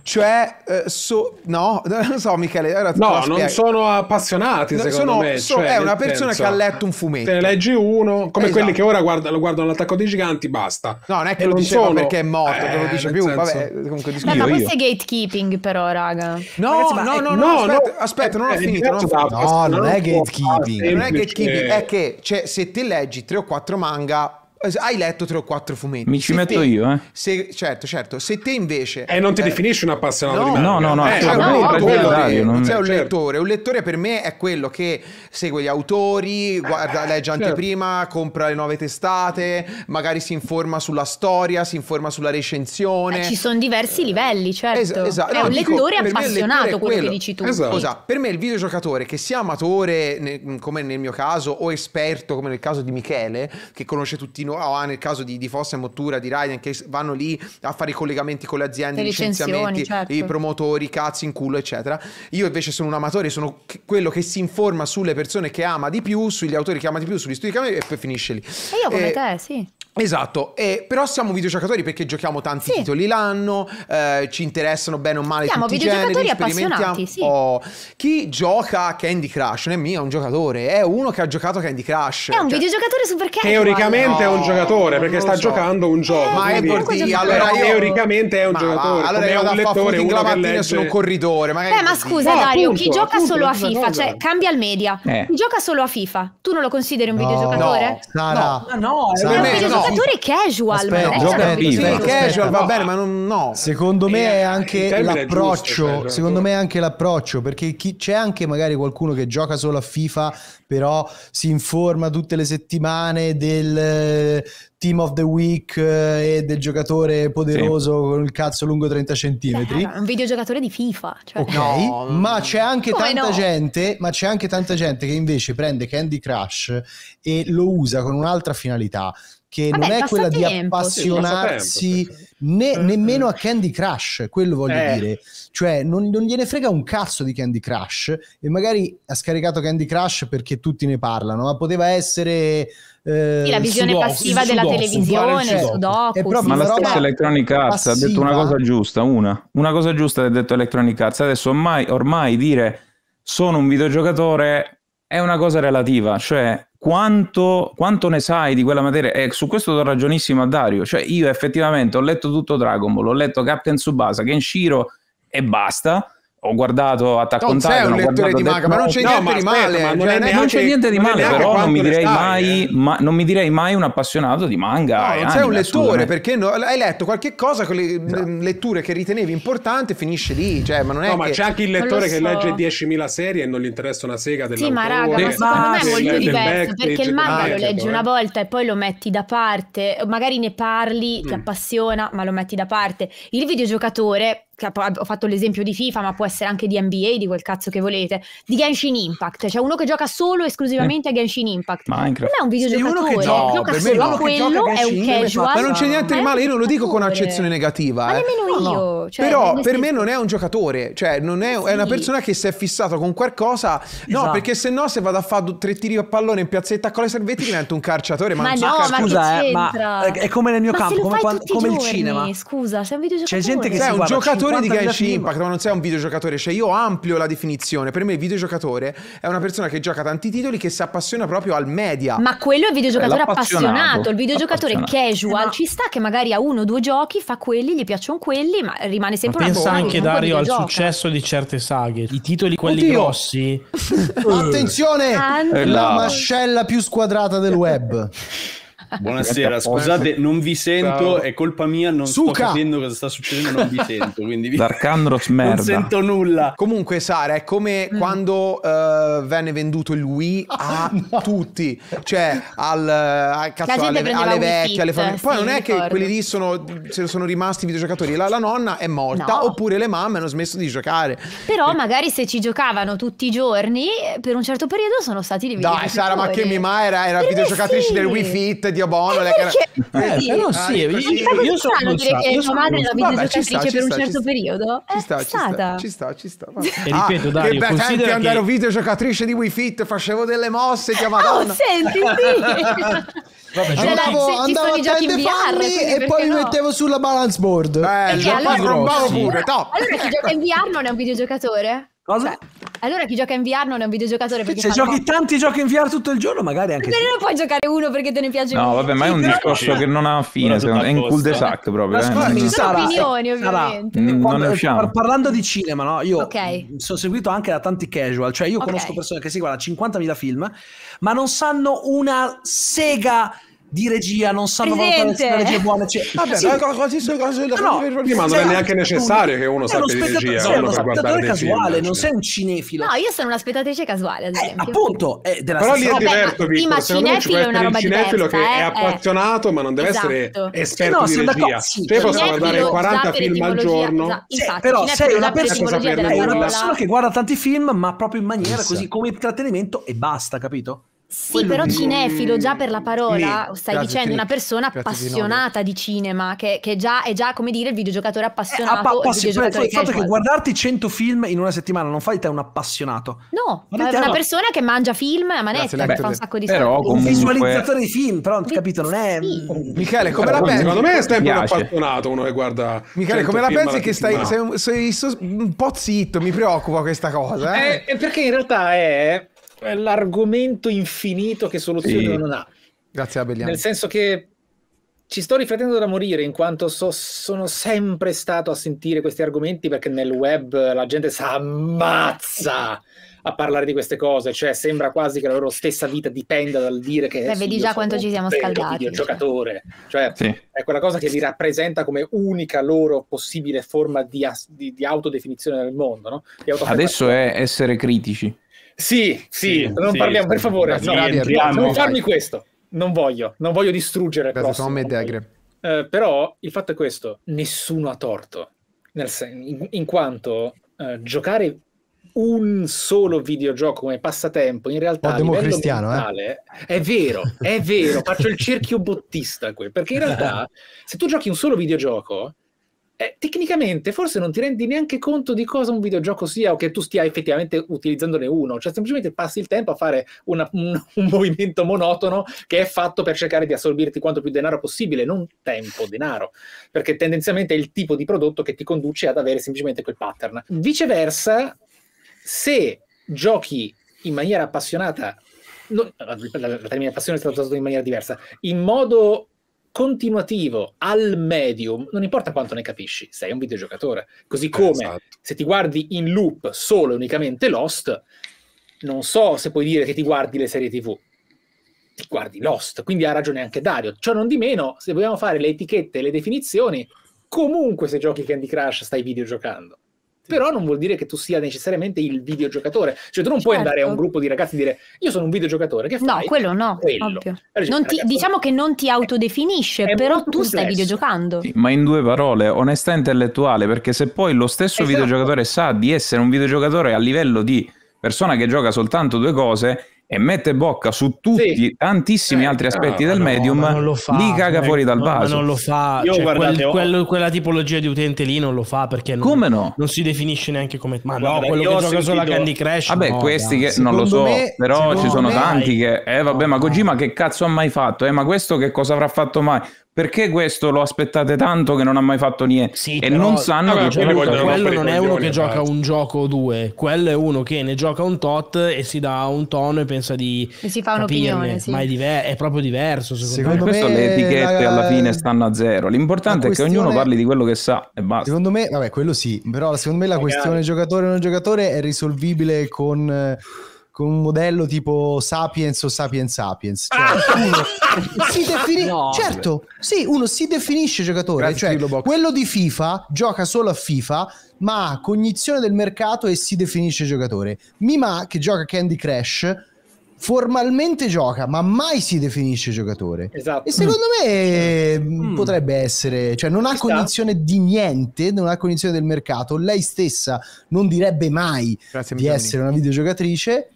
cioè eh, so, no, [laughs] non so Michele, allora no, non sono appassionati no, secondo sono, me, so, cioè, è una persona senso, che ha letto un fumetto. Te ne leggi uno, come esatto. quelli che ora guardano, lo guardano l'attacco dei giganti, basta. No, non è che e lo diceva sono... perché è morto, eh, non lo dice più, senso... vabbè, comunque Beh, ma questo è gatekeeping però, raga. No, Ragazzi, no, no, no, no, aspetta, no, eh, aspetta non ho eh, finito, No, non, è gatekeeping. Non è gatekeeping, è che cioè, se te leggi tre o quattro manga eh, hai letto tre o quattro fumetti. Mi ci se metto te, io, eh. Se, certo, certo. Se te invece... E eh, non ti eh, definisci un appassionato no, di manga. No, no, no. Eh, cioè, no, un lettore, sei un certo. lettore. Un lettore per me è quello che segue gli autori, guarda, legge certo. anteprima, compra le nuove testate, magari si informa sulla storia, si informa sulla recensione. Eh, ci sono diversi livelli, certo. Esatto. Esa- è un dico, lettore appassionato, lettore quello, quello che dici tu. Esatto. Cosa, per me il videogiocatore, che sia amatore, ne, come nel mio caso, o esperto, come nel caso di Michele, che conosce tutti nuova, ah, ah, nel caso di, di Fossa e Mottura, di Ryan, che vanno lì a fare i collegamenti con le aziende, i licenziamenti, certo. i promotori, cazzi in culo, eccetera. Io invece sono un amatore, sono quello che si informa sulle persone che ama di più, sugli autori che ama di più, sugli studi che ama di più e poi finisce lì. E io come e... Eh, te, sì. Esatto, eh, però siamo videogiocatori perché giochiamo tanti sì. titoli l'anno, eh, ci interessano bene o male siamo tutti i generi, sperimentiamo. Sì. Oh, chi gioca Candy Crush non è mio, è un giocatore, è uno che ha giocato Candy Crush. È un cioè, videogiocatore super casual. Teoricamente no, è un giocatore perché sta so. giocando un eh, gioco. Eh, ma è bordi, allora io... teoricamente è un ma giocatore. Ma allora è un lettore, uno la mattina legge... sono un corridore. Magari... Beh, ma scusa no, Dario, appunto, chi gioca appunto, solo a FIFA, cioè cambia il media, eh. chi gioca solo a FIFA, tu non lo consideri un videogiocatore? No, no, no, no giocatore casual, aspetta, ma giocatore casual va bene, ma non, no. Secondo me eh, è anche l'approccio, cioè, giusto, secondo me è anche l'approccio, perché c'è anche magari qualcuno che gioca solo a FIFA, però si informa tutte le settimane del eh, team of the week eh, e del giocatore poderoso sì. con il cazzo lungo 30 centimetri. un videogiocatore di FIFA. Cioè. Ok, no, ma c'è anche tanta no? gente, ma c'è anche tanta gente che invece prende Candy Crush e lo usa con un'altra finalità che Vabbè, non è quella di appassionarsi sì. né, mm-hmm. nemmeno a Candy Crush, quello voglio eh. dire. Cioè, non, non, gliene frega un cazzo di Candy Crush e magari ha scaricato Candy Crush perché tutti ne parlano, ma poteva essere... Eh, sì, la visione sudoku, passiva sudoku, della televisione, sudoku. sudoku. È proprio ma la stessa Electronic Arts passiva. ha detto una cosa giusta, una. Una cosa giusta ha detto Electronic Arts. Adesso ormai, ormai dire sono un videogiocatore è una cosa relativa, cioè quanto, quanto ne sai di quella materia? E su questo do ragionissimo a Dario, cioè io effettivamente ho letto tutto Dragon Ball, ho letto Captain Subasa, Kenshiro e basta, ho guardato Attack on Titan, un lettore di manga, ma non c'è niente di male, non cioè, c'è niente di male, però non mi direi mai eh. ma non mi direi mai un appassionato di manga. No, non sei un lettore perché no, hai letto qualche cosa con le esatto. Mm, letture che ritenevi importante finisce lì, cioè, ma non è No, che... ma c'è anche il lettore so. che legge 10.000 serie e non gli interessa una sega della Sì, ma raga, ma secondo me è molto diverso perché il manga lo leggi una volta e poi lo metti da parte, magari ne parli, ti mm. appassiona, ma lo metti da parte. Il videogiocatore ho fatto l'esempio di FIFA, ma può essere anche di NBA, di quel cazzo che volete, di Genshin Impact. cioè uno che gioca solo e esclusivamente a Genshin Impact. Minecraft. Non è un videogiocatore, gioca, per solo a quello, è un casual. Ma non c'è niente di male, io non lo dico con accezione negativa. Ma eh. io. No, no. Cioè, Però per me non è un giocatore, cioè non è, sì. Eh è una persona che si è fissata con qualcosa. No, esatto. perché se no se vado a fare tre tiri a pallone in piazzetta con le servette divento un calciatore. Ma, ma non no, car- ma scusa, eh, ma è come nel mio ma campo, come, quando, come il cinema. Scusa, sei un videogiocatore. C'è gente che cioè, si guarda giocatore di Genshin Impact, ma non sei un videogiocatore, cioè io amplio la definizione. Per me il videogiocatore è una persona che gioca tanti titoli che si appassiona proprio al media. Ma quello è il videogiocatore appassionato, il videogiocatore casual eh, ma... ci sta che magari ha uno o due giochi, fa quelli, gli piacciono quelli, ma rimane sempre ma una pensa anche Dario al successo di certe saghe, i titoli quelli Oddio. grossi. [laughs] Attenzione! Andrew. La mascella più squadrata del [laughs] web. Buonasera, scusate, non vi sento, Ciao. è colpa mia, non Suca! sto capendo cosa sta succedendo, non vi sento, quindi vi... Darkandros merda. Non sento nulla. Comunque Sara, è come mm. quando uh, venne venduto il Wii [laughs] a no. tutti, cioè al, eh, cazzo, alle, alle vecchie, alle famiglie. Poi sì, non è ricordo. che quelli lì sono, sono rimasti videogiocatori, la, la nonna è morta no. oppure le mamme hanno smesso di giocare. Però e... magari se ci giocavano tutti i giorni, per un certo periodo sono stati dei videogiocatori. Dai Sara, ma che mi mai era, era videogiocatrice sì. del Wii Fit Dio Bono. Le can... eh, eh però sì, ah, sì. io, io sono strano dire che tua madre è videogiocatrice per un certo periodo. Eh, ci sta, ci sta, ci sta, ci sta. E ripeto, ah, Dario, considera che... andare videogiocatrice di Wii Fit, facevo delle mosse, che Oh, senti, sì. [laughs] Vabbè, cioè, andavo, se, andavo a prendere e poi mi no? mettevo sulla balance board. Bello, allora, poi allora, pure. Top. Allora chi gioca in VR non è un videogiocatore? Cosa? Cioè, allora chi gioca in VR non è un videogiocatore perché se giochi po- tanti giochi in VR tutto il giorno, magari anche Perché ne puoi giocare uno perché te ne piace No, vabbè, ma è un discorso che non ha fine, è un cul de sac proprio, ma eh. Ci sono opinioni, ovviamente. Sarà, mm, non ne usciamo. Parlando di cinema, no? Io okay. Mm, sono seguito anche da tanti casual, cioè io conosco persone che seguono 50.000 film, ma non sanno una sega di regia non sanno valutare se la regia buona. Cioè, Vabbè, sì. quasi sono cose da no, no, prima non è neanche necessario che uno eh, sappia di regia. Sei uno spettatore casuale, film, non cioè. sei un cinefilo. No, io sono una spettatrice casuale, ad eh, esempio. Eh, appunto, è della Però lì è diverso, Prima cinefilo è una roba cinefilo che è eh, appassionato, ma non deve esatto. essere esperto di regia. Te posso guardare 40 film al giorno. Esatto, esatto, però sei una persona che guarda tanti film, ma proprio in maniera così come intrattenimento e basta, capito? Sì, però dico. cinefilo, già per la parola, mi, stai grazie, dicendo, una persona grazie, appassionata di, di cinema, che, che, già, è già, come dire, il videogiocatore eh, appassionato. Eh, il videogiocatore fatto che guardarti 100 film in una settimana non fa di te un appassionato. No, ma è una persona che mangia film a manetta, grazie, che fa un sacco di però, soldi. Comunque... Un visualizzatore di film, però, Vi... capito, non è... Sì. Michele, come però, la pensi? Secondo me è sempre un appassionato uno che guarda Michele, come la pensi che stai... Sei un po' zitto, mi preoccupa questa cosa. Eh. Eh, perché in realtà è è l'argomento infinito che soluzione sì. non ha. Grazie a Belliano. Nel senso che ci sto riflettendo da morire in quanto so, sono sempre stato a sentire questi argomenti perché nel web la gente si ammazza a parlare di queste cose, cioè sembra quasi che la loro stessa vita dipenda dal dire che... Beh, vedi già quanto ci siamo scaldati. Un giocatore, cioè, sì. è quella cosa che li rappresenta come unica loro possibile forma di, di, di autodefinizione del mondo. No? Adesso è essere critici sì, sì, sì non sì, parliamo, per favore, no, entriamo, non farmi questo. Non voglio, non voglio distruggere Beh, Tom e Degre. Eh, però il fatto è questo, nessuno ha torto, sen- in, in, quanto eh, giocare un solo videogioco come passatempo in realtà oh, democristiano eh. mentale, eh? è vero è vero faccio il [laughs] cerchio bottista qui perché in realtà se tu giochi un solo videogioco eh, tecnicamente forse non ti rendi neanche conto di cosa un videogioco sia o che tu stia effettivamente utilizzandone uno, cioè semplicemente passi il tempo a fare una, un, [laughs] un, movimento monotono che è fatto per cercare di assorbirti quanto più denaro possibile, non tempo, denaro, perché tendenzialmente è il tipo di prodotto che ti conduce ad avere semplicemente quel pattern. Viceversa, se giochi in maniera appassionata, no, la, la, la termine passione è stata usata in maniera diversa, in modo continuativo al medium, non importa quanto ne capisci, sei un videogiocatore. Così eh, come esatto. se ti guardi in loop solo e unicamente Lost, non so se puoi dire che ti guardi le serie TV. Ti guardi Lost, quindi ha ragione anche Dario. Ciò non di meno, se vogliamo fare le etichette e le definizioni, comunque se giochi Candy Crush stai videogiocando però non vuol dire che tu sia necessariamente il videogiocatore. Cioè tu non certo. puoi andare a un certo. gruppo di ragazzi e dire io sono un videogiocatore, che fai? No, quello no, quello. Allora, ti, diciamo che non ti eh, autodefinisce, è, però è tu complesso. stai videogiocando. Sì, ma in due parole, onestà intellettuale, perché se poi lo stesso esatto. videogiocatore sa di essere un videogiocatore a livello di persona che gioca soltanto due cose e mette bocca su tutti sì. tantissimi eh. altri ah, aspetti no, del no, medium fa, li caga fuori dal vaso non lo fa Io cioè, guardate, quel, ho... quel, quella tipologia di utente lì non lo fa perché non, come no? non si definisce neanche come ma no, no quello che gioca sentito... solo a Candy Crash vabbè questi che secondo non lo so me, però ci sono tanti hai... che eh vabbè ma Kojima che cazzo ha mai fatto eh ma questo che cosa avrà fatto mai perché questo lo aspettate tanto che non ha mai fatto niente sì, e però, non sanno vabbè, che quello, quello non è uno che gioca un gioco o due quello è uno che ne gioca un tot e si dà un tono e pensa pensa di e si fa un'opinione, sì. ma è, diver- è, proprio diverso. Secondo, secondo me, questo le etichette la... alla fine stanno a zero. L'importante questione... è che ognuno parli di quello che sa e basta. Secondo me, vabbè, quello sì, però secondo me la Magari. questione giocatore o non giocatore è risolvibile con un modello tipo Sapiens o Sapiens Sapiens. Cioè, uno [laughs] si defini- no, certo, sì, uno si definisce giocatore, cioè quello di FIFA gioca solo a FIFA, ma ha cognizione del mercato e si definisce giocatore. Mima che gioca Candy Crush formalmente gioca, ma mai si definisce giocatore. Esatto. E secondo me mm. mm potrebbe essere, cioè non ha Ci cognizione sta. di niente, non ha cognizione del mercato, lei stessa non direbbe mai Grazie, di essere una videogiocatrice.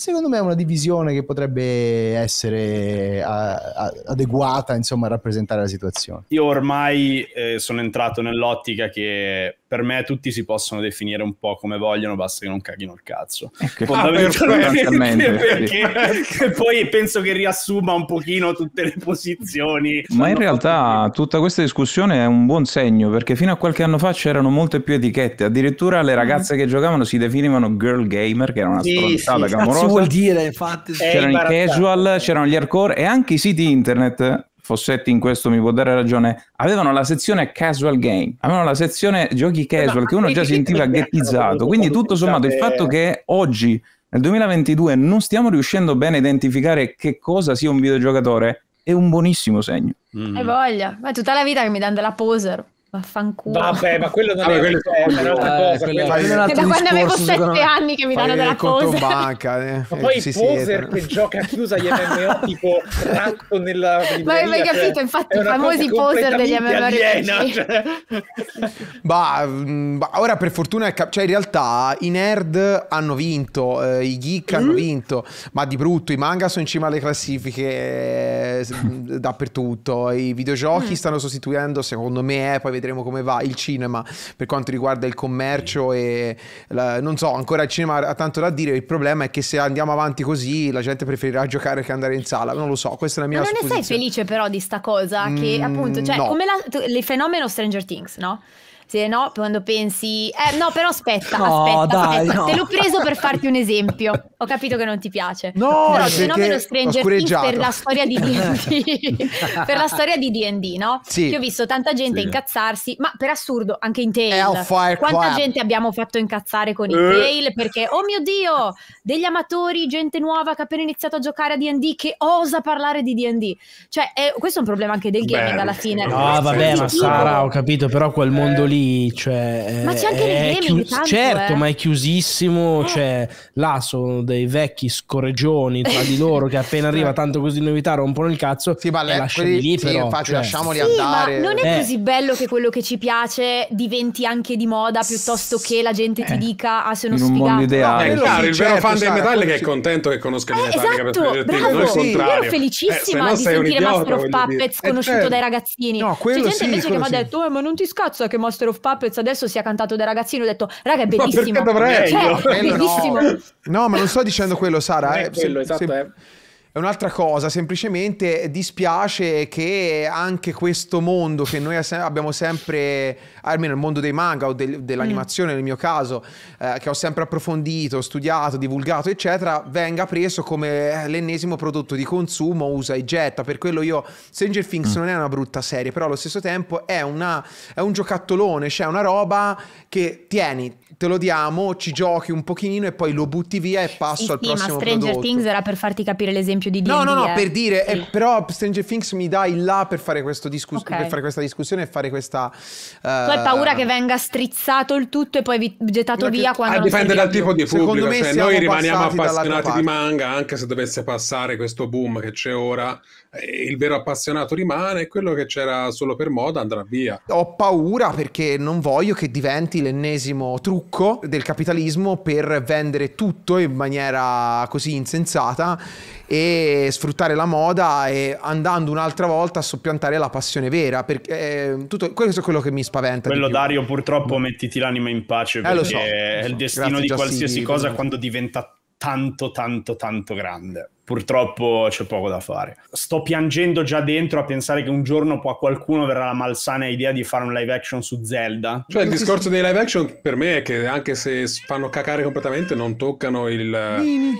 Secondo me è una divisione che potrebbe essere a, a, adeguata insomma, a rappresentare la situazione. Io ormai eh, sono entrato nell'ottica che per me tutti si possono definire un po' come vogliono, basta che non caghino il cazzo. Eh, che Fondamentalmente, ah, perché, sì. [laughs] poi penso che riassuma un pochino tutte le posizioni. Ma in realtà fatto... tutta questa discussione è un buon segno, perché fino a qualche anno fa c'erano molte più etichette, addirittura le mm. ragazze mm-hmm. che giocavano si definivano girl gamer, che era una sì, stronzata sì, Cosa vuol dire, infatti. Eh, c'erano i casual, c'erano gli hardcore e anche i siti internet Fossetti in questo mi può dare ragione, avevano la sezione casual game, avevano la sezione giochi esatto. casual che uno già sentiva ghettizzato, quindi tutto sommato il fatto che oggi nel 2022 non stiamo riuscendo bene a identificare che cosa sia un videogiocatore è un buonissimo segno. Mm. E voglia, ma è tutta la vita che mi danno della poser. Vaffanculo. Vabbè, ma quello non Vabbè, è, è, è un'altra eh, cosa. Quello, quello, quello è da quando avevo sette anni che mi danno della pose. Banca, eh. Ma poi il poser che gioca chiusa gli MMO [laughs] tipo ratto nella libreria, Ma hai capito? Cioè, infatti i famosi poser degli MMO cioè. bah, ma mm, ora per fortuna è cioè in realtà i nerd hanno vinto, eh, i geek mm. hanno vinto, ma di brutto i manga sono in cima alle classifiche eh, [laughs] dappertutto, i videogiochi mm. stanno sostituendo secondo me eh, poi vedremo come va il cinema per quanto riguarda il commercio e la, non so, ancora il cinema ha tanto da dire, il problema è che se andiamo avanti così la gente preferirà giocare che andare in sala, non lo so, questa è la mia Ma non ne sei felice però di sta cosa che mm, appunto, cioè no. come la, il fenomeno Stranger Things, no? grazie, no? Quando pensi, eh no, però aspetta, [laughs] no, aspetta, dai, aspetta. No. te l'ho preso per farti un esempio. Ho capito che non ti piace. No, però il fenomeno Stranger Things [laughs] per la storia di D&D, per la storia di D&D, no? Sì. Che ho visto tanta gente sì. incazzarsi, ma per assurdo anche in Tale. Quanta clap. gente abbiamo fatto incazzare con uh. in eh. Tale perché oh mio Dio, degli amatori, gente nuova che ha appena iniziato a giocare a D&D che osa parlare di D&D. Cioè, è, eh, questo è un problema anche del gaming alla fine. No, vabbè, ma Sara, ho capito, però quel eh. mondo lì lì, cioè, eh, ma c'è anche nel gaming, chius- tanto, certo, eh. ma è chiusissimo. Eh. Cioè, là sono dei vecchi scorreggioni tra di loro che appena [laughs] arriva tanto così di novità rompono il cazzo. Sì, ma le, quelli, lì, sì, però, infatti, cioè. lasciamoli sì, andare. non è eh. così bello che quello che ci piace diventi anche di moda piuttosto che la gente ti eh. dica ah, sono sfigato. mondo ideale. No, eh, chiaro, il certo, vero fan dei metalli che è contento che conosca eh, Metallica esatto, bravo, sì. io ero felicissima di sentire Master of Puppets conosciuto certo. dai ragazzini. C'è gente invece che mi ha detto ma non ti scazza che Master of Puppets adesso sia cantato dai ragazzini, ho detto, raga, è bellissimo. Ma perché dovrei? Cioè, è bellissimo. No. no. ma non sto dicendo quello, Sara. Non è eh, quello, eh, esatto, se... eh. È un'altra cosa, semplicemente dispiace che anche questo mondo che noi abbiamo sempre, almeno il mondo dei manga o del, dell'animazione mm. nel mio caso, eh, che ho sempre approfondito, studiato, divulgato, eccetera, venga preso come l'ennesimo prodotto di consumo, usa e getta. Per quello io, Stranger Things mm. non è una brutta serie, però allo stesso tempo è, una, è un giocattolone, cioè una roba che tieni, te lo diamo, ci giochi un pochino e poi lo butti via e passo sì, al sì, prossimo ma Stranger prodotto. Things era per farti capire l'esempio esempio di D&D. No, no, no, eh. per dire, eh, sì. eh, però Stranger Things mi dai là per fare, discuss- okay. per fare questa discussione e fare questa... Uh... Tu hai eh, paura che venga strizzato il tutto e poi vi- gettato che... via quando... Ah, dipende dal tipo di pubblico, cioè, me cioè, noi rimaniamo appassionati di manga anche se dovesse passare questo boom che c'è ora eh, il vero appassionato rimane e quello che c'era solo per moda andrà via. Ho paura perché non voglio che diventi l'ennesimo trucco del capitalismo per vendere tutto in maniera così insensata e sfruttare la moda e andando un'altra volta a soppiantare la passione vera perché eh, tutto, questo è quello che mi spaventa. Quello Dario purtroppo mettiti l'anima in pace eh, perché eh, so, è so. il destino Grazie, di qualsiasi sì, cosa quando diventa tanto tanto tanto grande purtroppo c'è poco da fare. Sto piangendo già dentro a pensare che un giorno a qualcuno verrà la malsana idea di fare un live action su Zelda. Cioè, il discorso dei live action per me è che anche se fanno cacare completamente, non toccano il,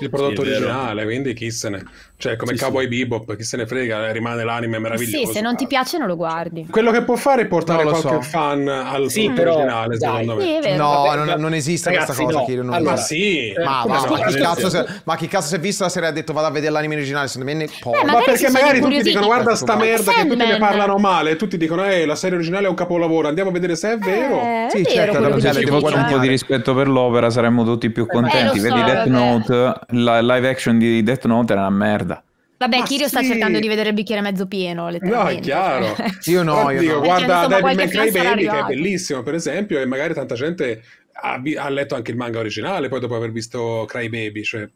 il prodotto sì, originale, quindi chi se ne. Cioè, come sì, Cowboy sì. Bebop, chi se ne frega, rimane l'anime meraviglioso. Sì, se non ti piace non lo guardi. Quello che può fare è portare no, qualche so. fan al sì, prodotto però, originale, dai, secondo me. No, non, non, esiste ragazzi, questa cosa, no. Allora, ma eh, sì, ma, ma, ma, chi cazzo si è, visto la serie ha detto vado a vedere vedere l'anime originale, secondo me ne può. ma perché magari tutti dicono guarda sta merda che tutti ne parlano male, tutti dicono eh la serie originale è un capolavoro, andiamo a vedere se è eh, vero. Eh, sì, è certo, vero, se ci fosse cioè. un po' di rispetto per l'opera saremmo tutti più eh, contenti. Eh, so, Vedi Death Note, la live action di Death Note era una merda. Vabbè, ah, Kirio sì. sta cercando di vedere il bicchiere mezzo pieno, ah, No, è cioè. chiaro. io no, Oddio, io no. guarda Devil May Cry Baby, che è bellissimo, per esempio, e magari tanta gente ha, ha, letto anche il manga originale poi dopo aver visto Cry Baby, cioè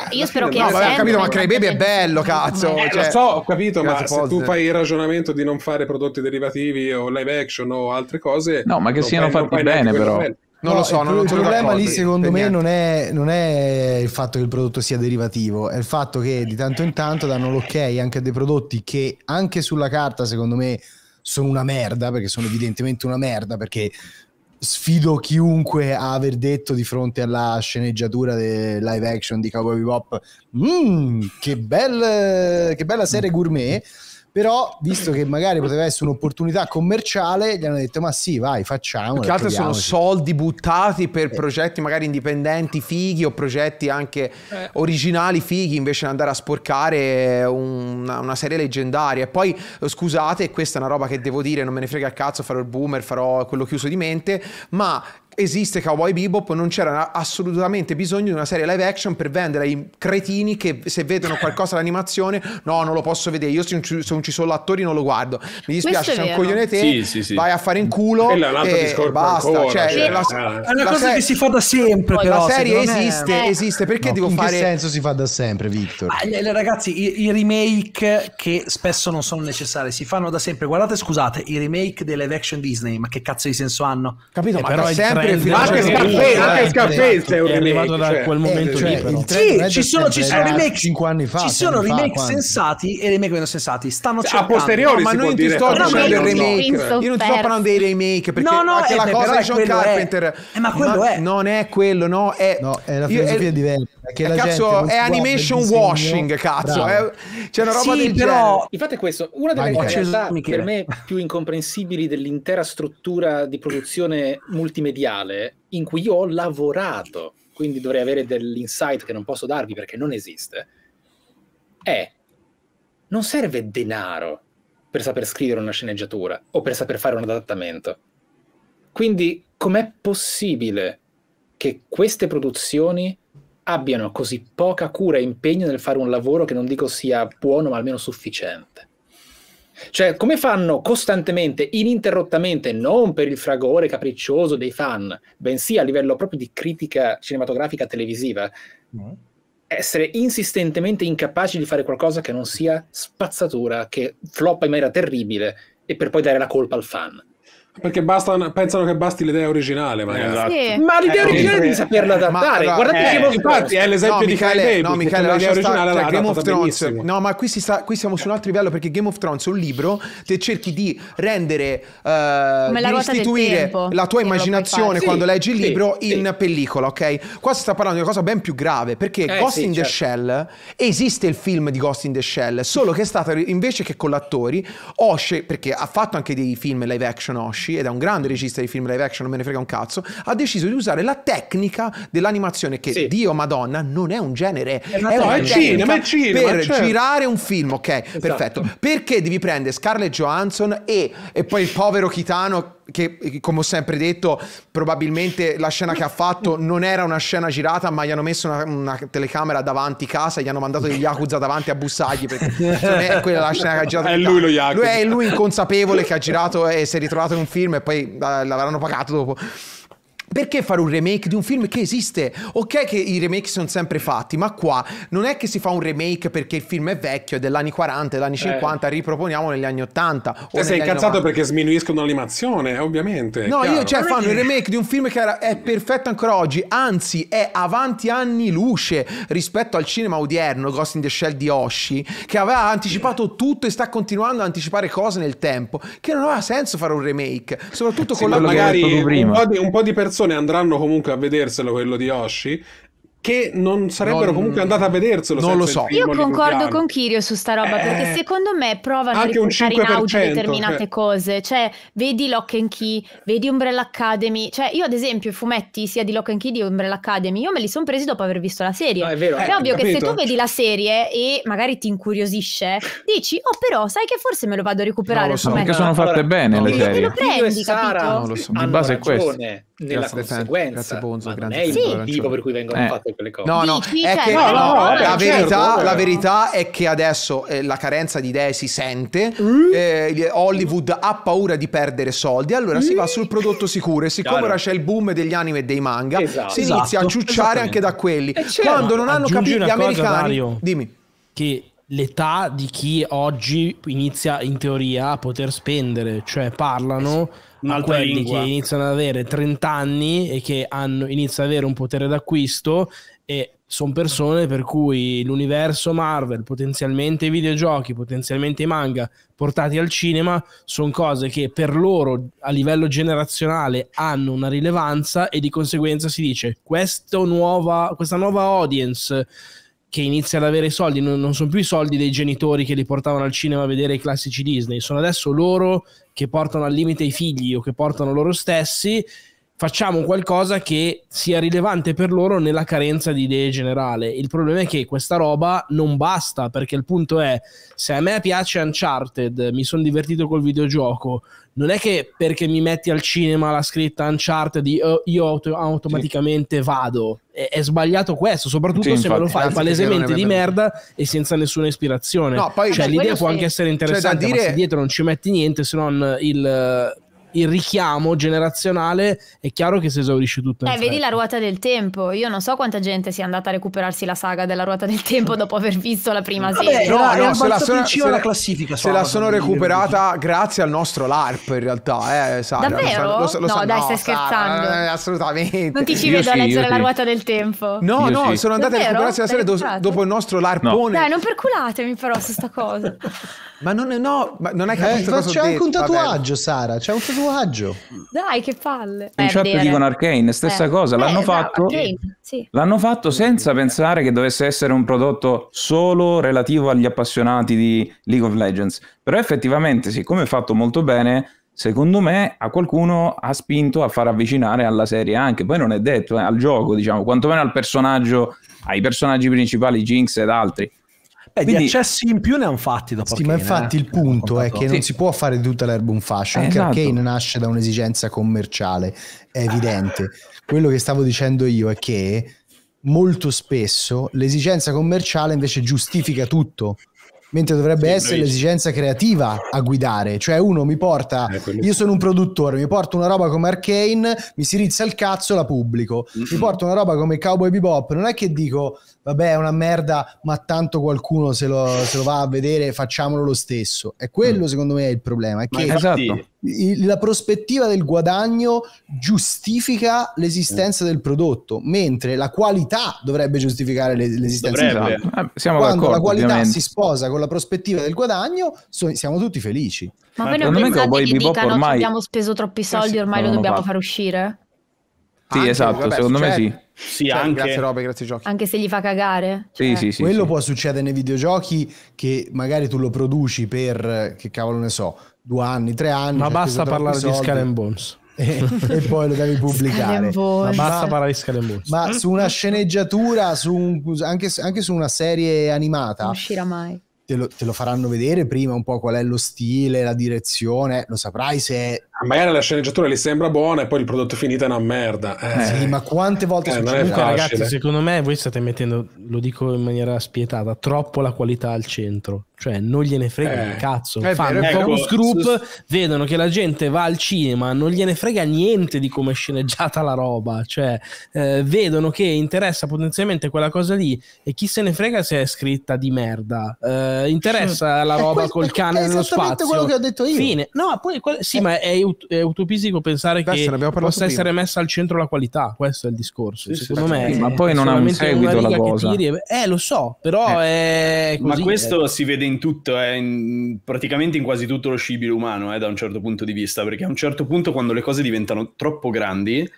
eh, io spero che... No, vabbè, ho capito, ma Cray Baby è bello, cazzo. Eh, cioè, lo so, ho capito, ma se tu fai il ragionamento di non fare prodotti derivativi o live action o altre cose... No, ma che siano fatti bene, però. Non no, lo so, il, il problema lì secondo me non è, non è, il fatto che il prodotto sia derivativo, è il fatto che di tanto in tanto danno l'ok anche a dei prodotti che anche sulla carta secondo me sono una merda, perché sono evidentemente una merda, perché sfido chiunque a aver detto di fronte alla sceneggiatura del live action di Cowboy Bebop mm, che, bel, che bella serie gourmet però, visto che magari poteva essere un'opportunità commerciale, gli hanno detto: Ma sì, vai, facciamo. Che altro sono soldi buttati per eh. progetti magari indipendenti fighi o progetti anche eh. originali fighi invece di andare a sporcare una, una, serie leggendaria. E poi, scusate, questa è una roba che devo dire, non me ne frega il cazzo, farò il boomer, farò quello chiuso di mente. Ma esiste Cowboy Bebop, non c'era assolutamente bisogno di una serie live action per vendere ai cretini che se vedono qualcosa l'animazione, no, non lo posso vedere, io se non ci, sono attori non lo guardo. Mi dispiace, sei un coglione te, sì, sì, sì. vai a fare in culo e, e basta. Ancora, cioè, cioè, la, eh. è una cosa che si fa da sempre, però. La serie esiste, è... Eh. esiste, perché no, devo in fare... In che senso si fa da sempre, Victor? Ah, ragazzi, i, i remake che spesso non sono necessari, si fanno da sempre. Guardate, scusate, i remake delle live action Disney, ma che cazzo di senso hanno? Capito, eh, ma però da sempre anche, Scarface, è un remake. da cioè. quel momento eh, lì, cioè, Sì, ci sono, ci sono remake. 5 anni fa. Ci sono remake sensati e remake meno sensati. Stanno cercando. A posteriori, ma non ti sto dicendo il remake. Io non ti sto parlando dei remake perché anche eh, la cosa di John Carpenter. Eh, ma quello è. Non è quello, no. È la filosofia diversa. Cazzo, è animation washing, cazzo. C'è cioè, una roba del genere. Infatti è questo. Una delle realtà per me più incomprensibili dell'intera struttura di produzione multimediale spaziale in cui io ho lavorato, quindi dovrei avere dell'insight che non posso darvi perché non esiste, è non serve denaro per saper scrivere una sceneggiatura o per saper fare un adattamento. Quindi com'è possibile che queste produzioni abbiano così poca cura e impegno nel fare un lavoro che non dico sia buono ma almeno sufficiente? Cioè, come fanno costantemente, ininterrottamente, non per il fragore capriccioso dei fan, bensì a livello proprio di critica cinematografica televisiva, mm. essere insistentemente incapaci di fare qualcosa che non sia spazzatura, che floppa in maniera terribile e per poi dare la colpa al fan? Perché bastano, pensano che basti l'idea originale, magari. Esatto. Sì. Ma l'idea eh, originale devi saperla adattare. Ma, Guardate eh, che eh, infatti è l'esempio no, di Michele, Baby, no, Michele, l'idea originale cioè, Game of Thrones. No, ma qui, sta, qui, siamo su un altro livello perché Game of Thrones è un libro che cerchi di rendere uh, di restituire la tua immaginazione quando sì, leggi il libro sì, in pellicola, ok? Qua si sta parlando di una cosa ben più grave perché eh, Ghost in the certo. Shell esiste il film di Ghost in the Shell, solo che è stato invece che con l'attore Osh perché ha fatto anche dei film live action Osh Miyoshi, ed è un grande regista di film live action, non me ne frega un cazzo, ha deciso di usare la tecnica dell'animazione che, sì. Dio Madonna, non è un genere. Eh, è, una è, una è cinema, è cinema. Per certo. girare un film, ok, esatto. perfetto. Perché devi prendere Scarlett Johansson e, e poi il povero Kitano che come ho sempre detto probabilmente la scena che ha fatto non era una scena girata ma gli hanno messo una, una telecamera davanti casa gli hanno mandato degli Yakuza davanti a bussagli perché non è quella la scena che ha girato è lui lo Yakuza lui è lui inconsapevole che ha girato e si è ritrovato in un film e poi eh, l'avranno pagato dopo perché fare un remake di un film che esiste? Ok che i remake sono sempre fatti, ma qua non è che si fa un remake perché il film è vecchio, è degli anni 40, degli anni 50, eh. riproponiamo negli anni 80. Cioè, sei incazzato perché sminuiscono l'animazione, ovviamente. No, chiaro. io cioè fanno il remake di un film che era, è perfetto ancora oggi, anzi è avanti anni luce rispetto al cinema odierno, Ghost in the Shell di Oshi, che aveva anticipato tutto e sta continuando a anticipare cose nel tempo, che non aveva senso fare un remake, soprattutto sì, con la... Magari un po, di, un po' di persone persone andranno comunque a vederselo quello di Yoshi che non sarebbero non, comunque andate a vederselo. Non lo so. Io concordo con Kirio su sta roba, eh, perché secondo me provano a riportare in auge determinate eh. cose. Cioè, vedi Lock and Key, vedi Umbrella Academy. Cioè, io ad esempio i fumetti sia di Lock and Key di Umbrella Academy, io me li sono presi dopo aver visto la serie. No, è vero. Eh, è ovvio capito? che se tu vedi la serie e magari ti incuriosisce, dici, oh però, sai che forse me lo vado a recuperare. Non lo so, perché sono fatte allora, bene no, le serie. Te lo prendi, capito? Non lo so, in base ragione. è questo nella grazie conseguenza. Grazie Bonzo, grazie. È il sì. motivo per cui vengono eh. fatte quelle cose. No, no, è cioè, che, no, no, no la, certo. verità, certo. la, verità, è che adesso eh, la carenza di idee si sente, mm. Eh, Hollywood ha paura di perdere soldi, allora mm. si va mm. sul prodotto sicuro e siccome ora c'è il boom degli anime e dei manga, esatto. si inizia esatto. a ciucciare anche da quelli. Eh, certo. Quando non hanno capito gli americani... dimmi. Che l'età di chi oggi inizia in teoria a poter spendere, cioè parlano a quelli lingua. che iniziano ad avere 30 anni e che hanno, iniziano ad avere un potere d'acquisto e sono persone per cui l'universo Marvel, potenzialmente i videogiochi, potenzialmente i manga portati al cinema, sono cose che per loro a livello generazionale hanno una rilevanza e di conseguenza si dice nuova, questa nuova audience che inizia ad avere soldi, non, non sono più i soldi dei genitori che li portavano al cinema a vedere i classici Disney, sono adesso loro che portano al limite i figli o che portano loro stessi facciamo qualcosa che sia rilevante per loro nella carenza di idee generale. Il problema è che questa roba non basta, perché il punto è, se a me piace Uncharted, mi sono divertito col videogioco, non è che perché mi metti al cinema la scritta Uncharted io, eh, io auto- automaticamente sì. vado. È, è, sbagliato questo, soprattutto sì, infatti, se me lo fai palesemente di merda e senza nessuna ispirazione. No, poi, cioè, cioè l'idea può sì. anche essere cioè, interessante, cioè, dire... ma se dietro non ci metti niente se non il il richiamo generazionale è chiaro che si esaurisce tutto. Eh, vedi la ruota del tempo. Io non so quanta gente sia andata a recuperarsi la saga della ruota del tempo dopo aver visto la prima serie. No, no, no se, la sono, se, la, classifica, se la sono recuperata grazie al nostro LARP in realtà. Eh, Sara, Davvero? Lo, lo, lo no, dai, no, stai scherzando. Sara, eh, assolutamente. Non ti ci io vedo sì, a leggere la sì. ruota del tempo. No, io no, sì. sono andata a recuperarsi la serie do, dopo il nostro LARPone. Dai, non perculatemi però su sta cosa. [laughs] ma non è, no, ma non è eh, capito C'è anche un tatuaggio, Sara. C'è un tatuaggio agio. Dai, che palle. In eh, chat dicono Arcane, stessa eh. cosa, eh, l'hanno, eh, fatto, sì. l'hanno fatto senza pensare che dovesse essere un prodotto solo relativo agli appassionati di League of Legends. Però effettivamente, siccome è fatto molto bene, secondo me a qualcuno ha spinto a far avvicinare alla serie anche, poi non è detto, eh, al gioco diciamo, quantomeno al personaggio, ai personaggi principali Jinx ed altri, Beh, Quindi, accessi in più ne hanno fatti dopo sì, Arcane, ma infatti eh? il punto è che sì. non si può fare di tutta l'erba un fascio, eh, anche esatto. Arcane nasce da un'esigenza commerciale, è evidente. Quello che stavo dicendo io è che molto spesso l'esigenza commerciale invece giustifica tutto mentre dovrebbe sì, essere noi... l'esigenza creativa a guidare, cioè uno mi porta, eh, io sono un produttore, mi porto una roba come Arcane, mi si rizza il cazzo, la pubblico, mm-hmm. mi porto una roba come Cowboy Bebop, non è che dico vabbè è una merda ma tanto qualcuno se lo, se lo va a vedere facciamolo lo stesso è quello mm. secondo me il problema è che esatto. la prospettiva del guadagno giustifica l'esistenza mm. del prodotto mentre la qualità dovrebbe giustificare l'esistenza dovrebbe. del prodotto eh, siamo quando la qualità ovviamente. si sposa con la prospettiva del guadagno so, siamo tutti felici ma, voi non pensate che dicano ormai... abbiamo speso troppi soldi eh ormai lo dobbiamo far uscire? Sì, anche, esatto, vabbè, secondo succede. me sì. Sì, cioè, anche... Grazie Robe, grazie giochi. Anche se gli fa cagare. Cioè... Sì, sì, sì, Quello sì. può succedere nei videogiochi che magari tu lo produci per, che cavolo ne so, due anni, tre anni. Ma cioè basta [laughs] [laughs] parlare di Skull and Bones. E, e, poi lo devi pubblicare. Ma basta parlare di Skull Ma su una sceneggiatura, su un, anche, anche, su una serie animata. Non uscirà mai. Te lo, te lo faranno vedere prima un po' qual è lo stile, la direzione. Lo saprai se è magari la sceneggiatura gli sembra buona e poi il prodotto finito è una merda. Eh, eh, sì, ma quante volte eh, succede? Comunque, ragazzi, secondo me voi state mettendo, lo dico in maniera spietata, troppo la qualità al centro. Cioè, non gliene frega un eh. cazzo. Fanno vero, focus ecco, group, s- vedono che la gente va al cinema, non gliene frega niente di come è sceneggiata la roba. Cioè, eh, vedono che interessa potenzialmente quella cosa lì e chi se ne frega se è scritta di merda. Eh, interessa la roba col cane nello spazio. È esattamente quello che ho detto io. Fine. No, poi, sì, ma è ut- è utopistico pensare Beh, che possa prima. essere messa al centro la qualità, questo è il discorso. Sì, secondo sì, me, sì. ma poi non ha un seguito la cosa. Tiri, eh, lo so, però eh. è così, Ma questo eh. si vede in tutto, eh, in, praticamente in quasi tutto lo scibile umano, eh, da un certo punto di vista, perché a un certo punto quando le cose diventano troppo grandi,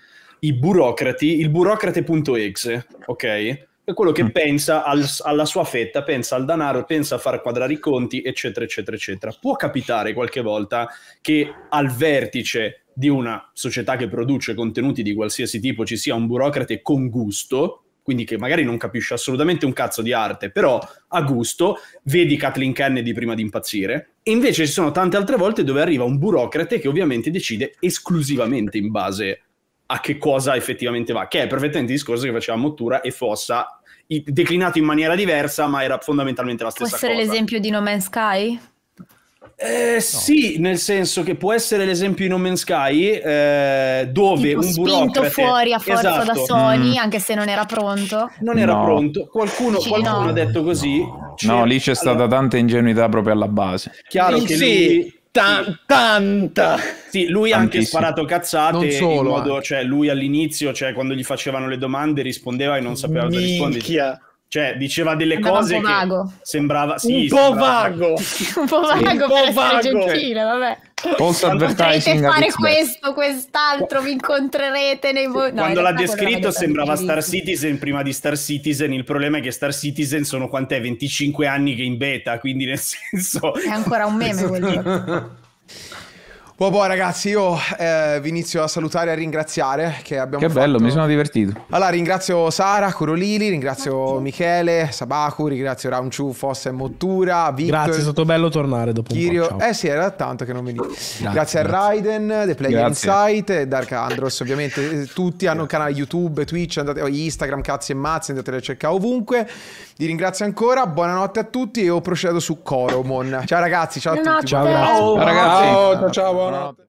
i burocrati, il burocrate.exe, ok? è quello che mm. pensa al, alla sua fetta, pensa al denaro, pensa a far quadrare i conti, eccetera, eccetera, eccetera. Può capitare qualche volta che al vertice di una società che produce contenuti di qualsiasi tipo ci sia un burocrate con gusto, quindi che magari non capisce assolutamente un cazzo di arte, però a gusto, vedi Kathleen Kennedy prima di impazzire. invece ci sono tante altre volte dove arriva un burocrate che ovviamente decide esclusivamente in base a che cosa effettivamente va, che è perfettamente il discorso che faceva Mottura e Fossa declinato in maniera diversa, ma era fondamentalmente la stessa cosa. Può essere cosa. l'esempio di No Man's Sky? Eh, no. Sì, nel senso che può essere l'esempio di No Man's Sky, eh, dove tipo un burocrate... spinto fuori a forza esatto. da Sony, mm. anche se non era pronto. Non era no. pronto. Qualcuno, qualcuno no. ha detto così. No, lì c'è cioè, stata tanta ingenuità proprio alla base. Chiaro che sì. lui Ta- tanta! Sì, lui ha anche sparato cazzate solo, in modo, cioè lui all'inizio, cioè quando gli facevano le domande rispondeva e non sapeva cosa rispondere. Cioè, diceva delle Andava cose un po vago. sembrava sì, un po' sembrava... vago. [laughs] un po' vago, sì, un po' vago. gentile, vabbè. Post advertising. fare questo, quest'altro, vi incontrerete nei bo- no, Quando l'ha descritto sembrava Star Citizen prima di Star Citizen, il problema è che Star Citizen sono quant'è 25 anni che in beta, quindi nel [laughs] senso È ancora un meme quello. [laughs] Boh, boh, ragazzi, io eh, vi inizio a salutare e a ringraziare che abbiamo Che bello, mi sono divertito. Allora, ringrazio Sara, Corolili, ringrazio Michele, Sabaku, ringrazio Raunchu, Fossa e Mottura, Victor... Grazie, è stato bello tornare dopo Kirio... un po', Eh sì, era tanto che non mi Grazie, grazie, a Raiden, The Player Insight, e Dark Andros, ovviamente. Eh, tutti hanno un canale YouTube, Twitch, andate... Oh, Instagram, cazzi e mazzi, andate a cercare ovunque. Vi ringrazio ancora, buonanotte a tutti e io procedo su Coromon. Ciao ragazzi, ciao a tutti. Ciao, ciao ragazzi. Ciao, ciao, ciao. going on out there?